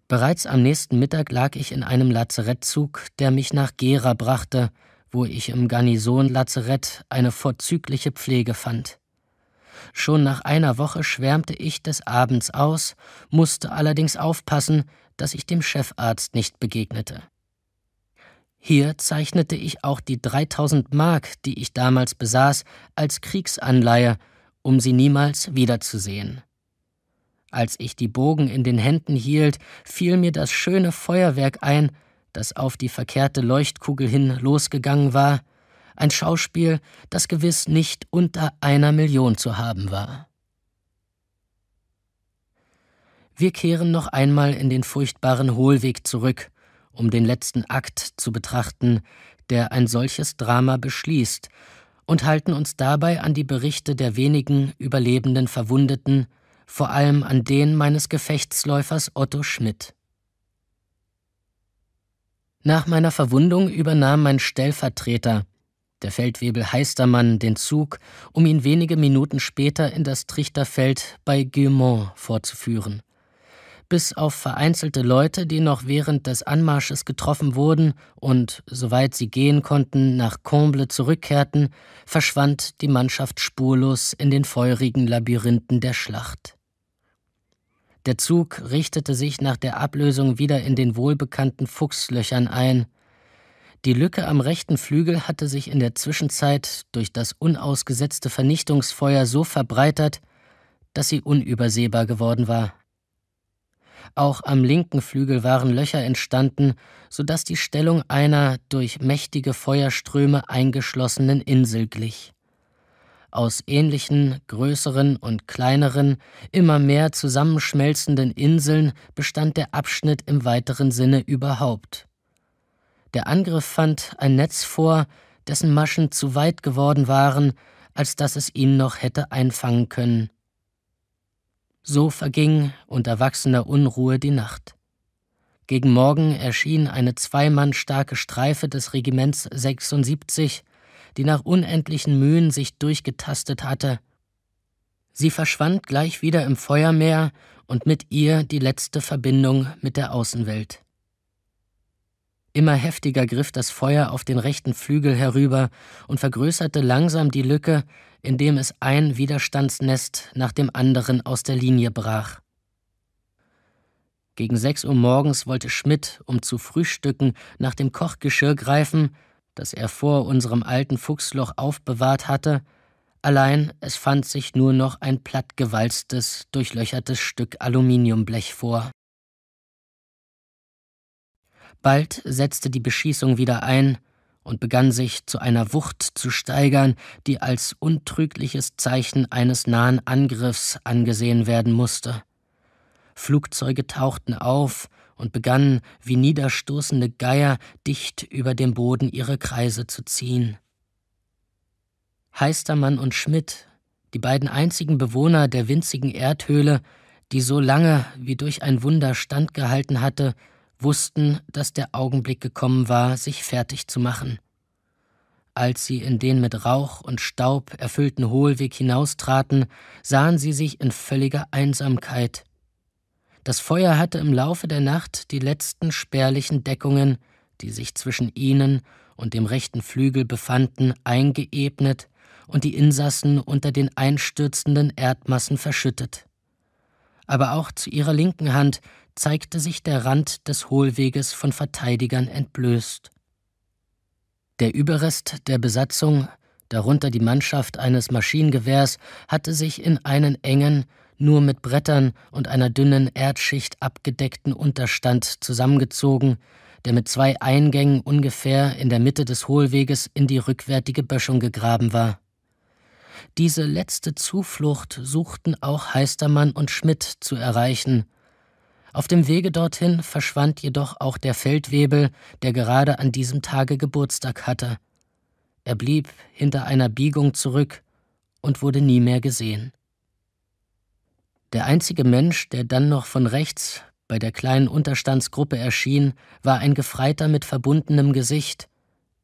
Bereits am nächsten Mittag lag ich in einem Lazarettzug, der mich nach Gera brachte, wo ich im Garnison-Lazarett eine vorzügliche Pflege fand. Schon nach einer Woche schwärmte ich des Abends aus, musste allerdings aufpassen, dass ich dem Chefarzt nicht begegnete. Hier zeichnete ich auch die 3000 Mark, die ich damals besaß, als Kriegsanleihe, um sie niemals wiederzusehen. Als ich die Bogen in den Händen hielt, fiel mir das schöne Feuerwerk ein, das auf die verkehrte Leuchtkugel hin losgegangen war, ein Schauspiel, das gewiss nicht unter einer Million zu haben war. Wir kehren noch einmal in den furchtbaren Hohlweg zurück, um den letzten Akt zu betrachten, der ein solches Drama beschließt, und halten uns dabei an die Berichte der wenigen überlebenden Verwundeten, vor allem an den meines Gefechtsläufers Otto Schmidt. Nach meiner Verwundung übernahm mein Stellvertreter, der Feldwebel Heistermann, den Zug, um ihn wenige Minuten später in das Trichterfeld bei Guillemont vorzuführen. Bis auf vereinzelte Leute, die noch während des Anmarsches getroffen wurden und, soweit sie gehen konnten, nach Comble zurückkehrten, verschwand die Mannschaft spurlos in den feurigen Labyrinthen der Schlacht. Der Zug richtete sich nach der Ablösung wieder in den wohlbekannten Fuchslöchern ein. Die Lücke am rechten Flügel hatte sich in der Zwischenzeit durch das unausgesetzte Vernichtungsfeuer so verbreitert, dass sie unübersehbar geworden war. Auch am linken Flügel waren Löcher entstanden, so dass die Stellung einer durch mächtige Feuerströme eingeschlossenen Insel glich aus ähnlichen, größeren und kleineren, immer mehr zusammenschmelzenden Inseln bestand der Abschnitt im weiteren Sinne überhaupt. Der Angriff fand ein Netz vor, dessen Maschen zu weit geworden waren, als dass es ihn noch hätte einfangen können. So verging unter wachsender Unruhe die Nacht. Gegen Morgen erschien eine zwei Mann starke Streife des Regiments 76 die nach unendlichen Mühen sich durchgetastet hatte. Sie verschwand gleich wieder im Feuermeer und mit ihr die letzte Verbindung mit der Außenwelt. Immer heftiger griff das Feuer auf den rechten Flügel herüber und vergrößerte langsam die Lücke, indem es ein Widerstandsnest nach dem anderen aus der Linie brach. Gegen sechs Uhr morgens wollte Schmidt, um zu frühstücken, nach dem Kochgeschirr greifen, das er vor unserem alten Fuchsloch aufbewahrt hatte, allein es fand sich nur noch ein plattgewalztes, durchlöchertes Stück Aluminiumblech vor. Bald setzte die Beschießung wieder ein und begann sich zu einer Wucht zu steigern, die als untrügliches Zeichen eines nahen Angriffs angesehen werden musste. Flugzeuge tauchten auf, und begannen, wie niederstoßende Geier, dicht über dem Boden ihre Kreise zu ziehen. Heistermann und Schmidt, die beiden einzigen Bewohner der winzigen Erdhöhle, die so lange wie durch ein Wunder standgehalten hatte, wussten, dass der Augenblick gekommen war, sich fertig zu machen. Als sie in den mit Rauch und Staub erfüllten Hohlweg hinaustraten, sahen sie sich in völliger Einsamkeit, das Feuer hatte im Laufe der Nacht die letzten spärlichen Deckungen, die sich zwischen ihnen und dem rechten Flügel befanden, eingeebnet und die Insassen unter den einstürzenden Erdmassen verschüttet. Aber auch zu ihrer linken Hand zeigte sich der Rand des Hohlweges von Verteidigern entblößt. Der Überrest der Besatzung, darunter die Mannschaft eines Maschinengewehrs, hatte sich in einen engen, nur mit Brettern und einer dünnen Erdschicht abgedeckten Unterstand zusammengezogen, der mit zwei Eingängen ungefähr in der Mitte des Hohlweges in die rückwärtige Böschung gegraben war. Diese letzte Zuflucht suchten auch Heistermann und Schmidt zu erreichen. Auf dem Wege dorthin verschwand jedoch auch der Feldwebel, der gerade an diesem Tage Geburtstag hatte. Er blieb hinter einer Biegung zurück und wurde nie mehr gesehen. Der einzige Mensch, der dann noch von rechts bei der kleinen Unterstandsgruppe erschien, war ein Gefreiter mit verbundenem Gesicht,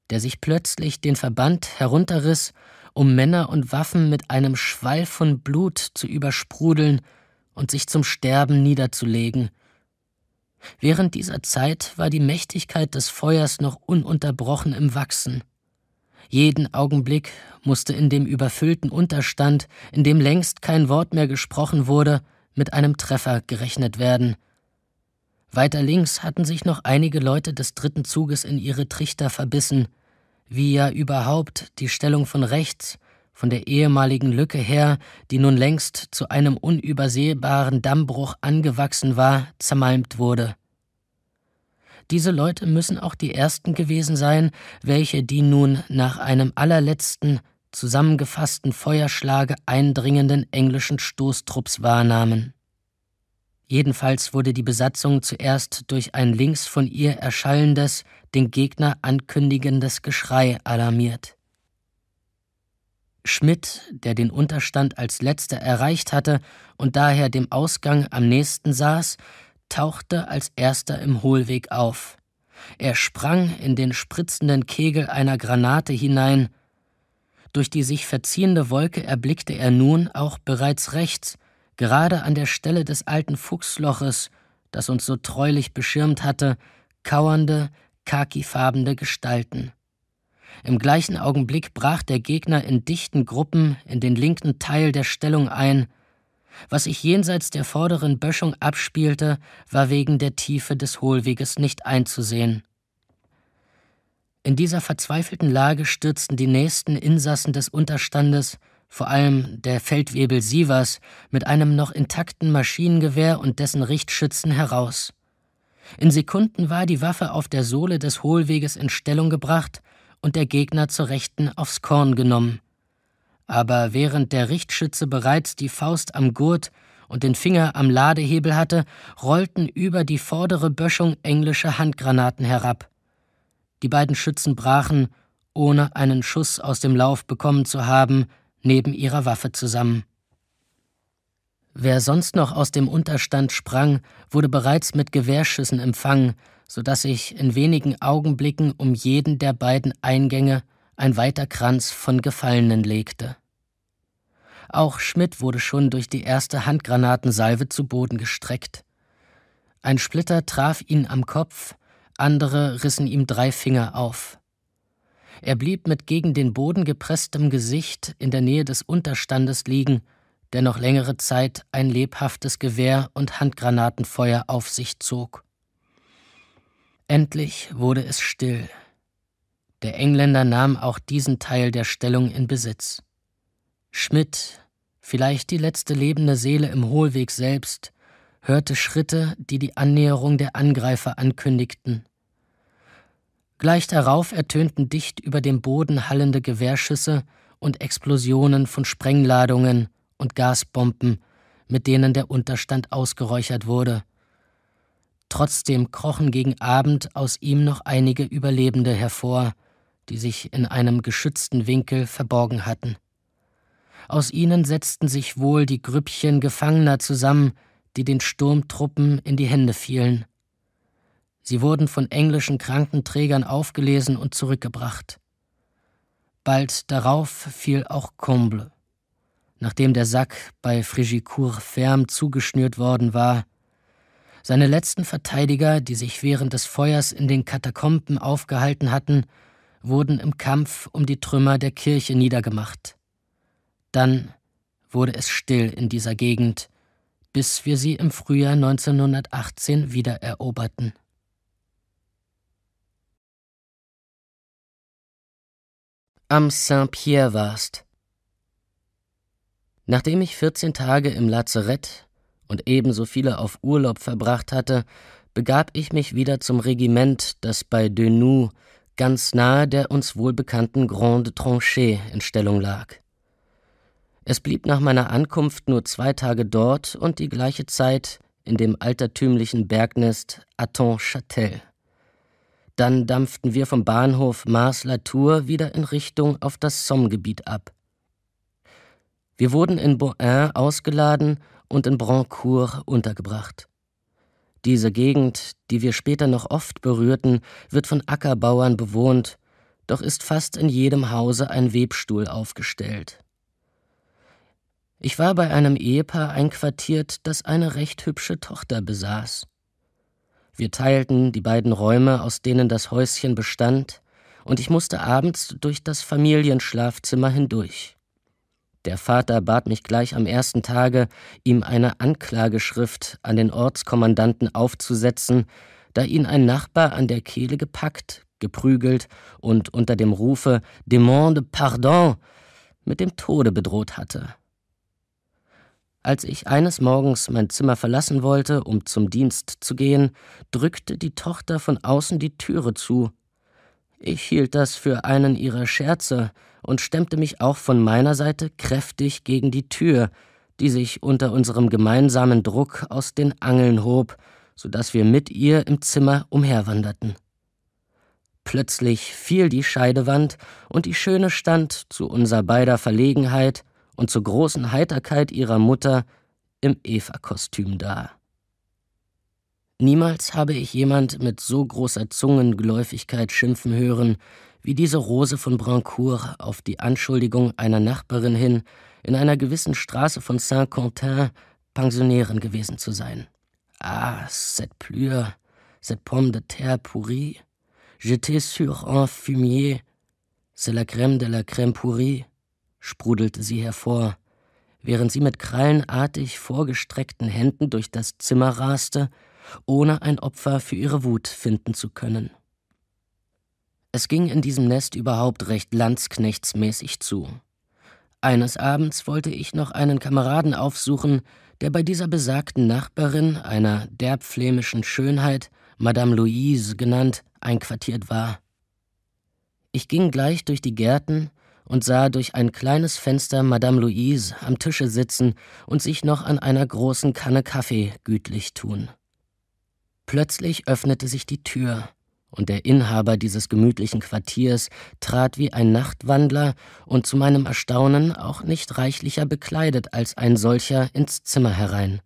der sich plötzlich den Verband herunterriss, um Männer und Waffen mit einem Schwall von Blut zu übersprudeln und sich zum Sterben niederzulegen. Während dieser Zeit war die Mächtigkeit des Feuers noch ununterbrochen im Wachsen. Jeden Augenblick musste in dem überfüllten Unterstand, in dem längst kein Wort mehr gesprochen wurde, mit einem Treffer gerechnet werden. Weiter links hatten sich noch einige Leute des dritten Zuges in ihre Trichter verbissen, wie ja überhaupt die Stellung von rechts, von der ehemaligen Lücke her, die nun längst zu einem unübersehbaren Dammbruch angewachsen war, zermalmt wurde. Diese Leute müssen auch die ersten gewesen sein, welche die nun nach einem allerletzten, zusammengefassten Feuerschlage eindringenden englischen Stoßtrupps wahrnahmen. Jedenfalls wurde die Besatzung zuerst durch ein links von ihr erschallendes, den Gegner ankündigendes Geschrei alarmiert. Schmidt, der den Unterstand als letzter erreicht hatte und daher dem Ausgang am nächsten saß, tauchte als erster im Hohlweg auf. Er sprang in den spritzenden Kegel einer Granate hinein. Durch die sich verziehende Wolke erblickte er nun auch bereits rechts, gerade an der Stelle des alten Fuchsloches, das uns so treulich beschirmt hatte, kauernde, khakifarbene Gestalten. Im gleichen Augenblick brach der Gegner in dichten Gruppen in den linken Teil der Stellung ein, was sich jenseits der vorderen Böschung abspielte, war wegen der Tiefe des Hohlweges nicht einzusehen. In dieser verzweifelten Lage stürzten die nächsten Insassen des Unterstandes, vor allem der Feldwebel Sievers, mit einem noch intakten Maschinengewehr und dessen Richtschützen heraus. In Sekunden war die Waffe auf der Sohle des Hohlweges in Stellung gebracht und der Gegner zur Rechten aufs Korn genommen aber während der Richtschütze bereits die Faust am Gurt und den Finger am Ladehebel hatte, rollten über die vordere Böschung englische Handgranaten herab. Die beiden Schützen brachen, ohne einen Schuss aus dem Lauf bekommen zu haben, neben ihrer Waffe zusammen. Wer sonst noch aus dem Unterstand sprang, wurde bereits mit Gewehrschüssen empfangen, so dass ich in wenigen Augenblicken um jeden der beiden Eingänge ein weiter Kranz von Gefallenen legte. Auch Schmidt wurde schon durch die erste Handgranatensalve zu Boden gestreckt. Ein Splitter traf ihn am Kopf, andere rissen ihm drei Finger auf. Er blieb mit gegen den Boden gepresstem Gesicht in der Nähe des Unterstandes liegen, der noch längere Zeit ein lebhaftes Gewehr und Handgranatenfeuer auf sich zog. Endlich wurde es still. Der Engländer nahm auch diesen Teil der Stellung in Besitz. Schmidt, vielleicht die letzte lebende Seele im Hohlweg selbst, hörte Schritte, die die Annäherung der Angreifer ankündigten. Gleich darauf ertönten dicht über dem Boden hallende Gewehrschüsse und Explosionen von Sprengladungen und Gasbomben, mit denen der Unterstand ausgeräuchert wurde. Trotzdem krochen gegen Abend aus ihm noch einige Überlebende hervor, die sich in einem geschützten Winkel verborgen hatten. Aus ihnen setzten sich wohl die Grüppchen Gefangener zusammen, die den Sturmtruppen in die Hände fielen. Sie wurden von englischen Krankenträgern aufgelesen und zurückgebracht. Bald darauf fiel auch Comble. Nachdem der Sack bei Frigicourt ferm zugeschnürt worden war, seine letzten Verteidiger, die sich während des Feuers in den Katakomben aufgehalten hatten, wurden im Kampf um die Trümmer der Kirche niedergemacht. Dann wurde es still in dieser Gegend, bis wir sie im Frühjahr 1918 wiedereroberten. Am Saint-Pierre warst. Nachdem ich 14 Tage im Lazarett und ebenso viele auf Urlaub verbracht hatte, begab ich mich wieder zum Regiment, das bei Denoux ganz nahe der uns wohlbekannten Grande Tranchée in Stellung lag. Es blieb nach meiner Ankunft nur zwei Tage dort und die gleiche Zeit in dem altertümlichen Bergnest Atton-Châtel. Dann dampften wir vom Bahnhof Mars-Latour wieder in Richtung auf das Somme-Gebiet ab. Wir wurden in Bohain ausgeladen und in Brancourt untergebracht. Diese Gegend, die wir später noch oft berührten, wird von Ackerbauern bewohnt, doch ist fast in jedem Hause ein Webstuhl aufgestellt. Ich war bei einem Ehepaar einquartiert, das eine recht hübsche Tochter besaß. Wir teilten die beiden Räume, aus denen das Häuschen bestand, und ich musste abends durch das Familienschlafzimmer hindurch. Der Vater bat mich gleich am ersten Tage, ihm eine Anklageschrift an den Ortskommandanten aufzusetzen, da ihn ein Nachbar an der Kehle gepackt, geprügelt und unter dem Rufe Demande Pardon mit dem Tode bedroht hatte. Als ich eines Morgens mein Zimmer verlassen wollte, um zum Dienst zu gehen, drückte die Tochter von außen die Türe zu. Ich hielt das für einen ihrer Scherze, und stemmte mich auch von meiner Seite kräftig gegen die Tür, die sich unter unserem gemeinsamen Druck aus den Angeln hob, so daß wir mit ihr im Zimmer umherwanderten. Plötzlich fiel die Scheidewand, und die Schöne stand, zu unser beider Verlegenheit und zur großen Heiterkeit ihrer Mutter, im Eva-Kostüm da. Niemals habe ich jemand mit so großer Zungengläufigkeit schimpfen hören, wie diese Rose von Brancourt auf die Anschuldigung einer Nachbarin hin, in einer gewissen Straße von Saint-Quentin Pensionärin gewesen zu sein. Ah, cette plure, cette pomme de terre pourrie, jetée sur un fumier, c'est la crème de la crème pourrie, sprudelte sie hervor, während sie mit krallenartig vorgestreckten Händen durch das Zimmer raste, ohne ein Opfer für ihre Wut finden zu können. Es ging in diesem Nest überhaupt recht landsknechtsmäßig zu. Eines Abends wollte ich noch einen Kameraden aufsuchen, der bei dieser besagten Nachbarin, einer derbflämischen Schönheit, Madame Louise genannt, einquartiert war. Ich ging gleich durch die Gärten und sah durch ein kleines Fenster Madame Louise am Tische sitzen und sich noch an einer großen Kanne Kaffee gütlich tun. Plötzlich öffnete sich die Tür, und der Inhaber dieses gemütlichen Quartiers trat wie ein Nachtwandler und zu meinem Erstaunen auch nicht reichlicher bekleidet als ein solcher ins Zimmer herein.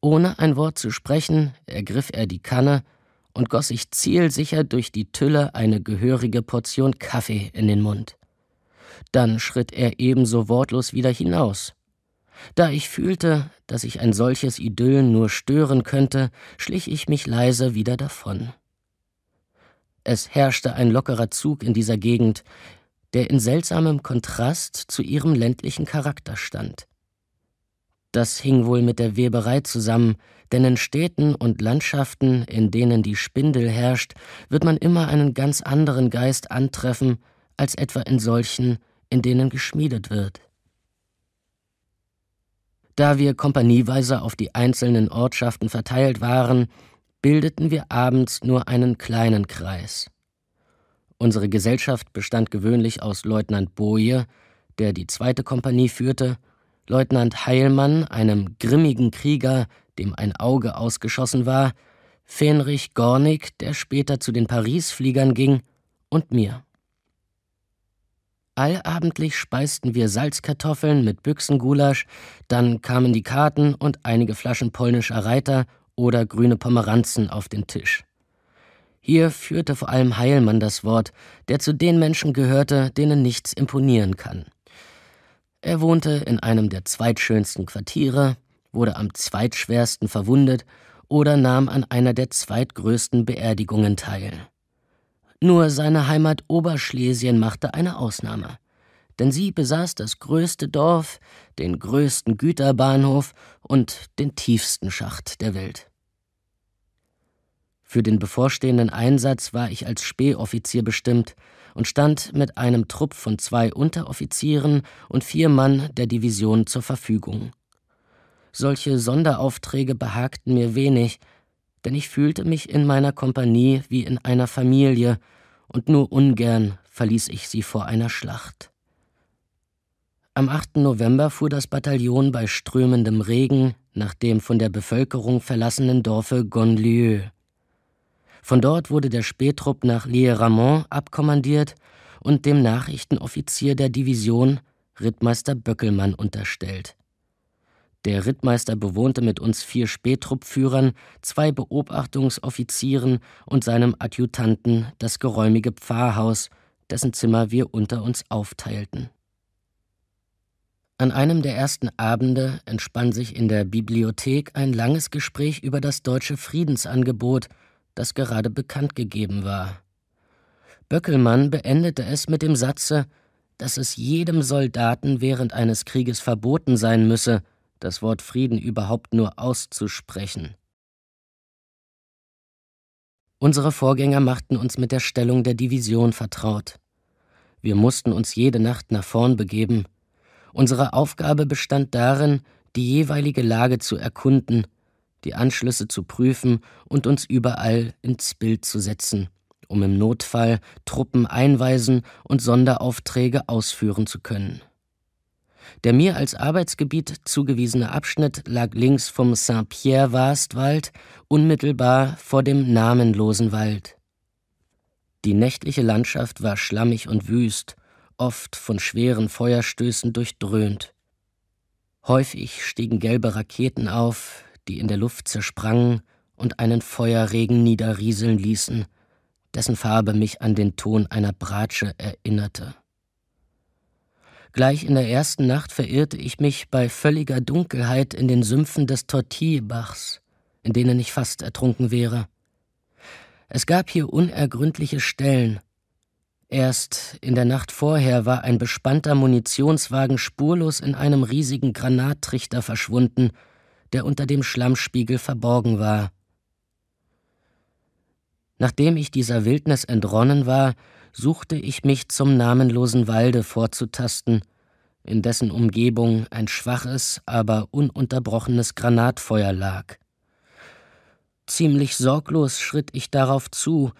Ohne ein Wort zu sprechen, ergriff er die Kanne und goss sich zielsicher durch die Tülle eine gehörige Portion Kaffee in den Mund. Dann schritt er ebenso wortlos wieder hinaus. Da ich fühlte, dass ich ein solches Idyll nur stören könnte, schlich ich mich leise wieder davon. Es herrschte ein lockerer Zug in dieser Gegend, der in seltsamem Kontrast zu ihrem ländlichen Charakter stand. Das hing wohl mit der Weberei zusammen, denn in Städten und Landschaften, in denen die Spindel herrscht, wird man immer einen ganz anderen Geist antreffen, als etwa in solchen, in denen geschmiedet wird. Da wir kompanieweise auf die einzelnen Ortschaften verteilt waren, bildeten wir abends nur einen kleinen Kreis. Unsere Gesellschaft bestand gewöhnlich aus Leutnant Boje, der die zweite Kompanie führte, Leutnant Heilmann, einem grimmigen Krieger, dem ein Auge ausgeschossen war, Fähnrich Gornig, der später zu den Paris-Fliegern ging, und mir. Allabendlich speisten wir Salzkartoffeln mit Büchsengulasch, dann kamen die Karten und einige Flaschen polnischer Reiter oder grüne Pomeranzen auf den Tisch. Hier führte vor allem Heilmann das Wort, der zu den Menschen gehörte, denen nichts imponieren kann. Er wohnte in einem der zweitschönsten Quartiere, wurde am zweitschwersten verwundet oder nahm an einer der zweitgrößten Beerdigungen teil. Nur seine Heimat Oberschlesien machte eine Ausnahme denn sie besaß das größte Dorf, den größten Güterbahnhof und den tiefsten Schacht der Welt. Für den bevorstehenden Einsatz war ich als Spähoffizier bestimmt und stand mit einem Trupp von zwei Unteroffizieren und vier Mann der Division zur Verfügung. Solche Sonderaufträge behagten mir wenig, denn ich fühlte mich in meiner Kompanie wie in einer Familie, und nur ungern verließ ich sie vor einer Schlacht. Am 8. November fuhr das Bataillon bei strömendem Regen nach dem von der Bevölkerung verlassenen Dorfe Gonlieu. Von dort wurde der Spätrupp nach Lieramont abkommandiert und dem Nachrichtenoffizier der Division Rittmeister Böckelmann unterstellt. Der Rittmeister bewohnte mit uns vier Spätruppführern, zwei Beobachtungsoffizieren und seinem Adjutanten das geräumige Pfarrhaus, dessen Zimmer wir unter uns aufteilten. An einem der ersten Abende entspann sich in der Bibliothek ein langes Gespräch über das deutsche Friedensangebot, das gerade bekannt gegeben war. Böckelmann beendete es mit dem Satze, dass es jedem Soldaten während eines Krieges verboten sein müsse, das Wort Frieden überhaupt nur auszusprechen. Unsere Vorgänger machten uns mit der Stellung der Division vertraut. Wir mussten uns jede Nacht nach vorn begeben, Unsere Aufgabe bestand darin, die jeweilige Lage zu erkunden, die Anschlüsse zu prüfen und uns überall ins Bild zu setzen, um im Notfall Truppen einweisen und Sonderaufträge ausführen zu können. Der mir als Arbeitsgebiet zugewiesene Abschnitt lag links vom Saint-Pierre-Warstwald, unmittelbar vor dem namenlosen Wald. Die nächtliche Landschaft war schlammig und wüst, oft von schweren Feuerstößen durchdröhnt. Häufig stiegen gelbe Raketen auf, die in der Luft zersprangen und einen Feuerregen niederrieseln ließen, dessen Farbe mich an den Ton einer Bratsche erinnerte. Gleich in der ersten Nacht verirrte ich mich bei völliger Dunkelheit in den Sümpfen des Tortillbachs, in denen ich fast ertrunken wäre. Es gab hier unergründliche Stellen, Erst in der Nacht vorher war ein bespannter Munitionswagen spurlos in einem riesigen Granattrichter verschwunden, der unter dem Schlammspiegel verborgen war. Nachdem ich dieser Wildnis entronnen war, suchte ich mich zum namenlosen Walde vorzutasten, in dessen Umgebung ein schwaches, aber ununterbrochenes Granatfeuer lag. Ziemlich sorglos schritt ich darauf zu,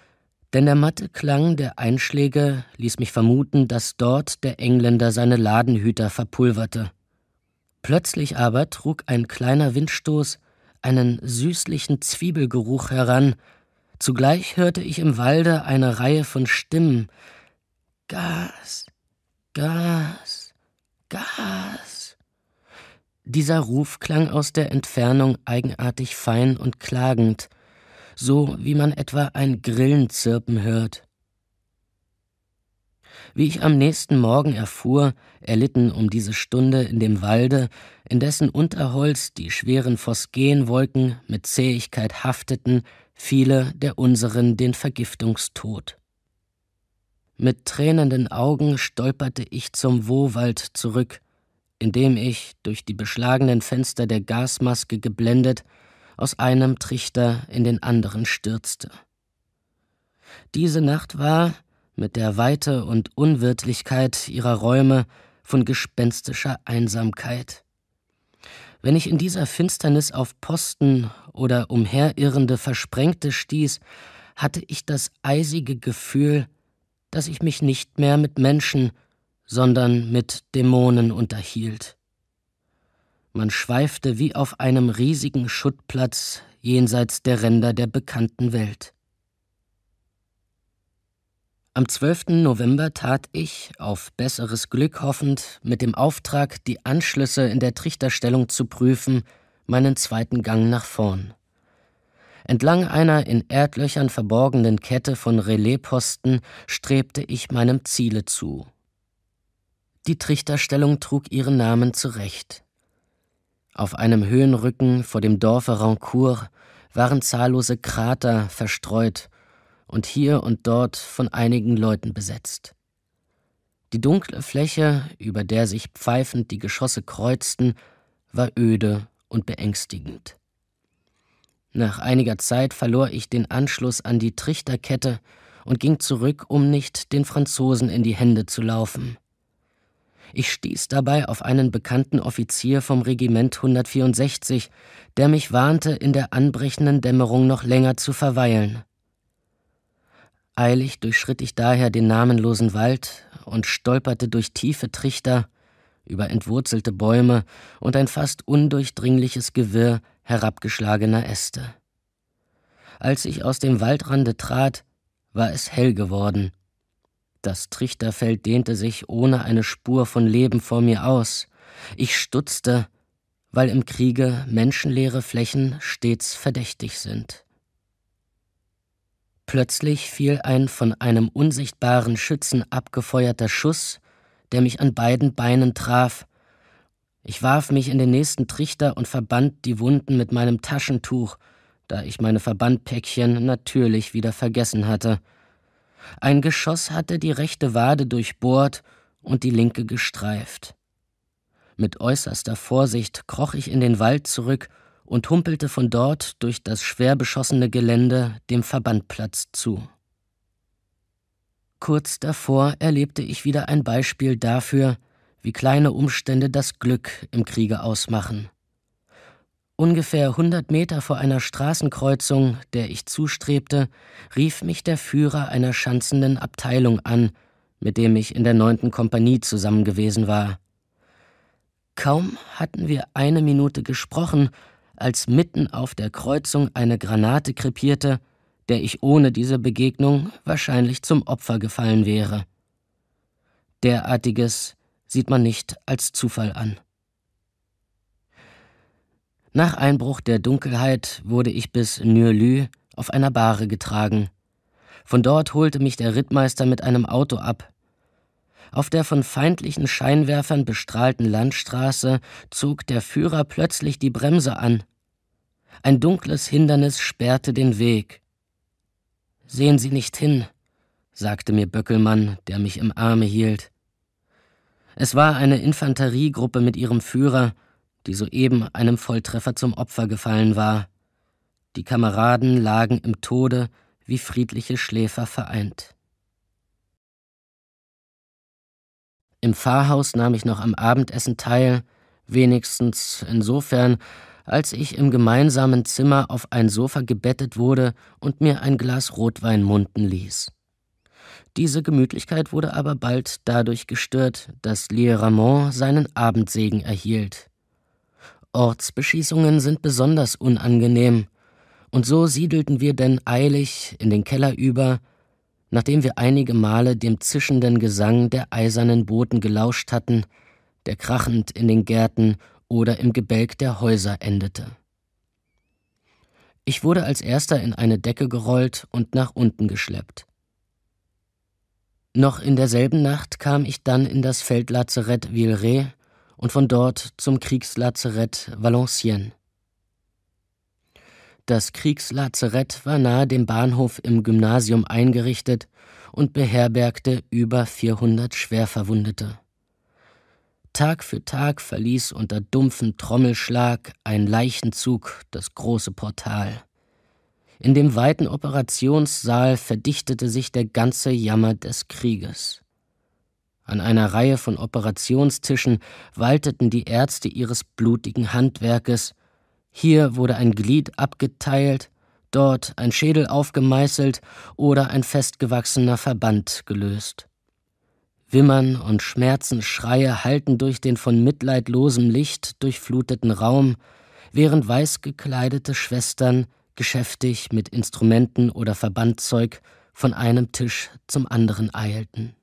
denn der matte Klang der Einschläge ließ mich vermuten, dass dort der Engländer seine Ladenhüter verpulverte. Plötzlich aber trug ein kleiner Windstoß einen süßlichen Zwiebelgeruch heran, zugleich hörte ich im Walde eine Reihe von Stimmen Gas, Gas, Gas. Dieser Ruf klang aus der Entfernung eigenartig fein und klagend, so wie man etwa ein Grillenzirpen hört. Wie ich am nächsten Morgen erfuhr, erlitten um diese Stunde in dem Walde, in dessen Unterholz die schweren Phosgenwolken mit Zähigkeit hafteten, viele der unseren den Vergiftungstod. Mit tränenden Augen stolperte ich zum Wohwald zurück, indem ich, durch die beschlagenen Fenster der Gasmaske geblendet, aus einem Trichter in den anderen stürzte. Diese Nacht war, mit der Weite und Unwirtlichkeit ihrer Räume, von gespenstischer Einsamkeit. Wenn ich in dieser Finsternis auf Posten oder umherirrende Versprengte stieß, hatte ich das eisige Gefühl, dass ich mich nicht mehr mit Menschen, sondern mit Dämonen unterhielt. Man schweifte wie auf einem riesigen Schuttplatz jenseits der Ränder der bekannten Welt. Am 12. November tat ich, auf besseres Glück hoffend, mit dem Auftrag, die Anschlüsse in der Trichterstellung zu prüfen, meinen zweiten Gang nach vorn. Entlang einer in Erdlöchern verborgenen Kette von Relaisposten strebte ich meinem Ziele zu. Die Trichterstellung trug ihren Namen zurecht. Auf einem Höhenrücken vor dem Dorfe Rancourt waren zahllose Krater verstreut und hier und dort von einigen Leuten besetzt. Die dunkle Fläche, über der sich pfeifend die Geschosse kreuzten, war öde und beängstigend. Nach einiger Zeit verlor ich den Anschluss an die Trichterkette und ging zurück, um nicht den Franzosen in die Hände zu laufen. Ich stieß dabei auf einen bekannten Offizier vom Regiment 164, der mich warnte, in der anbrechenden Dämmerung noch länger zu verweilen. Eilig durchschritt ich daher den namenlosen Wald und stolperte durch tiefe Trichter, über entwurzelte Bäume und ein fast undurchdringliches Gewirr herabgeschlagener Äste. Als ich aus dem Waldrande trat, war es hell geworden das Trichterfeld dehnte sich ohne eine Spur von Leben vor mir aus. Ich stutzte, weil im Kriege menschenleere Flächen stets verdächtig sind. Plötzlich fiel ein von einem unsichtbaren Schützen abgefeuerter Schuss, der mich an beiden Beinen traf. Ich warf mich in den nächsten Trichter und verband die Wunden mit meinem Taschentuch, da ich meine Verbandpäckchen natürlich wieder vergessen hatte. Ein Geschoss hatte die rechte Wade durchbohrt und die linke gestreift. Mit äußerster Vorsicht kroch ich in den Wald zurück und humpelte von dort durch das schwer beschossene Gelände dem Verbandplatz zu. Kurz davor erlebte ich wieder ein Beispiel dafür, wie kleine Umstände das Glück im Kriege ausmachen. Ungefähr 100 Meter vor einer Straßenkreuzung, der ich zustrebte, rief mich der Führer einer schanzenden Abteilung an, mit dem ich in der neunten Kompanie zusammen gewesen war. Kaum hatten wir eine Minute gesprochen, als mitten auf der Kreuzung eine Granate krepierte, der ich ohne diese Begegnung wahrscheinlich zum Opfer gefallen wäre. Derartiges sieht man nicht als Zufall an. Nach Einbruch der Dunkelheit wurde ich bis Nürlü auf einer Bahre getragen. Von dort holte mich der Rittmeister mit einem Auto ab. Auf der von feindlichen Scheinwerfern bestrahlten Landstraße zog der Führer plötzlich die Bremse an. Ein dunkles Hindernis sperrte den Weg. Sehen Sie nicht hin, sagte mir Böckelmann, der mich im Arme hielt. Es war eine Infanteriegruppe mit ihrem Führer, die soeben einem Volltreffer zum Opfer gefallen war. Die Kameraden lagen im Tode wie friedliche Schläfer vereint. Im Pfarrhaus nahm ich noch am Abendessen teil, wenigstens insofern, als ich im gemeinsamen Zimmer auf ein Sofa gebettet wurde und mir ein Glas Rotwein munden ließ. Diese Gemütlichkeit wurde aber bald dadurch gestört, dass Lieramont seinen Abendsegen erhielt. Ortsbeschießungen sind besonders unangenehm, und so siedelten wir denn eilig in den Keller über, nachdem wir einige Male dem zischenden Gesang der eisernen Boten gelauscht hatten, der krachend in den Gärten oder im Gebälk der Häuser endete. Ich wurde als erster in eine Decke gerollt und nach unten geschleppt. Noch in derselben Nacht kam ich dann in das Feldlazarett Villeray und von dort zum Kriegslazarett Valenciennes. Das Kriegslazarett war nahe dem Bahnhof im Gymnasium eingerichtet und beherbergte über 400 Schwerverwundete. Tag für Tag verließ unter dumpfem Trommelschlag ein Leichenzug das große Portal. In dem weiten Operationssaal verdichtete sich der ganze Jammer des Krieges. An einer Reihe von Operationstischen walteten die Ärzte ihres blutigen Handwerkes. Hier wurde ein Glied abgeteilt, dort ein Schädel aufgemeißelt oder ein festgewachsener Verband gelöst. Wimmern und Schmerzensschreie hallten durch den von mitleidlosem Licht durchfluteten Raum, während weiß gekleidete Schwestern geschäftig mit Instrumenten oder Verbandzeug von einem Tisch zum anderen eilten.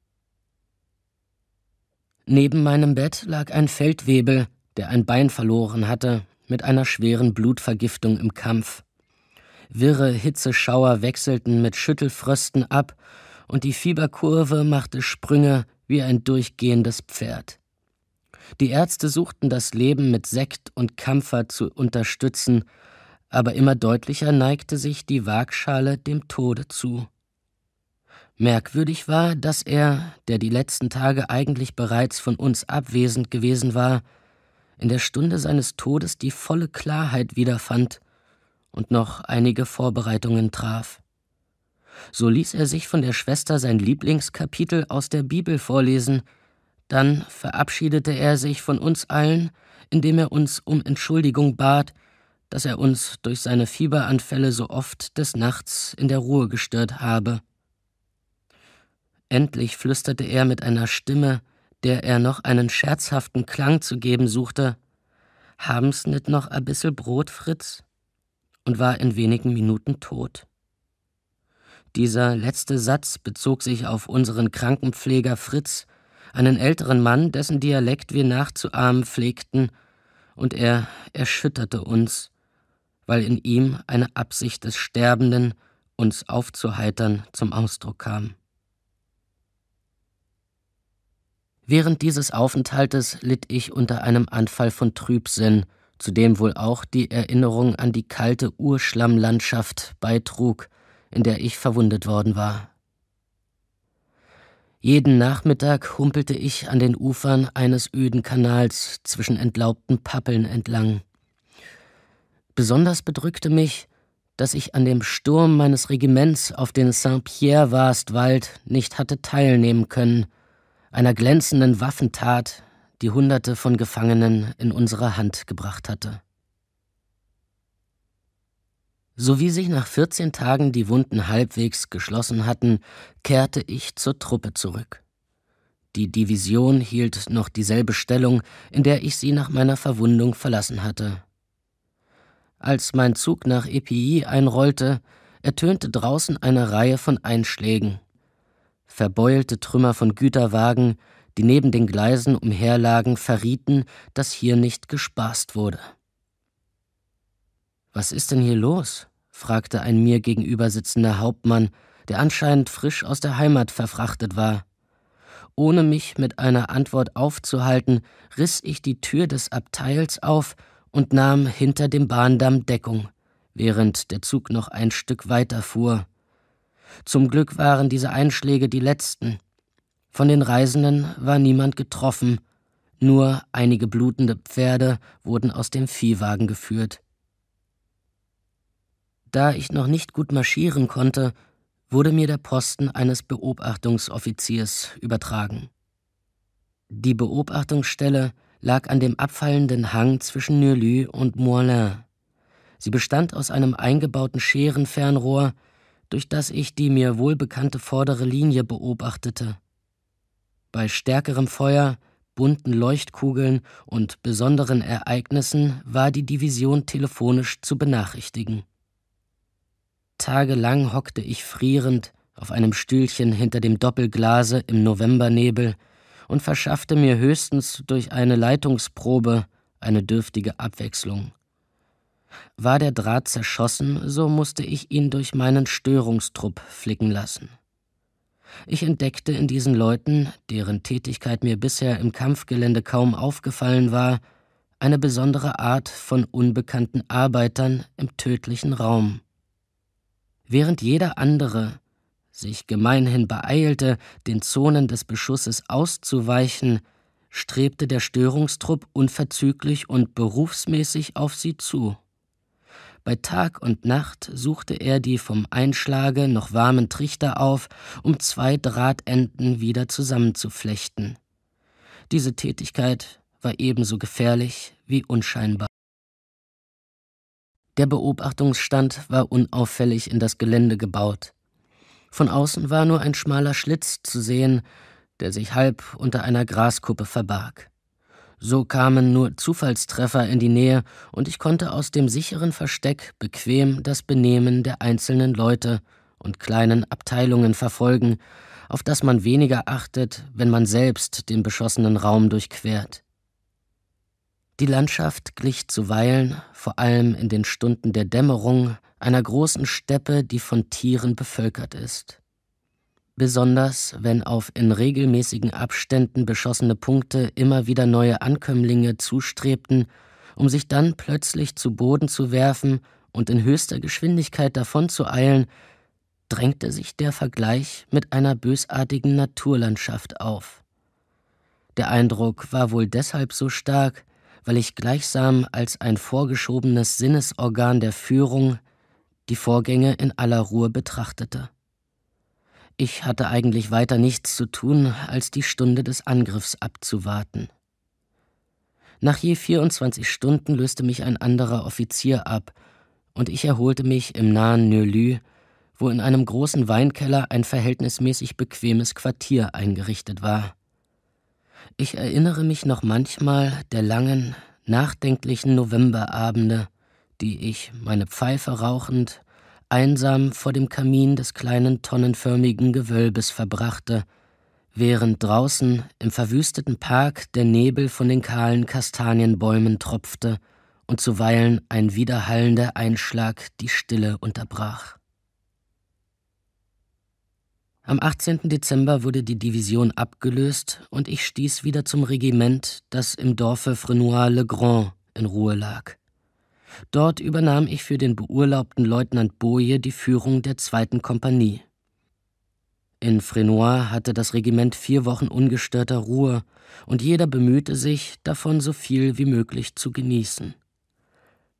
Neben meinem Bett lag ein Feldwebel, der ein Bein verloren hatte, mit einer schweren Blutvergiftung im Kampf. Wirre Hitzeschauer wechselten mit Schüttelfrösten ab, und die Fieberkurve machte Sprünge wie ein durchgehendes Pferd. Die Ärzte suchten das Leben mit Sekt und Kampfer zu unterstützen, aber immer deutlicher neigte sich die Waagschale dem Tode zu. Merkwürdig war, dass er, der die letzten Tage eigentlich bereits von uns abwesend gewesen war, in der Stunde seines Todes die volle Klarheit wiederfand und noch einige Vorbereitungen traf. So ließ er sich von der Schwester sein Lieblingskapitel aus der Bibel vorlesen, dann verabschiedete er sich von uns allen, indem er uns um Entschuldigung bat, dass er uns durch seine Fieberanfälle so oft des Nachts in der Ruhe gestört habe. Endlich flüsterte er mit einer Stimme, der er noch einen scherzhaften Klang zu geben suchte: Haben's nit noch a bissel Brot, Fritz? und war in wenigen Minuten tot. Dieser letzte Satz bezog sich auf unseren Krankenpfleger Fritz, einen älteren Mann, dessen Dialekt wir nachzuahmen pflegten, und er erschütterte uns, weil in ihm eine Absicht des Sterbenden, uns aufzuheitern, zum Ausdruck kam. Während dieses Aufenthaltes litt ich unter einem Anfall von Trübsinn, zu dem wohl auch die Erinnerung an die kalte Urschlammlandschaft beitrug, in der ich verwundet worden war. Jeden Nachmittag humpelte ich an den Ufern eines öden Kanals zwischen entlaubten Pappeln entlang. Besonders bedrückte mich, dass ich an dem Sturm meines Regiments auf den Saint-Pierre-Warstwald nicht hatte teilnehmen können – einer glänzenden Waffentat, die Hunderte von Gefangenen in unsere Hand gebracht hatte. So wie sich nach 14 Tagen die Wunden halbwegs geschlossen hatten, kehrte ich zur Truppe zurück. Die Division hielt noch dieselbe Stellung, in der ich sie nach meiner Verwundung verlassen hatte. Als mein Zug nach EPI einrollte, ertönte draußen eine Reihe von Einschlägen. Verbeulte Trümmer von Güterwagen, die neben den Gleisen umherlagen, verrieten, dass hier nicht gespaßt wurde. Was ist denn hier los? fragte ein mir gegenüber sitzender Hauptmann, der anscheinend frisch aus der Heimat verfrachtet war. Ohne mich mit einer Antwort aufzuhalten, riss ich die Tür des Abteils auf und nahm hinter dem Bahndamm Deckung, während der Zug noch ein Stück weiter fuhr. Zum Glück waren diese Einschläge die letzten. Von den Reisenden war niemand getroffen, nur einige blutende Pferde wurden aus dem Viehwagen geführt. Da ich noch nicht gut marschieren konnte, wurde mir der Posten eines Beobachtungsoffiziers übertragen. Die Beobachtungsstelle lag an dem abfallenden Hang zwischen Nürlü und Moulin. Sie bestand aus einem eingebauten Scherenfernrohr, durch das ich die mir wohlbekannte vordere Linie beobachtete. Bei stärkerem Feuer, bunten Leuchtkugeln und besonderen Ereignissen war die Division telefonisch zu benachrichtigen. Tagelang hockte ich frierend auf einem Stühlchen hinter dem Doppelglase im Novembernebel und verschaffte mir höchstens durch eine Leitungsprobe eine dürftige Abwechslung. War der Draht zerschossen, so musste ich ihn durch meinen Störungstrupp flicken lassen. Ich entdeckte in diesen Leuten, deren Tätigkeit mir bisher im Kampfgelände kaum aufgefallen war, eine besondere Art von unbekannten Arbeitern im tödlichen Raum. Während jeder andere sich gemeinhin beeilte, den Zonen des Beschusses auszuweichen, strebte der Störungstrupp unverzüglich und berufsmäßig auf sie zu. Bei Tag und Nacht suchte er die vom Einschlage noch warmen Trichter auf, um zwei Drahtenden wieder zusammenzuflechten. Diese Tätigkeit war ebenso gefährlich wie unscheinbar. Der Beobachtungsstand war unauffällig in das Gelände gebaut. Von außen war nur ein schmaler Schlitz zu sehen, der sich halb unter einer Graskuppe verbarg. So kamen nur Zufallstreffer in die Nähe, und ich konnte aus dem sicheren Versteck bequem das Benehmen der einzelnen Leute und kleinen Abteilungen verfolgen, auf das man weniger achtet, wenn man selbst den beschossenen Raum durchquert. Die Landschaft glich zuweilen, vor allem in den Stunden der Dämmerung, einer großen Steppe, die von Tieren bevölkert ist besonders wenn auf in regelmäßigen Abständen beschossene Punkte immer wieder neue Ankömmlinge zustrebten, um sich dann plötzlich zu Boden zu werfen und in höchster Geschwindigkeit davon zu eilen, drängte sich der Vergleich mit einer bösartigen Naturlandschaft auf. Der Eindruck war wohl deshalb so stark, weil ich gleichsam als ein vorgeschobenes Sinnesorgan der Führung die Vorgänge in aller Ruhe betrachtete. Ich hatte eigentlich weiter nichts zu tun, als die Stunde des Angriffs abzuwarten. Nach je 24 Stunden löste mich ein anderer Offizier ab, und ich erholte mich im nahen Nölü, wo in einem großen Weinkeller ein verhältnismäßig bequemes Quartier eingerichtet war. Ich erinnere mich noch manchmal der langen, nachdenklichen Novemberabende, die ich, meine Pfeife rauchend, einsam vor dem Kamin des kleinen tonnenförmigen Gewölbes verbrachte, während draußen im verwüsteten Park der Nebel von den kahlen Kastanienbäumen tropfte und zuweilen ein widerhallender Einschlag die Stille unterbrach. Am 18. Dezember wurde die Division abgelöst und ich stieß wieder zum Regiment, das im Dorfe Frenois-le-Grand in Ruhe lag. Dort übernahm ich für den beurlaubten Leutnant Boje die Führung der zweiten Kompanie. In Frenois hatte das Regiment vier Wochen ungestörter Ruhe und jeder bemühte sich, davon so viel wie möglich zu genießen.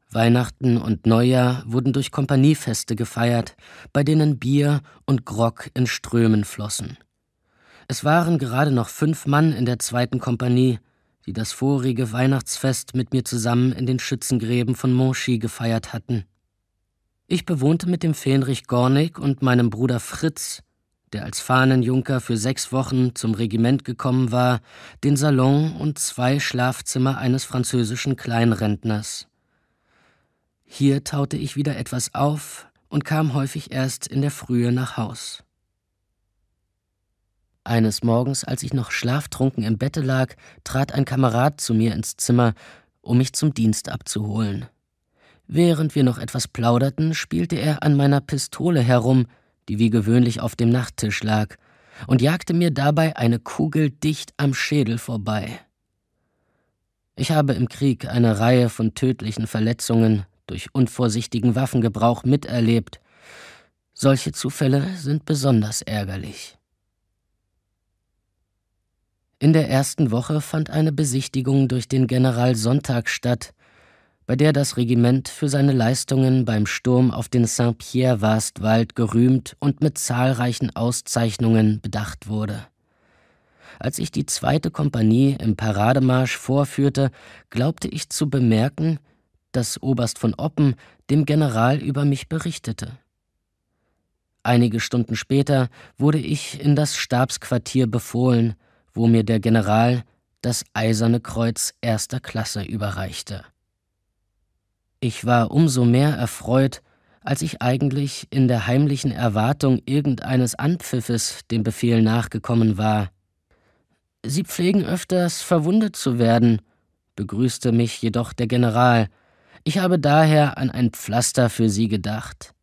Weihnachten und Neujahr wurden durch Kompaniefeste gefeiert, bei denen Bier und Grog in Strömen flossen. Es waren gerade noch fünf Mann in der zweiten Kompanie, die das vorige Weihnachtsfest mit mir zusammen in den Schützengräben von Monchy gefeiert hatten. Ich bewohnte mit dem Fähnrich Gornig und meinem Bruder Fritz, der als Fahnenjunker für sechs Wochen zum Regiment gekommen war, den Salon und zwei Schlafzimmer eines französischen Kleinrentners. Hier taute ich wieder etwas auf und kam häufig erst in der Frühe nach Haus. Eines Morgens, als ich noch schlaftrunken im Bette lag, trat ein Kamerad zu mir ins Zimmer, um mich zum Dienst abzuholen. Während wir noch etwas plauderten, spielte er an meiner Pistole herum, die wie gewöhnlich auf dem Nachttisch lag, und jagte mir dabei eine Kugel dicht am Schädel vorbei. Ich habe im Krieg eine Reihe von tödlichen Verletzungen durch unvorsichtigen Waffengebrauch miterlebt. Solche Zufälle sind besonders ärgerlich. In der ersten Woche fand eine Besichtigung durch den General Sonntag statt, bei der das Regiment für seine Leistungen beim Sturm auf den Saint-Pierre-Vastwald gerühmt und mit zahlreichen Auszeichnungen bedacht wurde. Als ich die zweite Kompanie im Parademarsch vorführte, glaubte ich zu bemerken, dass Oberst von Oppen dem General über mich berichtete. Einige Stunden später wurde ich in das Stabsquartier befohlen, wo mir der General das Eiserne Kreuz erster Klasse überreichte. Ich war umso mehr erfreut, als ich eigentlich in der heimlichen Erwartung irgendeines Anpfiffes dem Befehl nachgekommen war. Sie pflegen öfters verwundet zu werden, begrüßte mich jedoch der General. Ich habe daher an ein Pflaster für sie gedacht.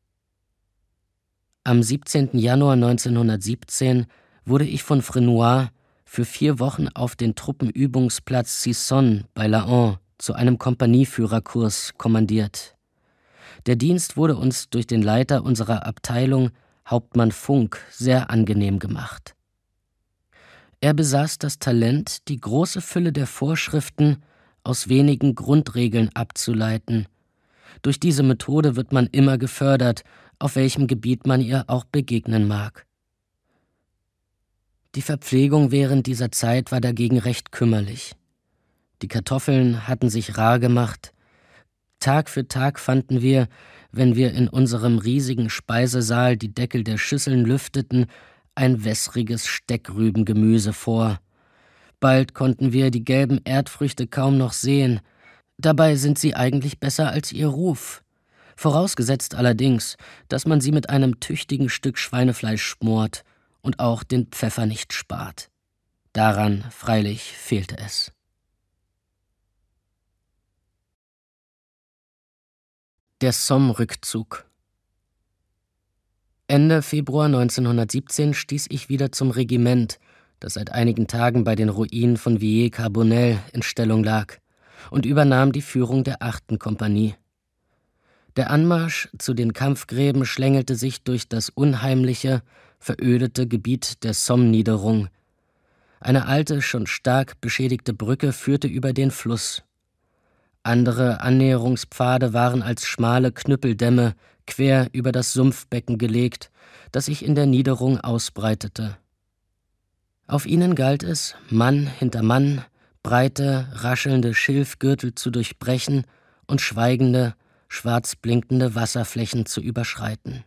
Am 17. Januar 1917 wurde ich von Frenois für vier Wochen auf den Truppenübungsplatz Sisson bei Laon zu einem Kompanieführerkurs kommandiert. Der Dienst wurde uns durch den Leiter unserer Abteilung, Hauptmann Funk, sehr angenehm gemacht. Er besaß das Talent, die große Fülle der Vorschriften aus wenigen Grundregeln abzuleiten. Durch diese Methode wird man immer gefördert, auf welchem Gebiet man ihr auch begegnen mag. Die Verpflegung während dieser Zeit war dagegen recht kümmerlich. Die Kartoffeln hatten sich rar gemacht. Tag für Tag fanden wir, wenn wir in unserem riesigen Speisesaal die Deckel der Schüsseln lüfteten, ein wässriges Steckrübengemüse vor. Bald konnten wir die gelben Erdfrüchte kaum noch sehen. Dabei sind sie eigentlich besser als ihr Ruf. Vorausgesetzt allerdings, dass man sie mit einem tüchtigen Stück Schweinefleisch schmort, und auch den Pfeffer nicht spart. Daran freilich fehlte es. Der Somme-Rückzug Ende Februar 1917 stieß ich wieder zum Regiment, das seit einigen Tagen bei den Ruinen von villers carbonel in Stellung lag, und übernahm die Führung der 8. Kompanie. Der Anmarsch zu den Kampfgräben schlängelte sich durch das unheimliche, verödete Gebiet der Sommniederung. Eine alte, schon stark beschädigte Brücke führte über den Fluss. Andere Annäherungspfade waren als schmale Knüppeldämme quer über das Sumpfbecken gelegt, das sich in der Niederung ausbreitete. Auf ihnen galt es, Mann hinter Mann, breite, raschelnde Schilfgürtel zu durchbrechen und schweigende, schwarz blinkende Wasserflächen zu überschreiten.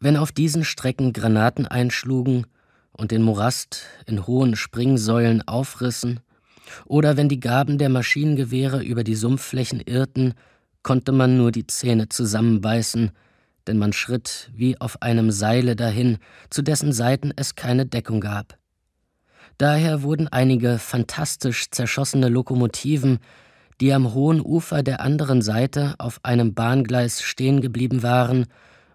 Wenn auf diesen Strecken Granaten einschlugen und den Morast in hohen Springsäulen aufrissen, oder wenn die Gaben der Maschinengewehre über die Sumpfflächen irrten, konnte man nur die Zähne zusammenbeißen, denn man schritt wie auf einem Seile dahin, zu dessen Seiten es keine Deckung gab. Daher wurden einige fantastisch zerschossene Lokomotiven, die am hohen Ufer der anderen Seite auf einem Bahngleis stehen geblieben waren,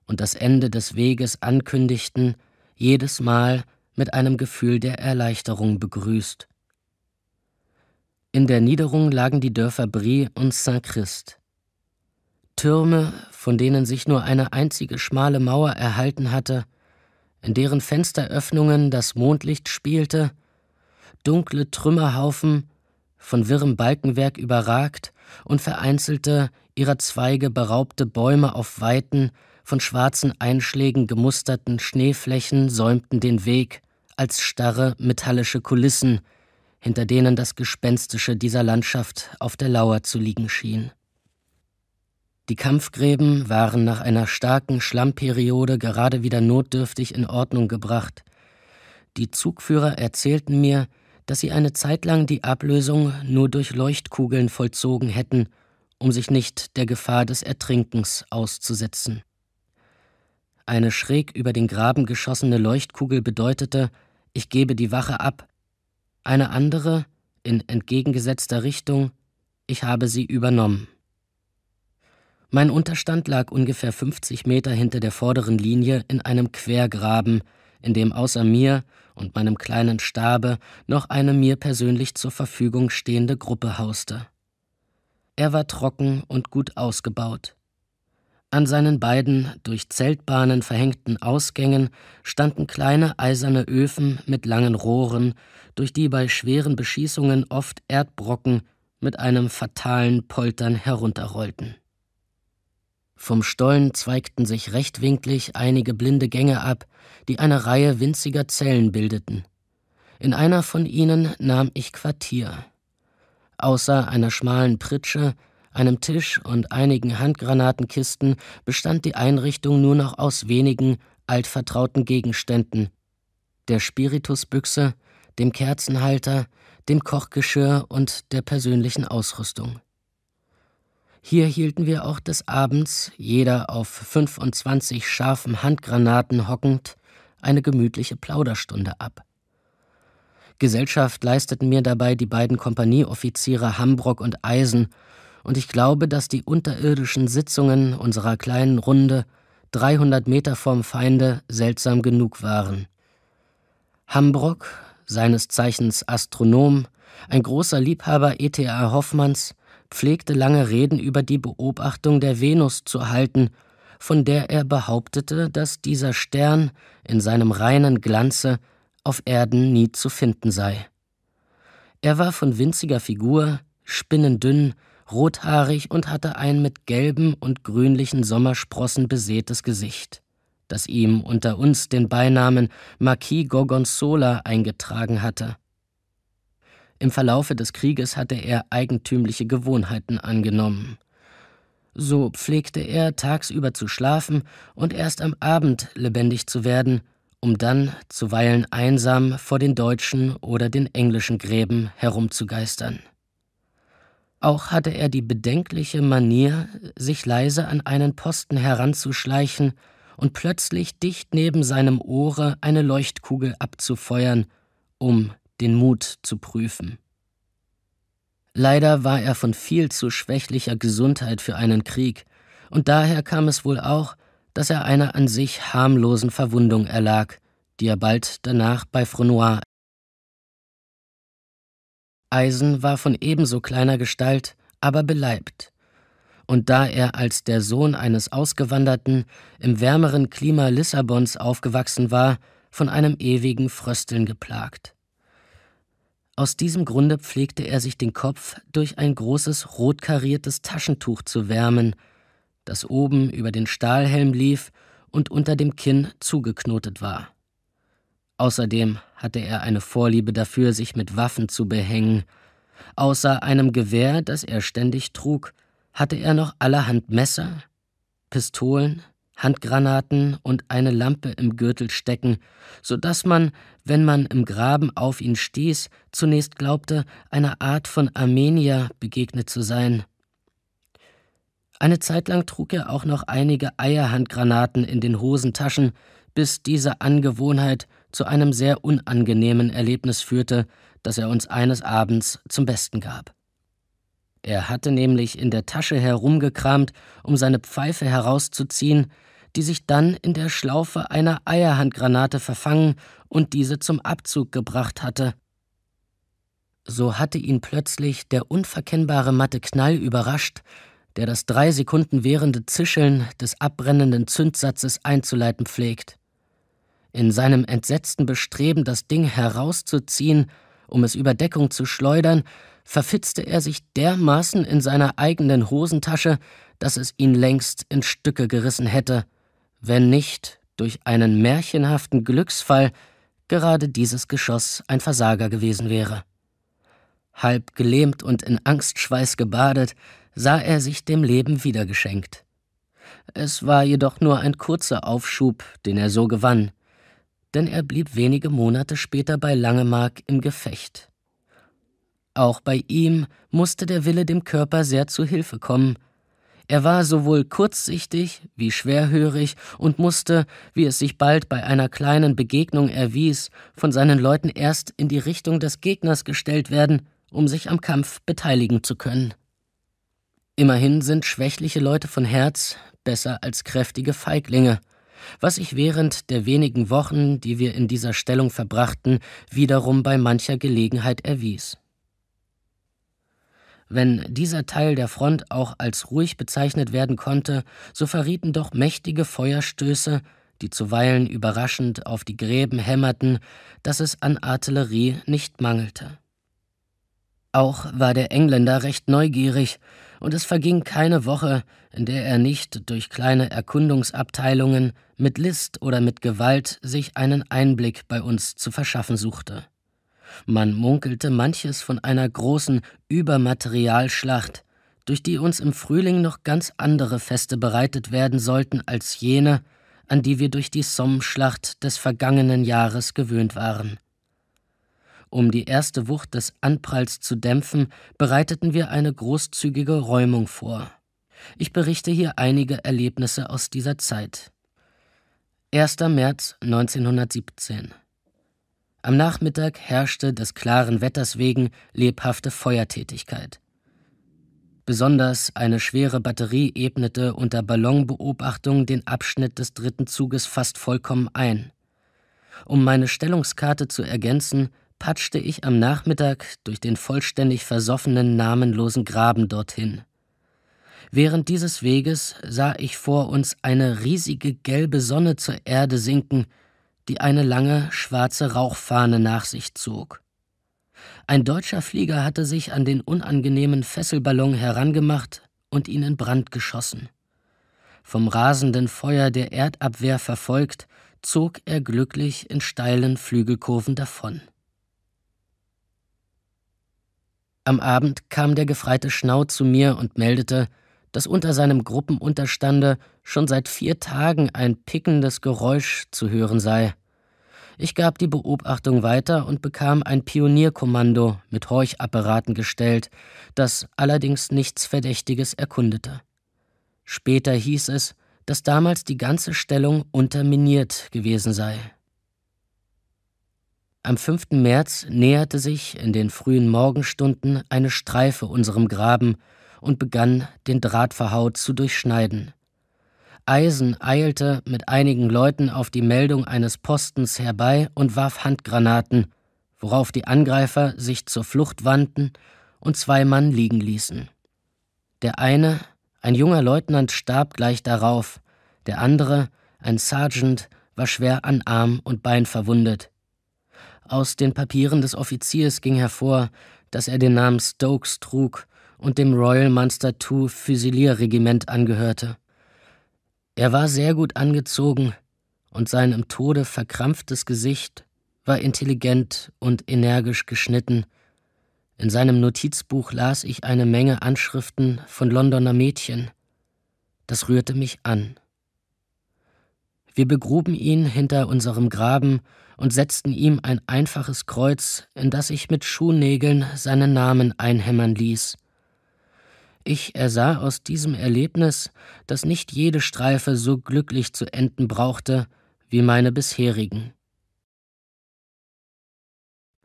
und das Ende des Weges ankündigten, jedes Mal mit einem Gefühl der Erleichterung begrüßt. In der Niederung lagen die Dörfer Brie und Saint-Christ. Türme, von denen sich nur eine einzige schmale Mauer erhalten hatte, in deren Fensteröffnungen das Mondlicht spielte, dunkle Trümmerhaufen, von wirrem Balkenwerk überragt und vereinzelte, ihrer Zweige beraubte Bäume auf weiten, von schwarzen Einschlägen gemusterten Schneeflächen säumten den Weg als starre metallische Kulissen, hinter denen das Gespenstische dieser Landschaft auf der Lauer zu liegen schien. Die Kampfgräben waren nach einer starken Schlammperiode gerade wieder notdürftig in Ordnung gebracht. Die Zugführer erzählten mir, dass sie eine Zeit lang die Ablösung nur durch Leuchtkugeln vollzogen hätten, um sich nicht der Gefahr des Ertrinkens auszusetzen. Eine schräg über den Graben geschossene Leuchtkugel bedeutete, ich gebe die Wache ab. Eine andere, in entgegengesetzter Richtung, ich habe sie übernommen. Mein Unterstand lag ungefähr 50 Meter hinter der vorderen Linie in einem Quergraben, in dem außer mir und meinem kleinen Stabe noch eine mir persönlich zur Verfügung stehende Gruppe hauste. Er war trocken und gut ausgebaut. An seinen beiden durch Zeltbahnen verhängten Ausgängen standen kleine eiserne Öfen mit langen Rohren, durch die bei schweren Beschießungen oft Erdbrocken mit einem fatalen Poltern herunterrollten. Vom Stollen zweigten sich rechtwinklig einige blinde Gänge ab, die eine Reihe winziger Zellen bildeten. In einer von ihnen nahm ich Quartier. Außer einer schmalen Pritsche einem Tisch und einigen Handgranatenkisten bestand die Einrichtung nur noch aus wenigen altvertrauten Gegenständen der Spiritusbüchse, dem Kerzenhalter, dem Kochgeschirr und der persönlichen Ausrüstung. Hier hielten wir auch des Abends, jeder auf 25 scharfen Handgranaten hockend, eine gemütliche Plauderstunde ab. Gesellschaft leisteten mir dabei die beiden Kompanieoffiziere Hambrock und Eisen, und ich glaube, dass die unterirdischen Sitzungen unserer kleinen Runde 300 Meter vom Feinde seltsam genug waren. Hambrock, seines Zeichens Astronom, ein großer Liebhaber E.T.A. Hoffmanns, pflegte lange Reden über die Beobachtung der Venus zu halten, von der er behauptete, dass dieser Stern in seinem reinen Glanze auf Erden nie zu finden sei. Er war von winziger Figur, spinnendünn, rothaarig und hatte ein mit gelben und grünlichen Sommersprossen besätes Gesicht, das ihm unter uns den Beinamen Marquis Gorgonzola eingetragen hatte. Im Verlaufe des Krieges hatte er eigentümliche Gewohnheiten angenommen. So pflegte er tagsüber zu schlafen und erst am Abend lebendig zu werden, um dann zuweilen einsam vor den deutschen oder den englischen Gräben herumzugeistern. Auch hatte er die bedenkliche Manier, sich leise an einen Posten heranzuschleichen und plötzlich dicht neben seinem Ohre eine Leuchtkugel abzufeuern, um den Mut zu prüfen. Leider war er von viel zu schwächlicher Gesundheit für einen Krieg, und daher kam es wohl auch, dass er einer an sich harmlosen Verwundung erlag, die er bald danach bei Frenois Eisen war von ebenso kleiner Gestalt, aber beleibt. Und da er als der Sohn eines Ausgewanderten im wärmeren Klima Lissabons aufgewachsen war, von einem ewigen Frösteln geplagt. Aus diesem Grunde pflegte er sich den Kopf durch ein großes rotkariertes Taschentuch zu wärmen, das oben über den Stahlhelm lief und unter dem Kinn zugeknotet war. Außerdem hatte er eine Vorliebe dafür, sich mit Waffen zu behängen. Außer einem Gewehr, das er ständig trug, hatte er noch allerhand Messer, Pistolen, Handgranaten und eine Lampe im Gürtel stecken, so daß man, wenn man im Graben auf ihn stieß, zunächst glaubte, einer Art von Armenier begegnet zu sein. Eine Zeit lang trug er auch noch einige Eierhandgranaten in den Hosentaschen, bis diese Angewohnheit zu einem sehr unangenehmen Erlebnis führte, das er uns eines Abends zum Besten gab. Er hatte nämlich in der Tasche herumgekramt, um seine Pfeife herauszuziehen, die sich dann in der Schlaufe einer Eierhandgranate verfangen und diese zum Abzug gebracht hatte. So hatte ihn plötzlich der unverkennbare matte Knall überrascht, der das drei Sekunden währende Zischeln des abbrennenden Zündsatzes einzuleiten pflegt in seinem entsetzten Bestreben, das Ding herauszuziehen, um es über Deckung zu schleudern, verfitzte er sich dermaßen in seiner eigenen Hosentasche, dass es ihn längst in Stücke gerissen hätte, wenn nicht durch einen märchenhaften Glücksfall gerade dieses Geschoss ein Versager gewesen wäre. Halb gelähmt und in Angstschweiß gebadet, sah er sich dem Leben wiedergeschenkt. Es war jedoch nur ein kurzer Aufschub, den er so gewann denn er blieb wenige Monate später bei Langemark im Gefecht. Auch bei ihm musste der Wille dem Körper sehr zu Hilfe kommen. Er war sowohl kurzsichtig wie schwerhörig und musste, wie es sich bald bei einer kleinen Begegnung erwies, von seinen Leuten erst in die Richtung des Gegners gestellt werden, um sich am Kampf beteiligen zu können. Immerhin sind schwächliche Leute von Herz besser als kräftige Feiglinge, was ich während der wenigen Wochen, die wir in dieser Stellung verbrachten, wiederum bei mancher Gelegenheit erwies. Wenn dieser Teil der Front auch als ruhig bezeichnet werden konnte, so verrieten doch mächtige Feuerstöße, die zuweilen überraschend auf die Gräben hämmerten, dass es an Artillerie nicht mangelte. Auch war der Engländer recht neugierig, und es verging keine Woche, in der er nicht durch kleine Erkundungsabteilungen mit List oder mit Gewalt sich einen Einblick bei uns zu verschaffen suchte. Man munkelte manches von einer großen Übermaterialschlacht, durch die uns im Frühling noch ganz andere Feste bereitet werden sollten als jene, an die wir durch die somme des vergangenen Jahres gewöhnt waren. Um die erste Wucht des Anpralls zu dämpfen, bereiteten wir eine großzügige Räumung vor. Ich berichte hier einige Erlebnisse aus dieser Zeit. 1. März 1917. Am Nachmittag herrschte des klaren Wetters wegen lebhafte Feuertätigkeit. Besonders eine schwere Batterie ebnete unter Ballonbeobachtung den Abschnitt des dritten Zuges fast vollkommen ein. Um meine Stellungskarte zu ergänzen, patschte ich am Nachmittag durch den vollständig versoffenen, namenlosen Graben dorthin. Während dieses Weges sah ich vor uns eine riesige gelbe Sonne zur Erde sinken, die eine lange schwarze Rauchfahne nach sich zog. Ein deutscher Flieger hatte sich an den unangenehmen Fesselballon herangemacht und ihn in Brand geschossen. Vom rasenden Feuer der Erdabwehr verfolgt, zog er glücklich in steilen Flügelkurven davon. Am Abend kam der gefreite Schnau zu mir und meldete, dass unter seinem Gruppenunterstande schon seit vier Tagen ein pickendes Geräusch zu hören sei. Ich gab die Beobachtung weiter und bekam ein Pionierkommando mit Horchapparaten gestellt, das allerdings nichts Verdächtiges erkundete. Später hieß es, dass damals die ganze Stellung unterminiert gewesen sei. Am 5. März näherte sich in den frühen Morgenstunden eine Streife unserem Graben und begann, den Drahtverhau zu durchschneiden. Eisen eilte mit einigen Leuten auf die Meldung eines Postens herbei und warf Handgranaten, worauf die Angreifer sich zur Flucht wandten und zwei Mann liegen ließen. Der eine, ein junger Leutnant, starb gleich darauf, der andere, ein Sergeant, war schwer an Arm und Bein verwundet, aus den Papieren des Offiziers ging hervor, dass er den Namen Stokes trug und dem Royal Munster II Füsilierregiment angehörte. Er war sehr gut angezogen und sein im Tode verkrampftes Gesicht war intelligent und energisch geschnitten. In seinem Notizbuch las ich eine Menge Anschriften von Londoner Mädchen. Das rührte mich an. Wir begruben ihn hinter unserem Graben und setzten ihm ein einfaches Kreuz, in das ich mit Schuhnägeln seinen Namen einhämmern ließ. Ich ersah aus diesem Erlebnis, dass nicht jede Streife so glücklich zu enden brauchte wie meine bisherigen.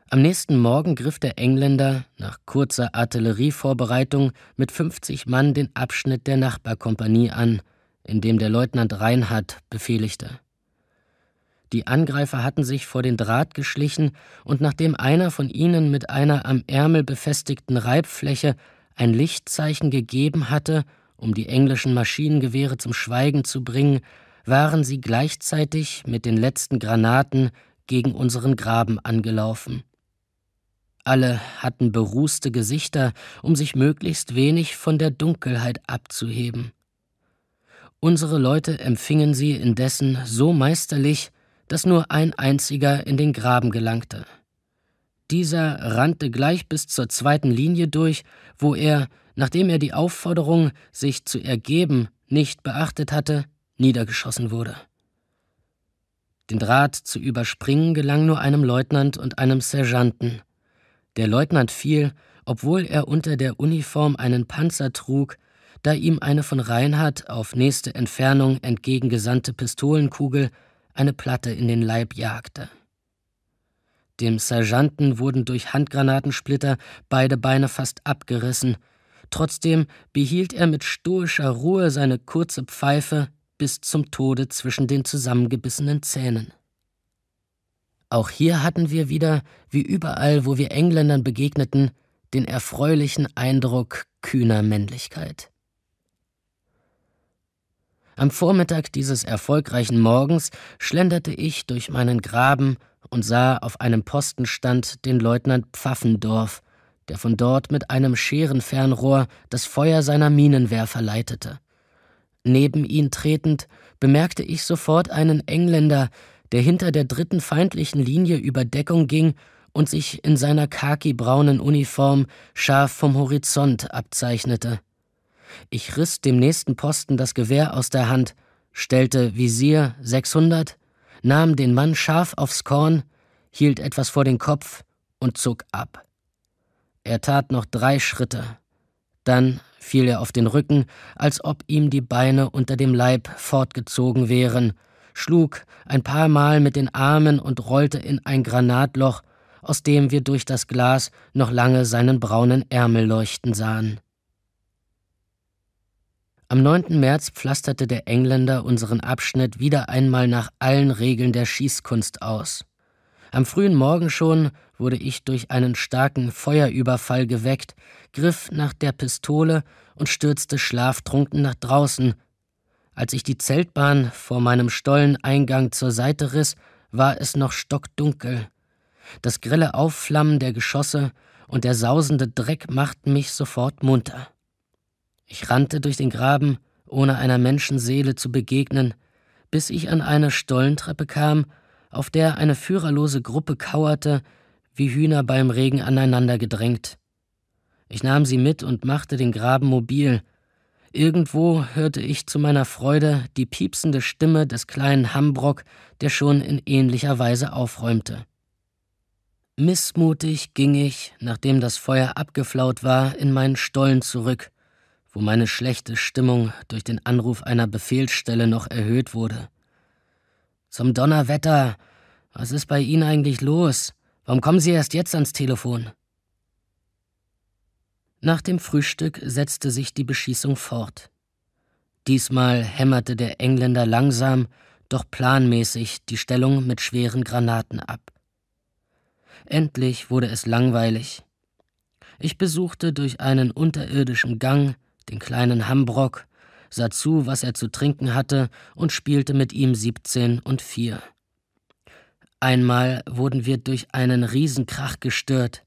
Am nächsten Morgen griff der Engländer nach kurzer Artillerievorbereitung mit 50 Mann den Abschnitt der Nachbarkompanie an – in dem der Leutnant Reinhardt befehligte. Die Angreifer hatten sich vor den Draht geschlichen, und nachdem einer von ihnen mit einer am Ärmel befestigten Reibfläche ein Lichtzeichen gegeben hatte, um die englischen Maschinengewehre zum Schweigen zu bringen, waren sie gleichzeitig mit den letzten Granaten gegen unseren Graben angelaufen. Alle hatten berußte Gesichter, um sich möglichst wenig von der Dunkelheit abzuheben. Unsere Leute empfingen sie indessen so meisterlich, dass nur ein einziger in den Graben gelangte. Dieser rannte gleich bis zur zweiten Linie durch, wo er, nachdem er die Aufforderung, sich zu ergeben, nicht beachtet hatte, niedergeschossen wurde. Den Draht zu überspringen gelang nur einem Leutnant und einem Sergeanten. Der Leutnant fiel, obwohl er unter der Uniform einen Panzer trug, da ihm eine von Reinhard auf nächste Entfernung entgegengesandte Pistolenkugel eine Platte in den Leib jagte. Dem Sergeanten wurden durch Handgranatensplitter beide Beine fast abgerissen, trotzdem behielt er mit stoischer Ruhe seine kurze Pfeife bis zum Tode zwischen den zusammengebissenen Zähnen. Auch hier hatten wir wieder, wie überall, wo wir Engländern begegneten, den erfreulichen Eindruck kühner Männlichkeit. Am Vormittag dieses erfolgreichen Morgens schlenderte ich durch meinen Graben und sah auf einem Postenstand den Leutnant Pfaffendorf, der von dort mit einem Scherenfernrohr das Feuer seiner Minenwerfer leitete. Neben ihn tretend bemerkte ich sofort einen Engländer, der hinter der dritten feindlichen Linie über Deckung ging und sich in seiner khaki-braunen Uniform scharf vom Horizont abzeichnete. Ich riss dem nächsten Posten das Gewehr aus der Hand, stellte Visier 600, nahm den Mann scharf aufs Korn, hielt etwas vor den Kopf und zog ab. Er tat noch drei Schritte. Dann fiel er auf den Rücken, als ob ihm die Beine unter dem Leib fortgezogen wären, schlug ein paar Mal mit den Armen und rollte in ein Granatloch, aus dem wir durch das Glas noch lange seinen braunen Ärmel leuchten sahen. Am 9. März pflasterte der Engländer unseren Abschnitt wieder einmal nach allen Regeln der Schießkunst aus. Am frühen Morgen schon wurde ich durch einen starken Feuerüberfall geweckt, griff nach der Pistole und stürzte schlaftrunken nach draußen. Als ich die Zeltbahn vor meinem Stolleneingang zur Seite riss, war es noch stockdunkel. Das grelle Aufflammen der Geschosse und der sausende Dreck machten mich sofort munter. Ich rannte durch den Graben, ohne einer Menschenseele zu begegnen, bis ich an eine Stollentreppe kam, auf der eine führerlose Gruppe kauerte, wie Hühner beim Regen aneinander gedrängt. Ich nahm sie mit und machte den Graben mobil. Irgendwo hörte ich zu meiner Freude die piepsende Stimme des kleinen Hambrock, der schon in ähnlicher Weise aufräumte. Missmutig ging ich, nachdem das Feuer abgeflaut war, in meinen Stollen zurück wo meine schlechte Stimmung durch den Anruf einer Befehlsstelle noch erhöht wurde. Zum Donnerwetter! Was ist bei Ihnen eigentlich los? Warum kommen Sie erst jetzt ans Telefon? Nach dem Frühstück setzte sich die Beschießung fort. Diesmal hämmerte der Engländer langsam, doch planmäßig die Stellung mit schweren Granaten ab. Endlich wurde es langweilig. Ich besuchte durch einen unterirdischen Gang den kleinen Hambrock, sah zu, was er zu trinken hatte und spielte mit ihm 17 und 4. Einmal wurden wir durch einen Riesenkrach gestört.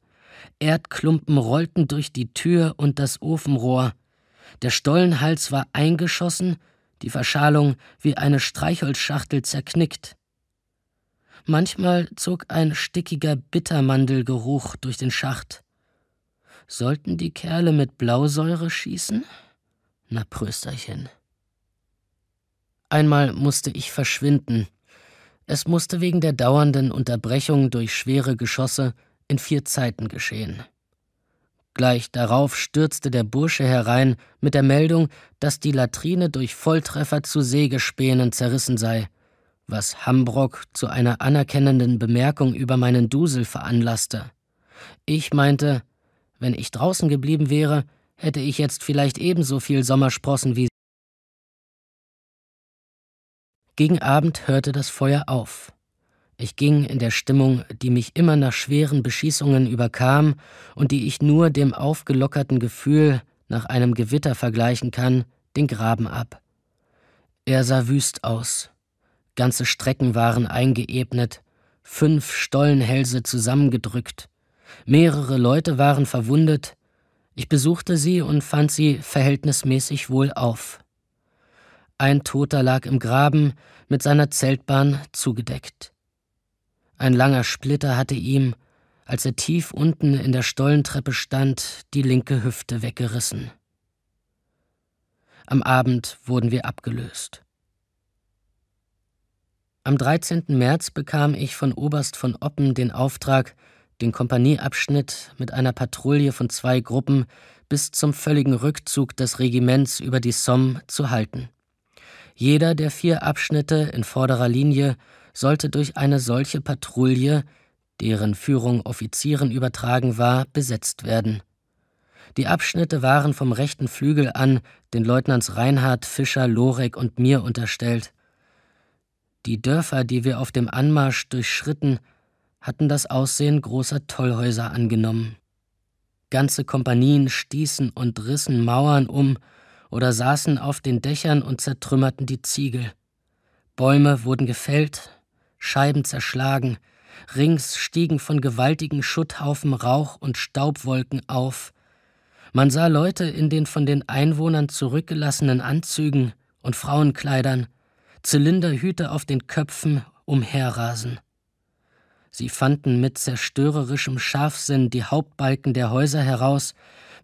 Erdklumpen rollten durch die Tür und das Ofenrohr. Der Stollenhals war eingeschossen, die Verschalung wie eine Streichholzschachtel zerknickt. Manchmal zog ein stickiger Bittermandelgeruch durch den Schacht. Sollten die Kerle mit Blausäure schießen? Na Prösterchen. Einmal musste ich verschwinden. Es musste wegen der dauernden Unterbrechung durch schwere Geschosse in vier Zeiten geschehen. Gleich darauf stürzte der Bursche herein mit der Meldung, dass die Latrine durch Volltreffer zu Sägespänen zerrissen sei, was Hambrock zu einer anerkennenden Bemerkung über meinen Dusel veranlasste. Ich meinte, wenn ich draußen geblieben wäre, hätte ich jetzt vielleicht ebenso viel Sommersprossen wie Gegen Abend hörte das Feuer auf. Ich ging in der Stimmung, die mich immer nach schweren Beschießungen überkam und die ich nur dem aufgelockerten Gefühl nach einem Gewitter vergleichen kann, den Graben ab. Er sah wüst aus. Ganze Strecken waren eingeebnet, fünf Stollenhälse zusammengedrückt, Mehrere Leute waren verwundet. Ich besuchte sie und fand sie verhältnismäßig wohl auf. Ein Toter lag im Graben, mit seiner Zeltbahn zugedeckt. Ein langer Splitter hatte ihm, als er tief unten in der Stollentreppe stand, die linke Hüfte weggerissen. Am Abend wurden wir abgelöst. Am 13. März bekam ich von Oberst von Oppen den Auftrag, den Kompanieabschnitt mit einer Patrouille von zwei Gruppen bis zum völligen Rückzug des Regiments über die Somme zu halten. Jeder der vier Abschnitte in vorderer Linie sollte durch eine solche Patrouille, deren Führung Offizieren übertragen war, besetzt werden. Die Abschnitte waren vom rechten Flügel an den Leutnants Reinhard, Fischer, Lorek und mir unterstellt. Die Dörfer, die wir auf dem Anmarsch durchschritten, hatten das Aussehen großer Tollhäuser angenommen. Ganze Kompanien stießen und rissen Mauern um oder saßen auf den Dächern und zertrümmerten die Ziegel. Bäume wurden gefällt, Scheiben zerschlagen, rings stiegen von gewaltigen Schutthaufen Rauch und Staubwolken auf. Man sah Leute in den von den Einwohnern zurückgelassenen Anzügen und Frauenkleidern, Zylinderhüte auf den Köpfen umherrasen. Sie fanden mit zerstörerischem Scharfsinn die Hauptbalken der Häuser heraus,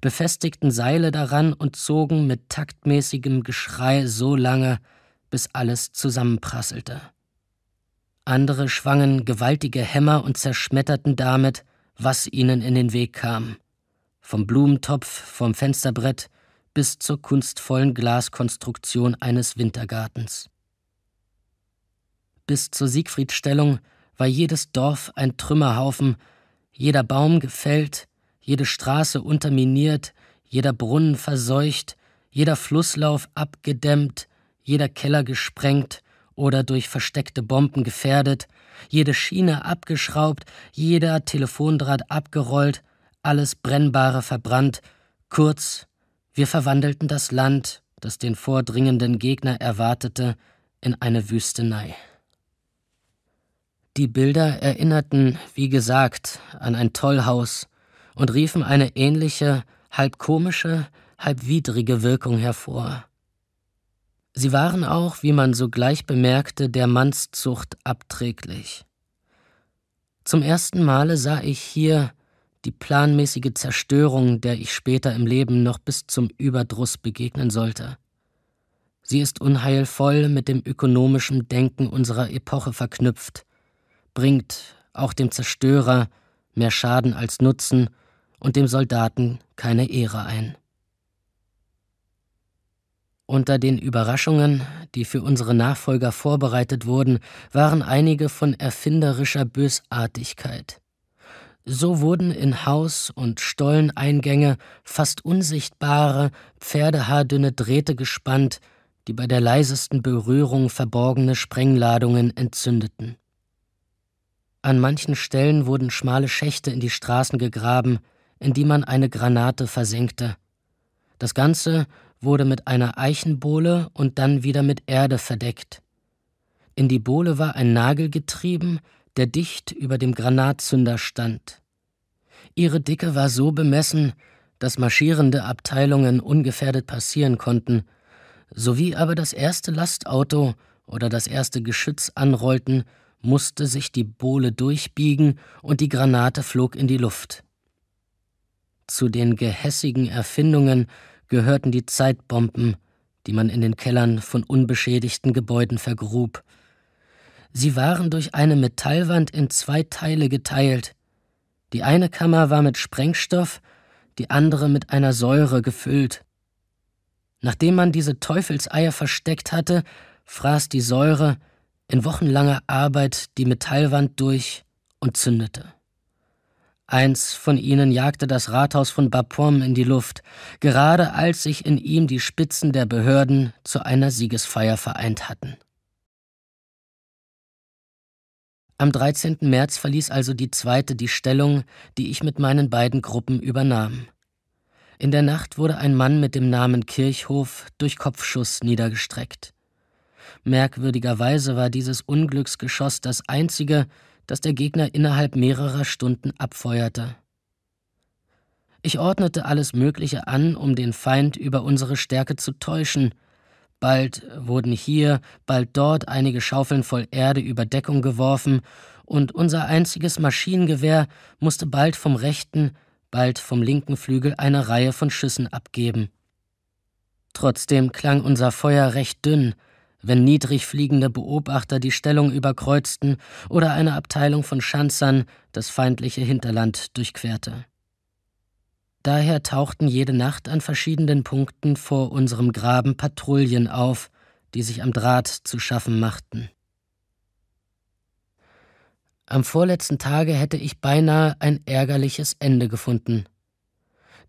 befestigten Seile daran und zogen mit taktmäßigem Geschrei so lange, bis alles zusammenprasselte. Andere schwangen gewaltige Hämmer und zerschmetterten damit, was ihnen in den Weg kam. Vom Blumentopf, vom Fensterbrett bis zur kunstvollen Glaskonstruktion eines Wintergartens. Bis zur Siegfriedstellung war jedes Dorf ein Trümmerhaufen, jeder Baum gefällt, jede Straße unterminiert, jeder Brunnen verseucht, jeder Flusslauf abgedämmt, jeder Keller gesprengt oder durch versteckte Bomben gefährdet, jede Schiene abgeschraubt, jeder Telefondraht abgerollt, alles Brennbare verbrannt, kurz, wir verwandelten das Land, das den vordringenden Gegner erwartete, in eine Wüstenei. Die Bilder erinnerten, wie gesagt, an ein Tollhaus und riefen eine ähnliche, halb komische, halb widrige Wirkung hervor. Sie waren auch, wie man sogleich bemerkte, der Mannszucht abträglich. Zum ersten Male sah ich hier die planmäßige Zerstörung, der ich später im Leben noch bis zum Überdruss begegnen sollte. Sie ist unheilvoll mit dem ökonomischen Denken unserer Epoche verknüpft, bringt auch dem Zerstörer mehr Schaden als Nutzen und dem Soldaten keine Ehre ein. Unter den Überraschungen, die für unsere Nachfolger vorbereitet wurden, waren einige von erfinderischer Bösartigkeit. So wurden in Haus- und Stolleneingänge fast unsichtbare, pferdehaardünne Drähte gespannt, die bei der leisesten Berührung verborgene Sprengladungen entzündeten. An manchen Stellen wurden schmale Schächte in die Straßen gegraben, in die man eine Granate versenkte. Das Ganze wurde mit einer Eichenbohle und dann wieder mit Erde verdeckt. In die Bohle war ein Nagel getrieben, der dicht über dem Granatzünder stand. Ihre Dicke war so bemessen, dass marschierende Abteilungen ungefährdet passieren konnten, sowie aber das erste Lastauto oder das erste Geschütz anrollten, musste sich die Bohle durchbiegen und die Granate flog in die Luft. Zu den gehässigen Erfindungen gehörten die Zeitbomben, die man in den Kellern von unbeschädigten Gebäuden vergrub. Sie waren durch eine Metallwand in zwei Teile geteilt. Die eine Kammer war mit Sprengstoff, die andere mit einer Säure gefüllt. Nachdem man diese Teufelseier versteckt hatte, fraß die Säure in wochenlanger Arbeit die Metallwand durch und zündete. Eins von ihnen jagte das Rathaus von Bapaume in die Luft, gerade als sich in ihm die Spitzen der Behörden zu einer Siegesfeier vereint hatten. Am 13. März verließ also die zweite die Stellung, die ich mit meinen beiden Gruppen übernahm. In der Nacht wurde ein Mann mit dem Namen Kirchhof durch Kopfschuss niedergestreckt. Merkwürdigerweise war dieses Unglücksgeschoss das einzige, das der Gegner innerhalb mehrerer Stunden abfeuerte. Ich ordnete alles Mögliche an, um den Feind über unsere Stärke zu täuschen. Bald wurden hier, bald dort einige Schaufeln voll Erde über Deckung geworfen, und unser einziges Maschinengewehr musste bald vom rechten, bald vom linken Flügel eine Reihe von Schüssen abgeben. Trotzdem klang unser Feuer recht dünn, wenn niedrig fliegende Beobachter die Stellung überkreuzten oder eine Abteilung von Schanzern das feindliche Hinterland durchquerte. Daher tauchten jede Nacht an verschiedenen Punkten vor unserem Graben Patrouillen auf, die sich am Draht zu schaffen machten. Am vorletzten Tage hätte ich beinahe ein ärgerliches Ende gefunden.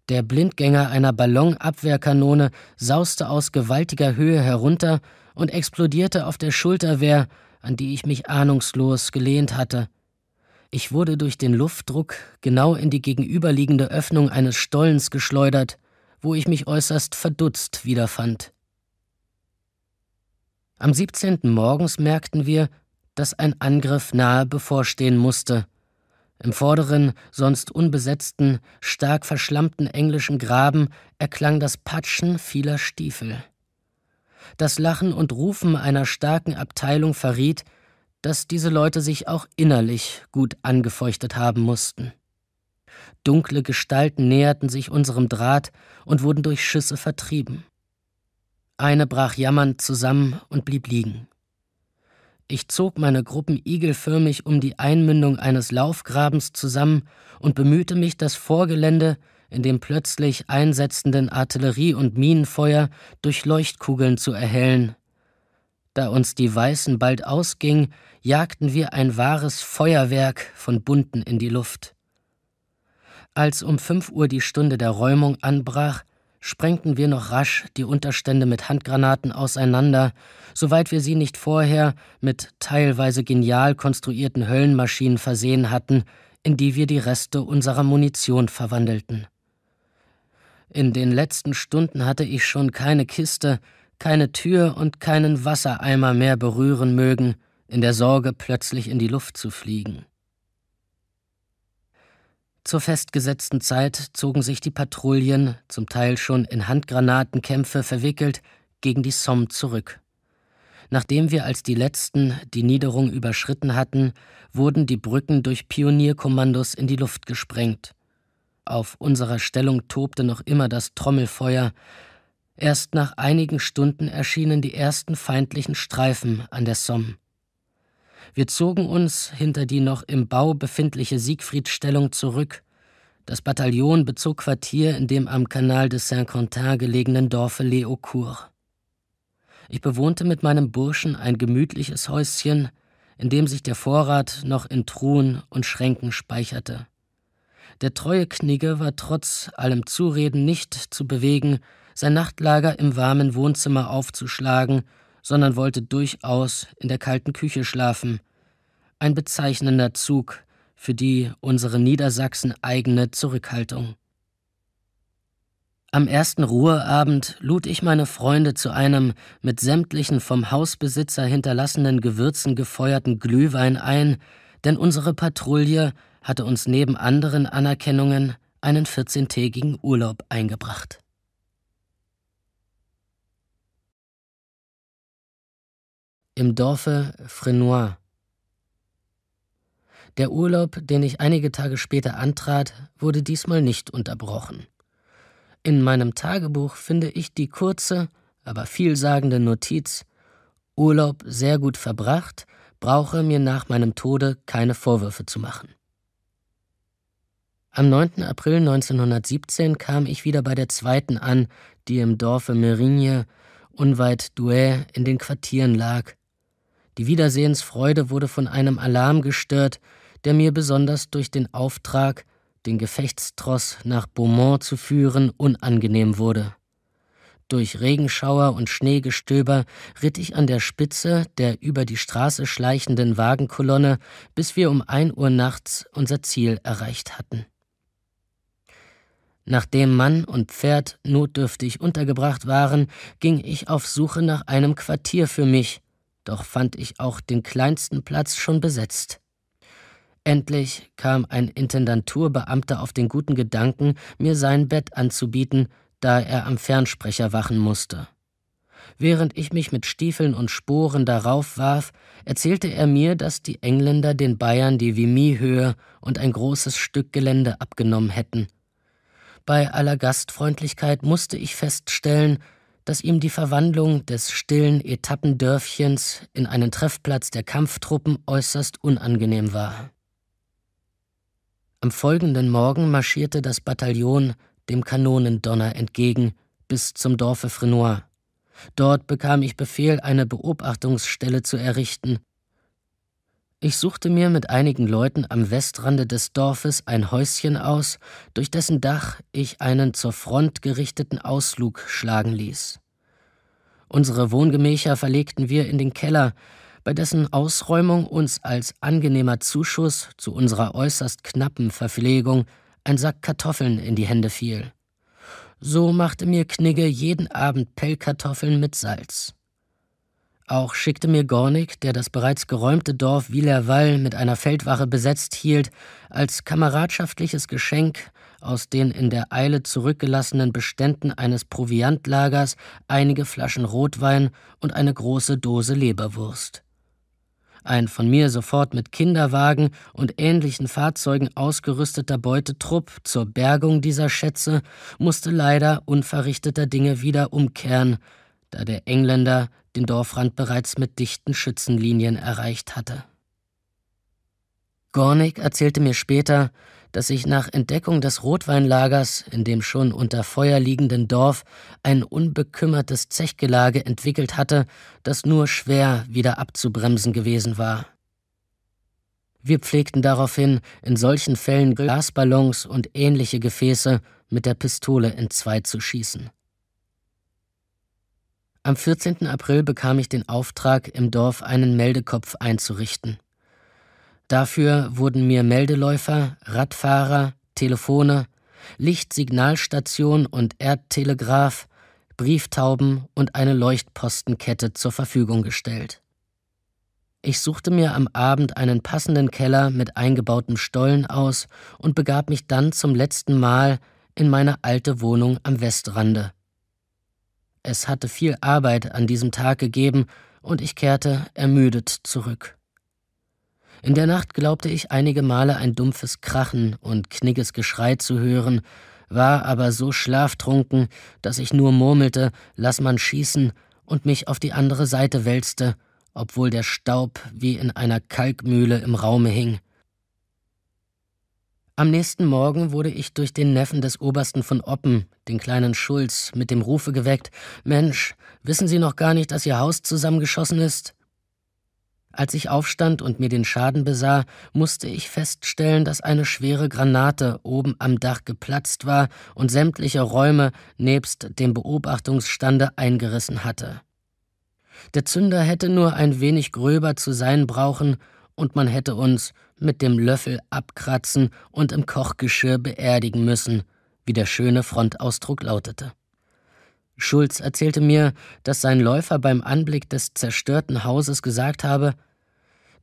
Der Blindgänger einer Ballonabwehrkanone sauste aus gewaltiger Höhe herunter und explodierte auf der Schulterwehr, an die ich mich ahnungslos gelehnt hatte. Ich wurde durch den Luftdruck genau in die gegenüberliegende Öffnung eines Stollens geschleudert, wo ich mich äußerst verdutzt wiederfand. Am 17. Morgens merkten wir, dass ein Angriff nahe bevorstehen musste. Im vorderen, sonst unbesetzten, stark verschlammten englischen Graben erklang das Patschen vieler Stiefel. Das Lachen und Rufen einer starken Abteilung verriet, dass diese Leute sich auch innerlich gut angefeuchtet haben mussten. Dunkle Gestalten näherten sich unserem Draht und wurden durch Schüsse vertrieben. Eine brach jammernd zusammen und blieb liegen. Ich zog meine Gruppen igelförmig um die Einmündung eines Laufgrabens zusammen und bemühte mich, das Vorgelände in dem plötzlich einsetzenden Artillerie- und Minenfeuer durch Leuchtkugeln zu erhellen. Da uns die Weißen bald ausging, jagten wir ein wahres Feuerwerk von bunten in die Luft. Als um fünf Uhr die Stunde der Räumung anbrach, sprengten wir noch rasch die Unterstände mit Handgranaten auseinander, soweit wir sie nicht vorher mit teilweise genial konstruierten Höllenmaschinen versehen hatten, in die wir die Reste unserer Munition verwandelten. In den letzten Stunden hatte ich schon keine Kiste, keine Tür und keinen Wassereimer mehr berühren mögen, in der Sorge, plötzlich in die Luft zu fliegen. Zur festgesetzten Zeit zogen sich die Patrouillen, zum Teil schon in Handgranatenkämpfe verwickelt, gegen die Somme zurück. Nachdem wir als die Letzten die Niederung überschritten hatten, wurden die Brücken durch Pionierkommandos in die Luft gesprengt. Auf unserer Stellung tobte noch immer das Trommelfeuer. Erst nach einigen Stunden erschienen die ersten feindlichen Streifen an der Somme. Wir zogen uns hinter die noch im Bau befindliche Siegfriedstellung zurück. Das Bataillon bezog Quartier in dem am Kanal de Saint-Quentin gelegenen Dorfe Léaucourt. Ich bewohnte mit meinem Burschen ein gemütliches Häuschen, in dem sich der Vorrat noch in Truhen und Schränken speicherte. Der treue Knigge war trotz allem Zureden nicht zu bewegen, sein Nachtlager im warmen Wohnzimmer aufzuschlagen, sondern wollte durchaus in der kalten Küche schlafen. Ein bezeichnender Zug für die unsere Niedersachsen eigene Zurückhaltung. Am ersten Ruheabend lud ich meine Freunde zu einem mit sämtlichen vom Hausbesitzer hinterlassenen Gewürzen gefeuerten Glühwein ein, denn unsere Patrouille hatte uns neben anderen Anerkennungen einen 14-tägigen Urlaub eingebracht. Im Dorfe Frenois. Der Urlaub, den ich einige Tage später antrat, wurde diesmal nicht unterbrochen. In meinem Tagebuch finde ich die kurze, aber vielsagende Notiz Urlaub sehr gut verbracht, brauche mir nach meinem Tode keine Vorwürfe zu machen. Am 9. April 1917 kam ich wieder bei der zweiten an, die im Dorfe Merigne, unweit Douai, in den Quartieren lag. Die Wiedersehensfreude wurde von einem Alarm gestört, der mir besonders durch den Auftrag, den Gefechtstross nach Beaumont zu führen, unangenehm wurde. Durch Regenschauer und Schneegestöber ritt ich an der Spitze der über die Straße schleichenden Wagenkolonne, bis wir um ein Uhr nachts unser Ziel erreicht hatten. Nachdem Mann und Pferd notdürftig untergebracht waren, ging ich auf Suche nach einem Quartier für mich, doch fand ich auch den kleinsten Platz schon besetzt. Endlich kam ein Intendanturbeamter auf den guten Gedanken, mir sein Bett anzubieten, da er am Fernsprecher wachen musste. Während ich mich mit Stiefeln und Sporen darauf warf, erzählte er mir, dass die Engländer den Bayern die Vimy-Höhe und ein großes Stück Gelände abgenommen hätten. Bei aller Gastfreundlichkeit musste ich feststellen, dass ihm die Verwandlung des stillen Etappendörfchens in einen Treffplatz der Kampftruppen äußerst unangenehm war. Am folgenden Morgen marschierte das Bataillon dem Kanonendonner entgegen bis zum Dorfe Frenois. Dort bekam ich Befehl, eine Beobachtungsstelle zu errichten, ich suchte mir mit einigen Leuten am Westrande des Dorfes ein Häuschen aus, durch dessen Dach ich einen zur Front gerichteten Ausflug schlagen ließ. Unsere Wohngemächer verlegten wir in den Keller, bei dessen Ausräumung uns als angenehmer Zuschuss zu unserer äußerst knappen Verpflegung ein Sack Kartoffeln in die Hände fiel. So machte mir Knigge jeden Abend Pellkartoffeln mit Salz. Auch schickte mir Gornig, der das bereits geräumte Dorf Wielerwall mit einer Feldwache besetzt hielt, als kameradschaftliches Geschenk aus den in der Eile zurückgelassenen Beständen eines Proviantlagers einige Flaschen Rotwein und eine große Dose Leberwurst. Ein von mir sofort mit Kinderwagen und ähnlichen Fahrzeugen ausgerüsteter Beutetrupp zur Bergung dieser Schätze musste leider unverrichteter Dinge wieder umkehren, da der Engländer den Dorfrand bereits mit dichten Schützenlinien erreicht hatte. Gornig erzählte mir später, dass sich nach Entdeckung des Rotweinlagers in dem schon unter Feuer liegenden Dorf ein unbekümmertes Zechgelage entwickelt hatte, das nur schwer wieder abzubremsen gewesen war. Wir pflegten daraufhin in solchen Fällen Glasballons und ähnliche Gefäße mit der Pistole entzwei zu schießen. Am 14. April bekam ich den Auftrag, im Dorf einen Meldekopf einzurichten. Dafür wurden mir Meldeläufer, Radfahrer, Telefone, Lichtsignalstation und Erdtelegraph, Brieftauben und eine Leuchtpostenkette zur Verfügung gestellt. Ich suchte mir am Abend einen passenden Keller mit eingebautem Stollen aus und begab mich dann zum letzten Mal in meine alte Wohnung am Westrande, es hatte viel Arbeit an diesem Tag gegeben, und ich kehrte ermüdet zurück. In der Nacht glaubte ich einige Male ein dumpfes Krachen und knigges Geschrei zu hören, war aber so schlaftrunken, dass ich nur murmelte, lass man schießen, und mich auf die andere Seite wälzte, obwohl der Staub wie in einer Kalkmühle im Raume hing. Am nächsten Morgen wurde ich durch den Neffen des Obersten von Oppen, den kleinen Schulz, mit dem Rufe geweckt Mensch, wissen Sie noch gar nicht, dass Ihr Haus zusammengeschossen ist? Als ich aufstand und mir den Schaden besah, musste ich feststellen, dass eine schwere Granate oben am Dach geplatzt war und sämtliche Räume nebst dem Beobachtungsstande eingerissen hatte. Der Zünder hätte nur ein wenig gröber zu sein brauchen, und man hätte uns, mit dem Löffel abkratzen und im Kochgeschirr beerdigen müssen, wie der schöne Frontausdruck lautete. Schulz erzählte mir, dass sein Läufer beim Anblick des zerstörten Hauses gesagt habe,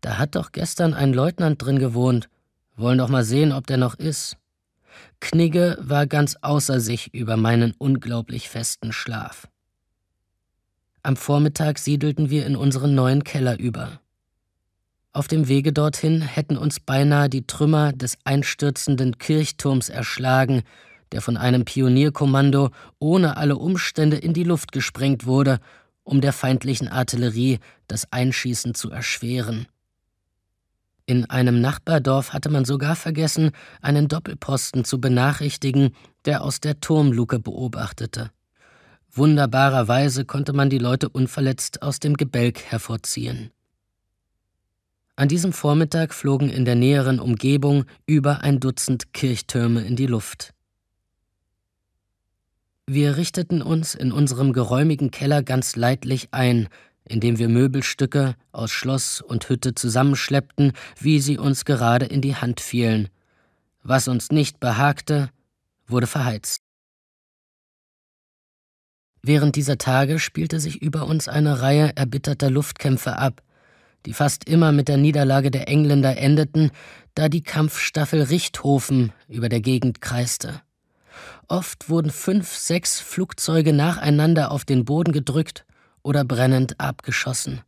da hat doch gestern ein Leutnant drin gewohnt, wollen doch mal sehen, ob der noch ist. Knigge war ganz außer sich über meinen unglaublich festen Schlaf. Am Vormittag siedelten wir in unseren neuen Keller über. Auf dem Wege dorthin hätten uns beinahe die Trümmer des einstürzenden Kirchturms erschlagen, der von einem Pionierkommando ohne alle Umstände in die Luft gesprengt wurde, um der feindlichen Artillerie das Einschießen zu erschweren. In einem Nachbardorf hatte man sogar vergessen, einen Doppelposten zu benachrichtigen, der aus der Turmluke beobachtete. Wunderbarerweise konnte man die Leute unverletzt aus dem Gebälk hervorziehen. An diesem Vormittag flogen in der näheren Umgebung über ein Dutzend Kirchtürme in die Luft. Wir richteten uns in unserem geräumigen Keller ganz leidlich ein, indem wir Möbelstücke aus Schloss und Hütte zusammenschleppten, wie sie uns gerade in die Hand fielen. Was uns nicht behagte, wurde verheizt. Während dieser Tage spielte sich über uns eine Reihe erbitterter Luftkämpfe ab, die fast immer mit der Niederlage der Engländer endeten, da die Kampfstaffel Richthofen über der Gegend kreiste. Oft wurden fünf, sechs Flugzeuge nacheinander auf den Boden gedrückt oder brennend abgeschossen.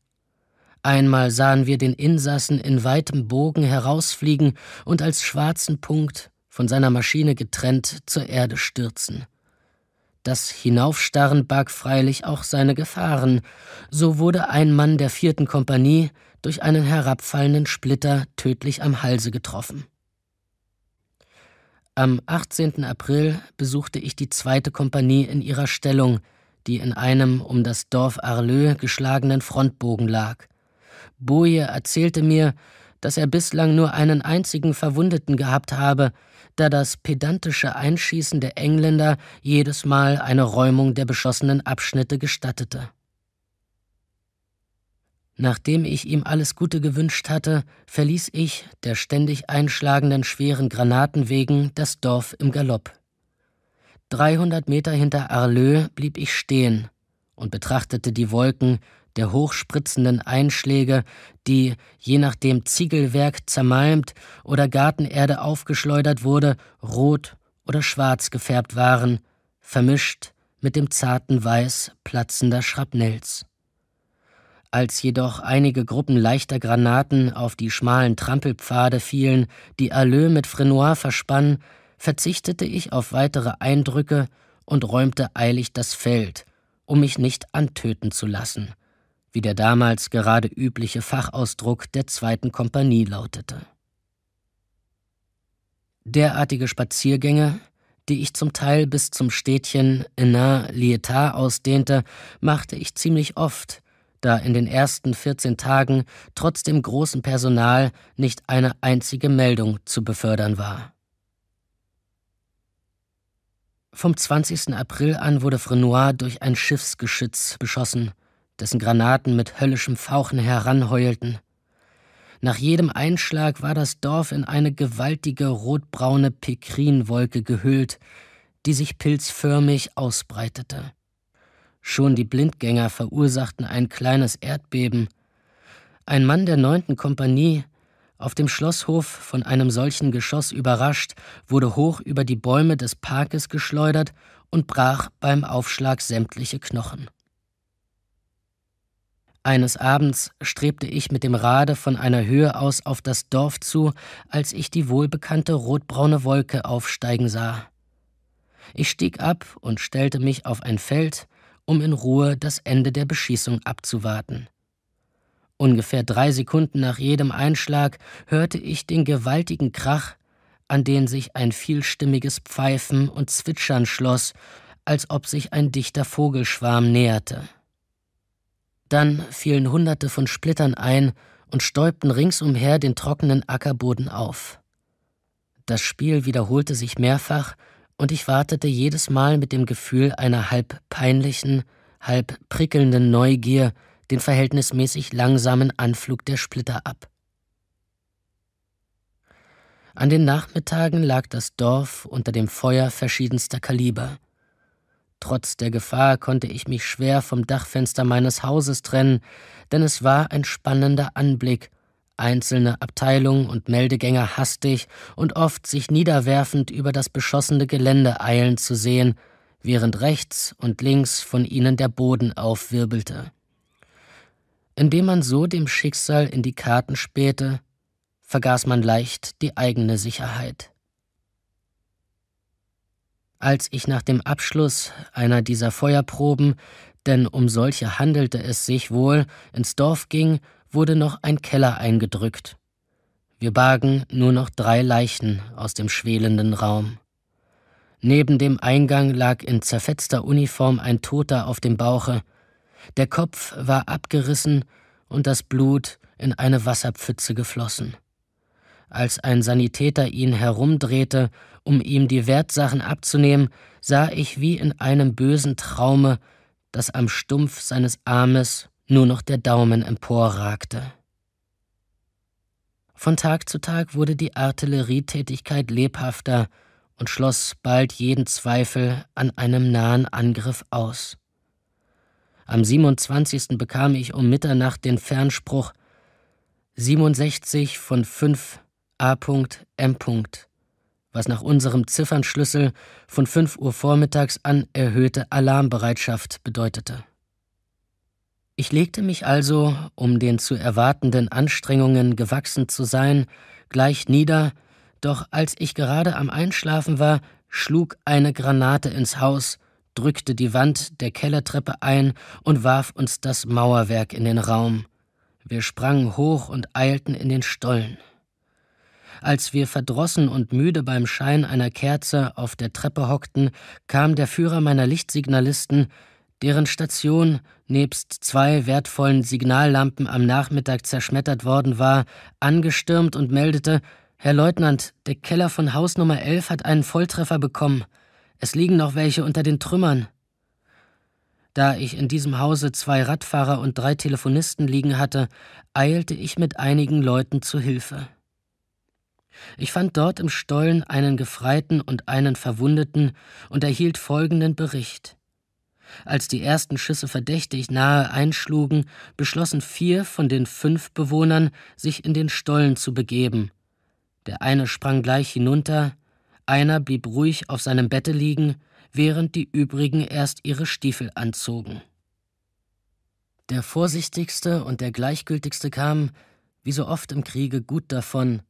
Einmal sahen wir den Insassen in weitem Bogen herausfliegen und als schwarzen Punkt von seiner Maschine getrennt zur Erde stürzen. Das Hinaufstarren barg freilich auch seine Gefahren. So wurde ein Mann der vierten Kompanie durch einen herabfallenden Splitter tödlich am Halse getroffen. Am 18. April besuchte ich die zweite Kompanie in ihrer Stellung, die in einem um das Dorf Arleu geschlagenen Frontbogen lag. Boje erzählte mir, dass er bislang nur einen einzigen Verwundeten gehabt habe, da das pedantische Einschießen der Engländer jedes Mal eine Räumung der beschossenen Abschnitte gestattete. Nachdem ich ihm alles Gute gewünscht hatte, verließ ich, der ständig einschlagenden schweren Granaten wegen, das Dorf im Galopp. 300 Meter hinter Arleux blieb ich stehen und betrachtete die Wolken, der hochspritzenden Einschläge, die, je nachdem Ziegelwerk zermalmt oder Gartenerde aufgeschleudert wurde, rot oder schwarz gefärbt waren, vermischt mit dem zarten Weiß platzender Schrapnells. Als jedoch einige Gruppen leichter Granaten auf die schmalen Trampelpfade fielen, die Alleux mit Frenoir verspann, verzichtete ich auf weitere Eindrücke und räumte eilig das Feld, um mich nicht antöten zu lassen – wie der damals gerade übliche Fachausdruck der zweiten Kompanie lautete. Derartige Spaziergänge, die ich zum Teil bis zum Städtchen enin lietat ausdehnte, machte ich ziemlich oft, da in den ersten 14 Tagen trotz dem großen Personal nicht eine einzige Meldung zu befördern war. Vom 20. April an wurde Frenois durch ein Schiffsgeschütz beschossen – dessen Granaten mit höllischem Fauchen heranheulten. Nach jedem Einschlag war das Dorf in eine gewaltige rotbraune Pekrinwolke gehüllt, die sich pilzförmig ausbreitete. Schon die Blindgänger verursachten ein kleines Erdbeben. Ein Mann der neunten Kompanie, auf dem Schlosshof von einem solchen Geschoss überrascht, wurde hoch über die Bäume des Parkes geschleudert und brach beim Aufschlag sämtliche Knochen. Eines Abends strebte ich mit dem Rade von einer Höhe aus auf das Dorf zu, als ich die wohlbekannte rotbraune Wolke aufsteigen sah. Ich stieg ab und stellte mich auf ein Feld, um in Ruhe das Ende der Beschießung abzuwarten. Ungefähr drei Sekunden nach jedem Einschlag hörte ich den gewaltigen Krach, an den sich ein vielstimmiges Pfeifen und Zwitschern schloss, als ob sich ein dichter Vogelschwarm näherte. Dann fielen Hunderte von Splittern ein und stäubten ringsumher den trockenen Ackerboden auf. Das Spiel wiederholte sich mehrfach, und ich wartete jedes Mal mit dem Gefühl einer halb peinlichen, halb prickelnden Neugier den verhältnismäßig langsamen Anflug der Splitter ab. An den Nachmittagen lag das Dorf unter dem Feuer verschiedenster Kaliber. Trotz der Gefahr konnte ich mich schwer vom Dachfenster meines Hauses trennen, denn es war ein spannender Anblick, einzelne Abteilungen und Meldegänger hastig und oft sich niederwerfend über das beschossene Gelände eilen zu sehen, während rechts und links von ihnen der Boden aufwirbelte. Indem man so dem Schicksal in die Karten spähte, vergaß man leicht die eigene Sicherheit. Als ich nach dem Abschluss einer dieser Feuerproben, denn um solche handelte es sich wohl, ins Dorf ging, wurde noch ein Keller eingedrückt. Wir bargen nur noch drei Leichen aus dem schwelenden Raum. Neben dem Eingang lag in zerfetzter Uniform ein Toter auf dem Bauche. Der Kopf war abgerissen und das Blut in eine Wasserpfütze geflossen. Als ein Sanitäter ihn herumdrehte, um ihm die Wertsachen abzunehmen, sah ich wie in einem bösen Traume, dass am Stumpf seines Armes nur noch der Daumen emporragte. Von Tag zu Tag wurde die Artillerietätigkeit lebhafter und schloss bald jeden Zweifel an einem nahen Angriff aus. Am 27. bekam ich um Mitternacht den Fernspruch 67 von 5 A.M. was nach unserem Ziffernschlüssel von 5 Uhr vormittags an erhöhte Alarmbereitschaft bedeutete. Ich legte mich also, um den zu erwartenden Anstrengungen gewachsen zu sein, gleich nieder, doch als ich gerade am Einschlafen war, schlug eine Granate ins Haus, drückte die Wand der Kellertreppe ein und warf uns das Mauerwerk in den Raum. Wir sprangen hoch und eilten in den Stollen. Als wir verdrossen und müde beim Schein einer Kerze auf der Treppe hockten, kam der Führer meiner Lichtsignalisten, deren Station nebst zwei wertvollen Signallampen am Nachmittag zerschmettert worden war, angestürmt und meldete, Herr Leutnant, der Keller von Haus Nummer 11 hat einen Volltreffer bekommen. Es liegen noch welche unter den Trümmern. Da ich in diesem Hause zwei Radfahrer und drei Telefonisten liegen hatte, eilte ich mit einigen Leuten zu Hilfe. Ich fand dort im Stollen einen Gefreiten und einen Verwundeten und erhielt folgenden Bericht. Als die ersten Schüsse verdächtig nahe einschlugen, beschlossen vier von den fünf Bewohnern, sich in den Stollen zu begeben. Der eine sprang gleich hinunter, einer blieb ruhig auf seinem Bette liegen, während die übrigen erst ihre Stiefel anzogen. Der vorsichtigste und der gleichgültigste kam, wie so oft im Kriege, gut davon,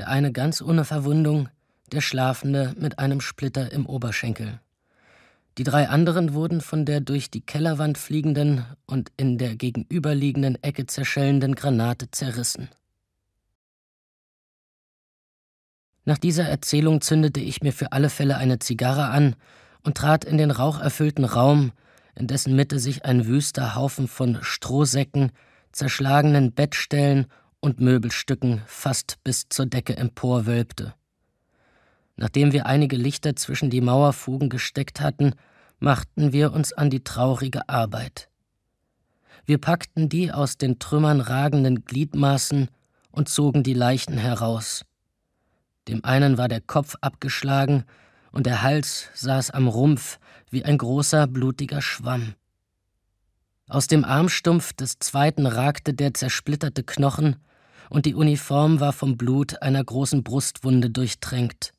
der eine ganz ohne Verwundung, der Schlafende mit einem Splitter im Oberschenkel. Die drei anderen wurden von der durch die Kellerwand fliegenden und in der gegenüberliegenden Ecke zerschellenden Granate zerrissen. Nach dieser Erzählung zündete ich mir für alle Fälle eine Zigarre an und trat in den raucherfüllten Raum, in dessen Mitte sich ein wüster Haufen von Strohsäcken, zerschlagenen Bettstellen und Möbelstücken fast bis zur Decke emporwölbte. Nachdem wir einige Lichter zwischen die Mauerfugen gesteckt hatten, machten wir uns an die traurige Arbeit. Wir packten die aus den Trümmern ragenden Gliedmaßen und zogen die Leichen heraus. Dem einen war der Kopf abgeschlagen und der Hals saß am Rumpf wie ein großer blutiger Schwamm. Aus dem Armstumpf des zweiten ragte der zersplitterte Knochen, und die Uniform war vom Blut einer großen Brustwunde durchtränkt.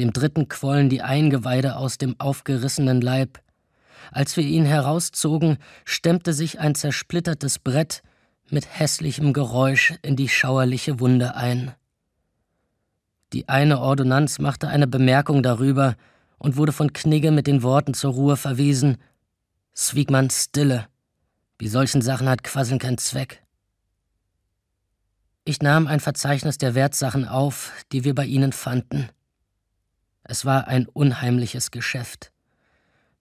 Dem Dritten quollen die Eingeweide aus dem aufgerissenen Leib. Als wir ihn herauszogen, stemmte sich ein zersplittertes Brett mit hässlichem Geräusch in die schauerliche Wunde ein. Die eine Ordonnanz machte eine Bemerkung darüber und wurde von Knigge mit den Worten zur Ruhe verwiesen: Swiegmann Stille. Bei solchen Sachen hat Quasseln keinen Zweck. Ich nahm ein Verzeichnis der Wertsachen auf, die wir bei ihnen fanden. Es war ein unheimliches Geschäft.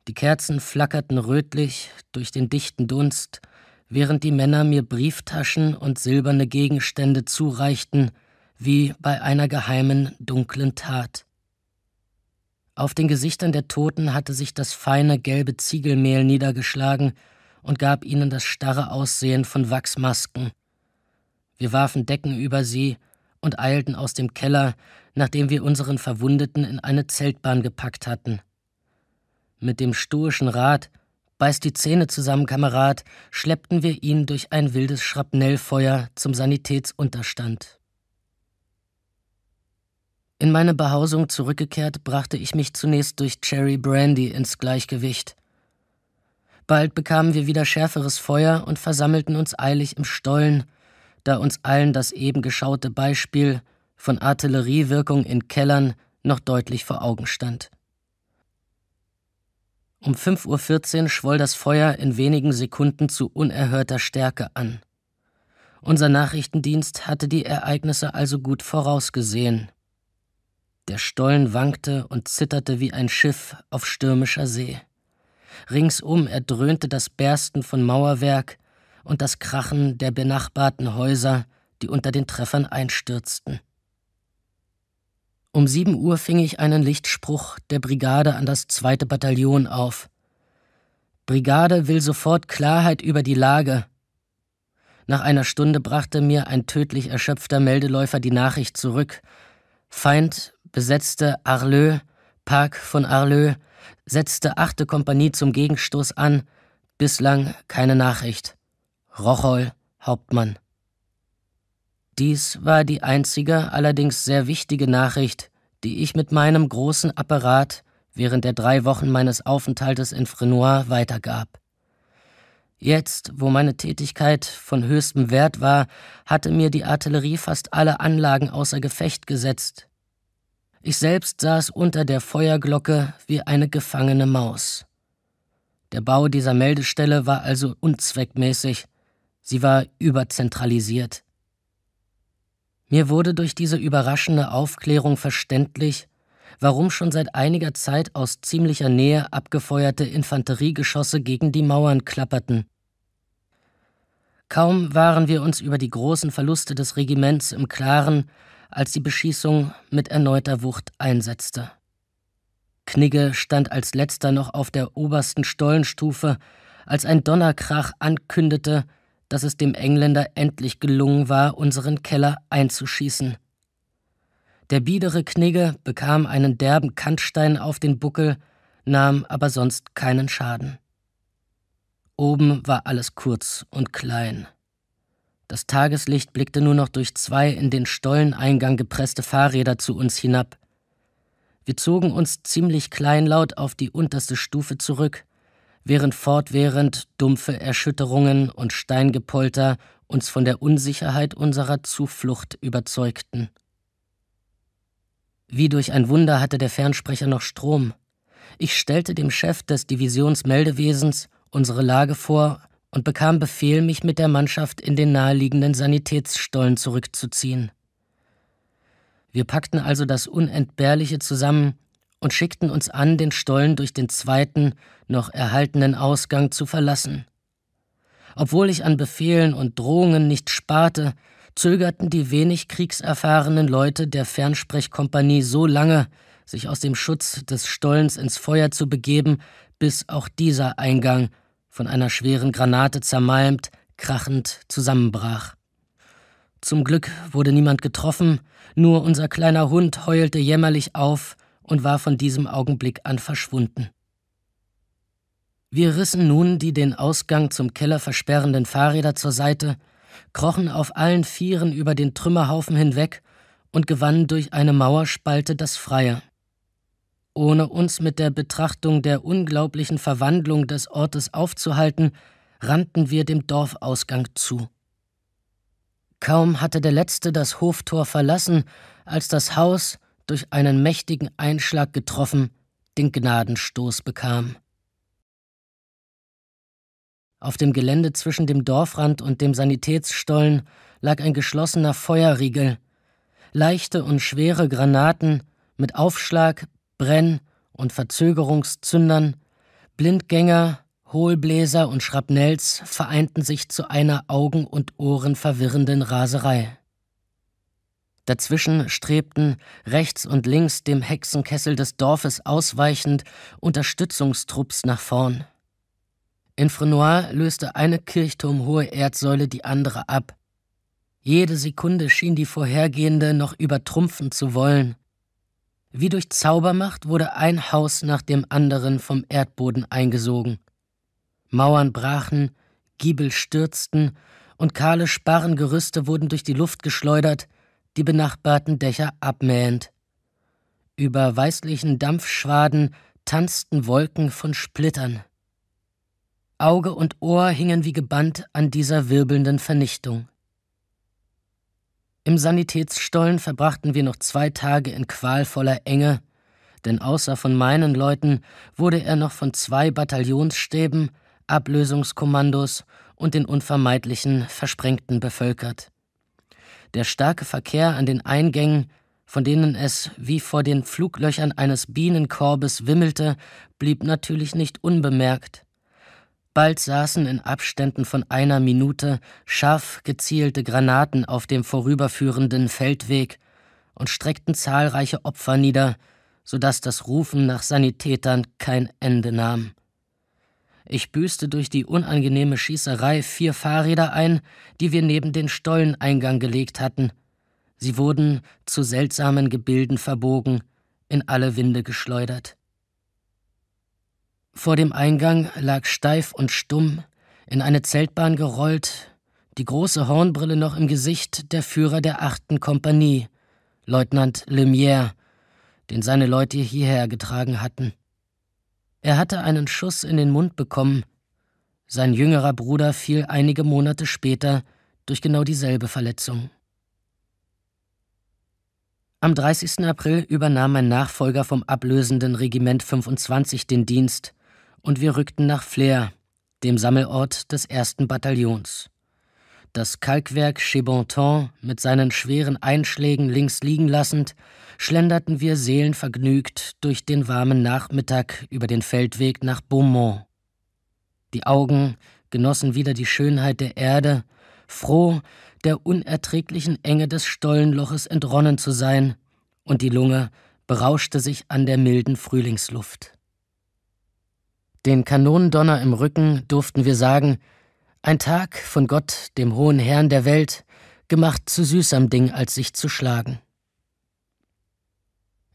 Die Kerzen flackerten rötlich durch den dichten Dunst, während die Männer mir Brieftaschen und silberne Gegenstände zureichten, wie bei einer geheimen, dunklen Tat. Auf den Gesichtern der Toten hatte sich das feine gelbe Ziegelmehl niedergeschlagen und gab ihnen das starre Aussehen von Wachsmasken. Wir warfen Decken über sie und eilten aus dem Keller, nachdem wir unseren Verwundeten in eine Zeltbahn gepackt hatten. Mit dem stoischen Rat, beiß die Zähne zusammen, Kamerad, schleppten wir ihn durch ein wildes Schrapnellfeuer zum Sanitätsunterstand. In meine Behausung zurückgekehrt, brachte ich mich zunächst durch Cherry Brandy ins Gleichgewicht. Bald bekamen wir wieder schärferes Feuer und versammelten uns eilig im Stollen, da uns allen das eben geschaute Beispiel von Artilleriewirkung in Kellern noch deutlich vor Augen stand. Um 5.14 Uhr schwoll das Feuer in wenigen Sekunden zu unerhörter Stärke an. Unser Nachrichtendienst hatte die Ereignisse also gut vorausgesehen. Der Stollen wankte und zitterte wie ein Schiff auf stürmischer See. Ringsum erdröhnte das Bersten von Mauerwerk, und das Krachen der benachbarten Häuser, die unter den Treffern einstürzten. Um sieben Uhr fing ich einen Lichtspruch der Brigade an das zweite Bataillon auf. Brigade will sofort Klarheit über die Lage. Nach einer Stunde brachte mir ein tödlich erschöpfter Meldeläufer die Nachricht zurück. Feind besetzte Arleux, Park von Arleux, setzte achte Kompanie zum Gegenstoß an, bislang keine Nachricht. Rocholl, Hauptmann. Dies war die einzige, allerdings sehr wichtige Nachricht, die ich mit meinem großen Apparat während der drei Wochen meines Aufenthaltes in Frenois weitergab. Jetzt, wo meine Tätigkeit von höchstem Wert war, hatte mir die Artillerie fast alle Anlagen außer Gefecht gesetzt. Ich selbst saß unter der Feuerglocke wie eine gefangene Maus. Der Bau dieser Meldestelle war also unzweckmäßig, Sie war überzentralisiert. Mir wurde durch diese überraschende Aufklärung verständlich, warum schon seit einiger Zeit aus ziemlicher Nähe abgefeuerte Infanteriegeschosse gegen die Mauern klapperten. Kaum waren wir uns über die großen Verluste des Regiments im Klaren, als die Beschießung mit erneuter Wucht einsetzte. Knigge stand als letzter noch auf der obersten Stollenstufe, als ein Donnerkrach ankündete, dass es dem Engländer endlich gelungen war, unseren Keller einzuschießen. Der biedere Knigge bekam einen derben Kantstein auf den Buckel, nahm aber sonst keinen Schaden. Oben war alles kurz und klein. Das Tageslicht blickte nur noch durch zwei in den Stolleneingang gepresste Fahrräder zu uns hinab. Wir zogen uns ziemlich kleinlaut auf die unterste Stufe zurück während fortwährend dumpfe Erschütterungen und Steingepolter uns von der Unsicherheit unserer Zuflucht überzeugten. Wie durch ein Wunder hatte der Fernsprecher noch Strom. Ich stellte dem Chef des Divisionsmeldewesens unsere Lage vor und bekam Befehl, mich mit der Mannschaft in den naheliegenden Sanitätsstollen zurückzuziehen. Wir packten also das Unentbehrliche zusammen und schickten uns an, den Stollen durch den zweiten, noch erhaltenen Ausgang zu verlassen. Obwohl ich an Befehlen und Drohungen nicht sparte, zögerten die wenig kriegserfahrenen Leute der Fernsprechkompanie so lange, sich aus dem Schutz des Stollens ins Feuer zu begeben, bis auch dieser Eingang, von einer schweren Granate zermalmt, krachend zusammenbrach. Zum Glück wurde niemand getroffen, nur unser kleiner Hund heulte jämmerlich auf und war von diesem Augenblick an verschwunden. Wir rissen nun die den Ausgang zum Keller versperrenden Fahrräder zur Seite, krochen auf allen Vieren über den Trümmerhaufen hinweg und gewannen durch eine Mauerspalte das Freie. Ohne uns mit der Betrachtung der unglaublichen Verwandlung des Ortes aufzuhalten, rannten wir dem Dorfausgang zu. Kaum hatte der Letzte das Hoftor verlassen, als das Haus, durch einen mächtigen Einschlag getroffen, den Gnadenstoß bekam. Auf dem Gelände zwischen dem Dorfrand und dem Sanitätsstollen lag ein geschlossener Feuerriegel. Leichte und schwere Granaten mit Aufschlag, Brenn- und Verzögerungszündern, Blindgänger, Hohlbläser und Schrapnells vereinten sich zu einer Augen und Ohren verwirrenden Raserei. Dazwischen strebten, rechts und links dem Hexenkessel des Dorfes ausweichend, Unterstützungstrupps nach vorn. In Frenois löste eine kirchturmhohe Erdsäule die andere ab. Jede Sekunde schien die vorhergehende noch übertrumpfen zu wollen. Wie durch Zaubermacht wurde ein Haus nach dem anderen vom Erdboden eingesogen. Mauern brachen, Giebel stürzten und kahle Sparrengerüste wurden durch die Luft geschleudert, die benachbarten Dächer abmähend. Über weißlichen Dampfschwaden tanzten Wolken von Splittern. Auge und Ohr hingen wie gebannt an dieser wirbelnden Vernichtung. Im Sanitätsstollen verbrachten wir noch zwei Tage in qualvoller Enge, denn außer von meinen Leuten wurde er noch von zwei Bataillonsstäben, Ablösungskommandos und den unvermeidlichen Versprengten bevölkert der starke Verkehr an den Eingängen, von denen es wie vor den Fluglöchern eines Bienenkorbes wimmelte, blieb natürlich nicht unbemerkt. Bald saßen in Abständen von einer Minute scharf gezielte Granaten auf dem vorüberführenden Feldweg und streckten zahlreiche Opfer nieder, so dass das Rufen nach Sanitätern kein Ende nahm. Ich büßte durch die unangenehme Schießerei vier Fahrräder ein, die wir neben den Stolleneingang gelegt hatten. Sie wurden zu seltsamen Gebilden verbogen, in alle Winde geschleudert. Vor dem Eingang lag steif und stumm, in eine Zeltbahn gerollt, die große Hornbrille noch im Gesicht, der Führer der achten Kompanie, Leutnant Lemière, den seine Leute hierher getragen hatten. Er hatte einen Schuss in den Mund bekommen. Sein jüngerer Bruder fiel einige Monate später durch genau dieselbe Verletzung. Am 30. April übernahm mein Nachfolger vom ablösenden Regiment 25 den Dienst und wir rückten nach Flair, dem Sammelort des 1. Bataillons. Das Kalkwerk Chebonton mit seinen schweren Einschlägen links liegen lassend, schlenderten wir seelenvergnügt durch den warmen Nachmittag über den Feldweg nach Beaumont. Die Augen genossen wieder die Schönheit der Erde, froh, der unerträglichen Enge des Stollenloches entronnen zu sein, und die Lunge berauschte sich an der milden Frühlingsluft. Den Kanonendonner im Rücken durften wir sagen, ein Tag von Gott, dem hohen Herrn der Welt, gemacht zu süß am Ding, als sich zu schlagen.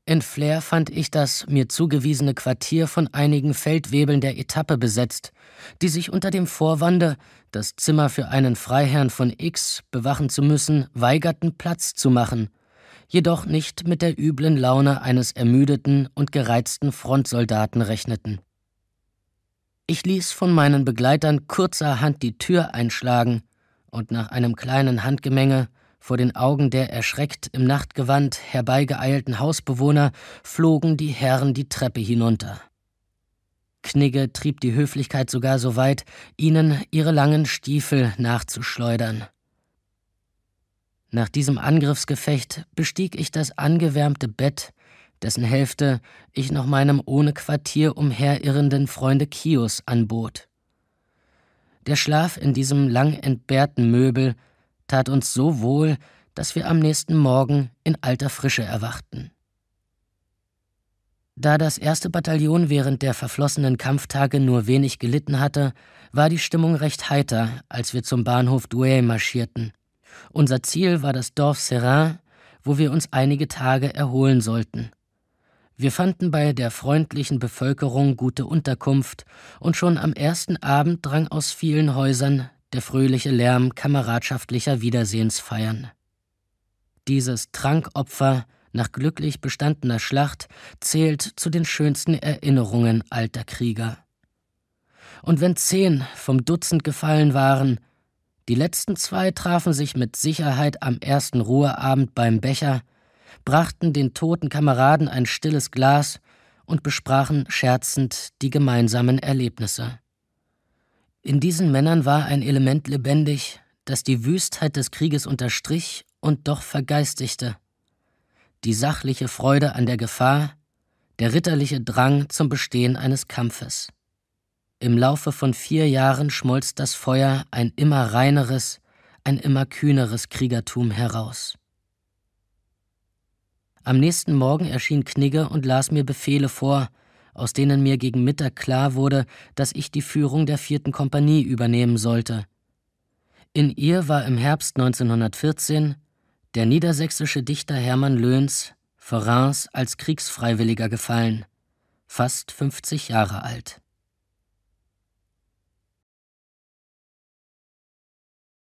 In Flair fand ich das mir zugewiesene Quartier von einigen Feldwebeln der Etappe besetzt, die sich unter dem Vorwande, das Zimmer für einen Freiherrn von X bewachen zu müssen, weigerten, Platz zu machen, jedoch nicht mit der üblen Laune eines ermüdeten und gereizten Frontsoldaten rechneten. Ich ließ von meinen Begleitern kurzerhand die Tür einschlagen und nach einem kleinen Handgemenge vor den Augen der erschreckt im Nachtgewand herbeigeeilten Hausbewohner flogen die Herren die Treppe hinunter. Knigge trieb die Höflichkeit sogar so weit, ihnen ihre langen Stiefel nachzuschleudern. Nach diesem Angriffsgefecht bestieg ich das angewärmte Bett dessen Hälfte ich noch meinem ohne Quartier umherirrenden Freunde Kios anbot. Der Schlaf in diesem lang entbehrten Möbel tat uns so wohl, dass wir am nächsten Morgen in alter Frische erwachten. Da das erste Bataillon während der verflossenen Kampftage nur wenig gelitten hatte, war die Stimmung recht heiter, als wir zum Bahnhof Douai marschierten. Unser Ziel war das Dorf Serrain, wo wir uns einige Tage erholen sollten. Wir fanden bei der freundlichen Bevölkerung gute Unterkunft, und schon am ersten Abend drang aus vielen Häusern der fröhliche Lärm kameradschaftlicher Wiedersehensfeiern. Dieses Trankopfer nach glücklich bestandener Schlacht zählt zu den schönsten Erinnerungen alter Krieger. Und wenn zehn vom Dutzend gefallen waren, die letzten zwei trafen sich mit Sicherheit am ersten Ruheabend beim Becher brachten den toten Kameraden ein stilles Glas und besprachen scherzend die gemeinsamen Erlebnisse. In diesen Männern war ein Element lebendig, das die Wüstheit des Krieges unterstrich und doch vergeistigte. Die sachliche Freude an der Gefahr, der ritterliche Drang zum Bestehen eines Kampfes. Im Laufe von vier Jahren schmolz das Feuer ein immer reineres, ein immer kühneres Kriegertum heraus. Am nächsten Morgen erschien Knigge und las mir Befehle vor, aus denen mir gegen Mittag klar wurde, dass ich die Führung der vierten Kompanie übernehmen sollte. In ihr war im Herbst 1914 der niedersächsische Dichter Hermann Löhns vor Reims als Kriegsfreiwilliger gefallen, fast 50 Jahre alt.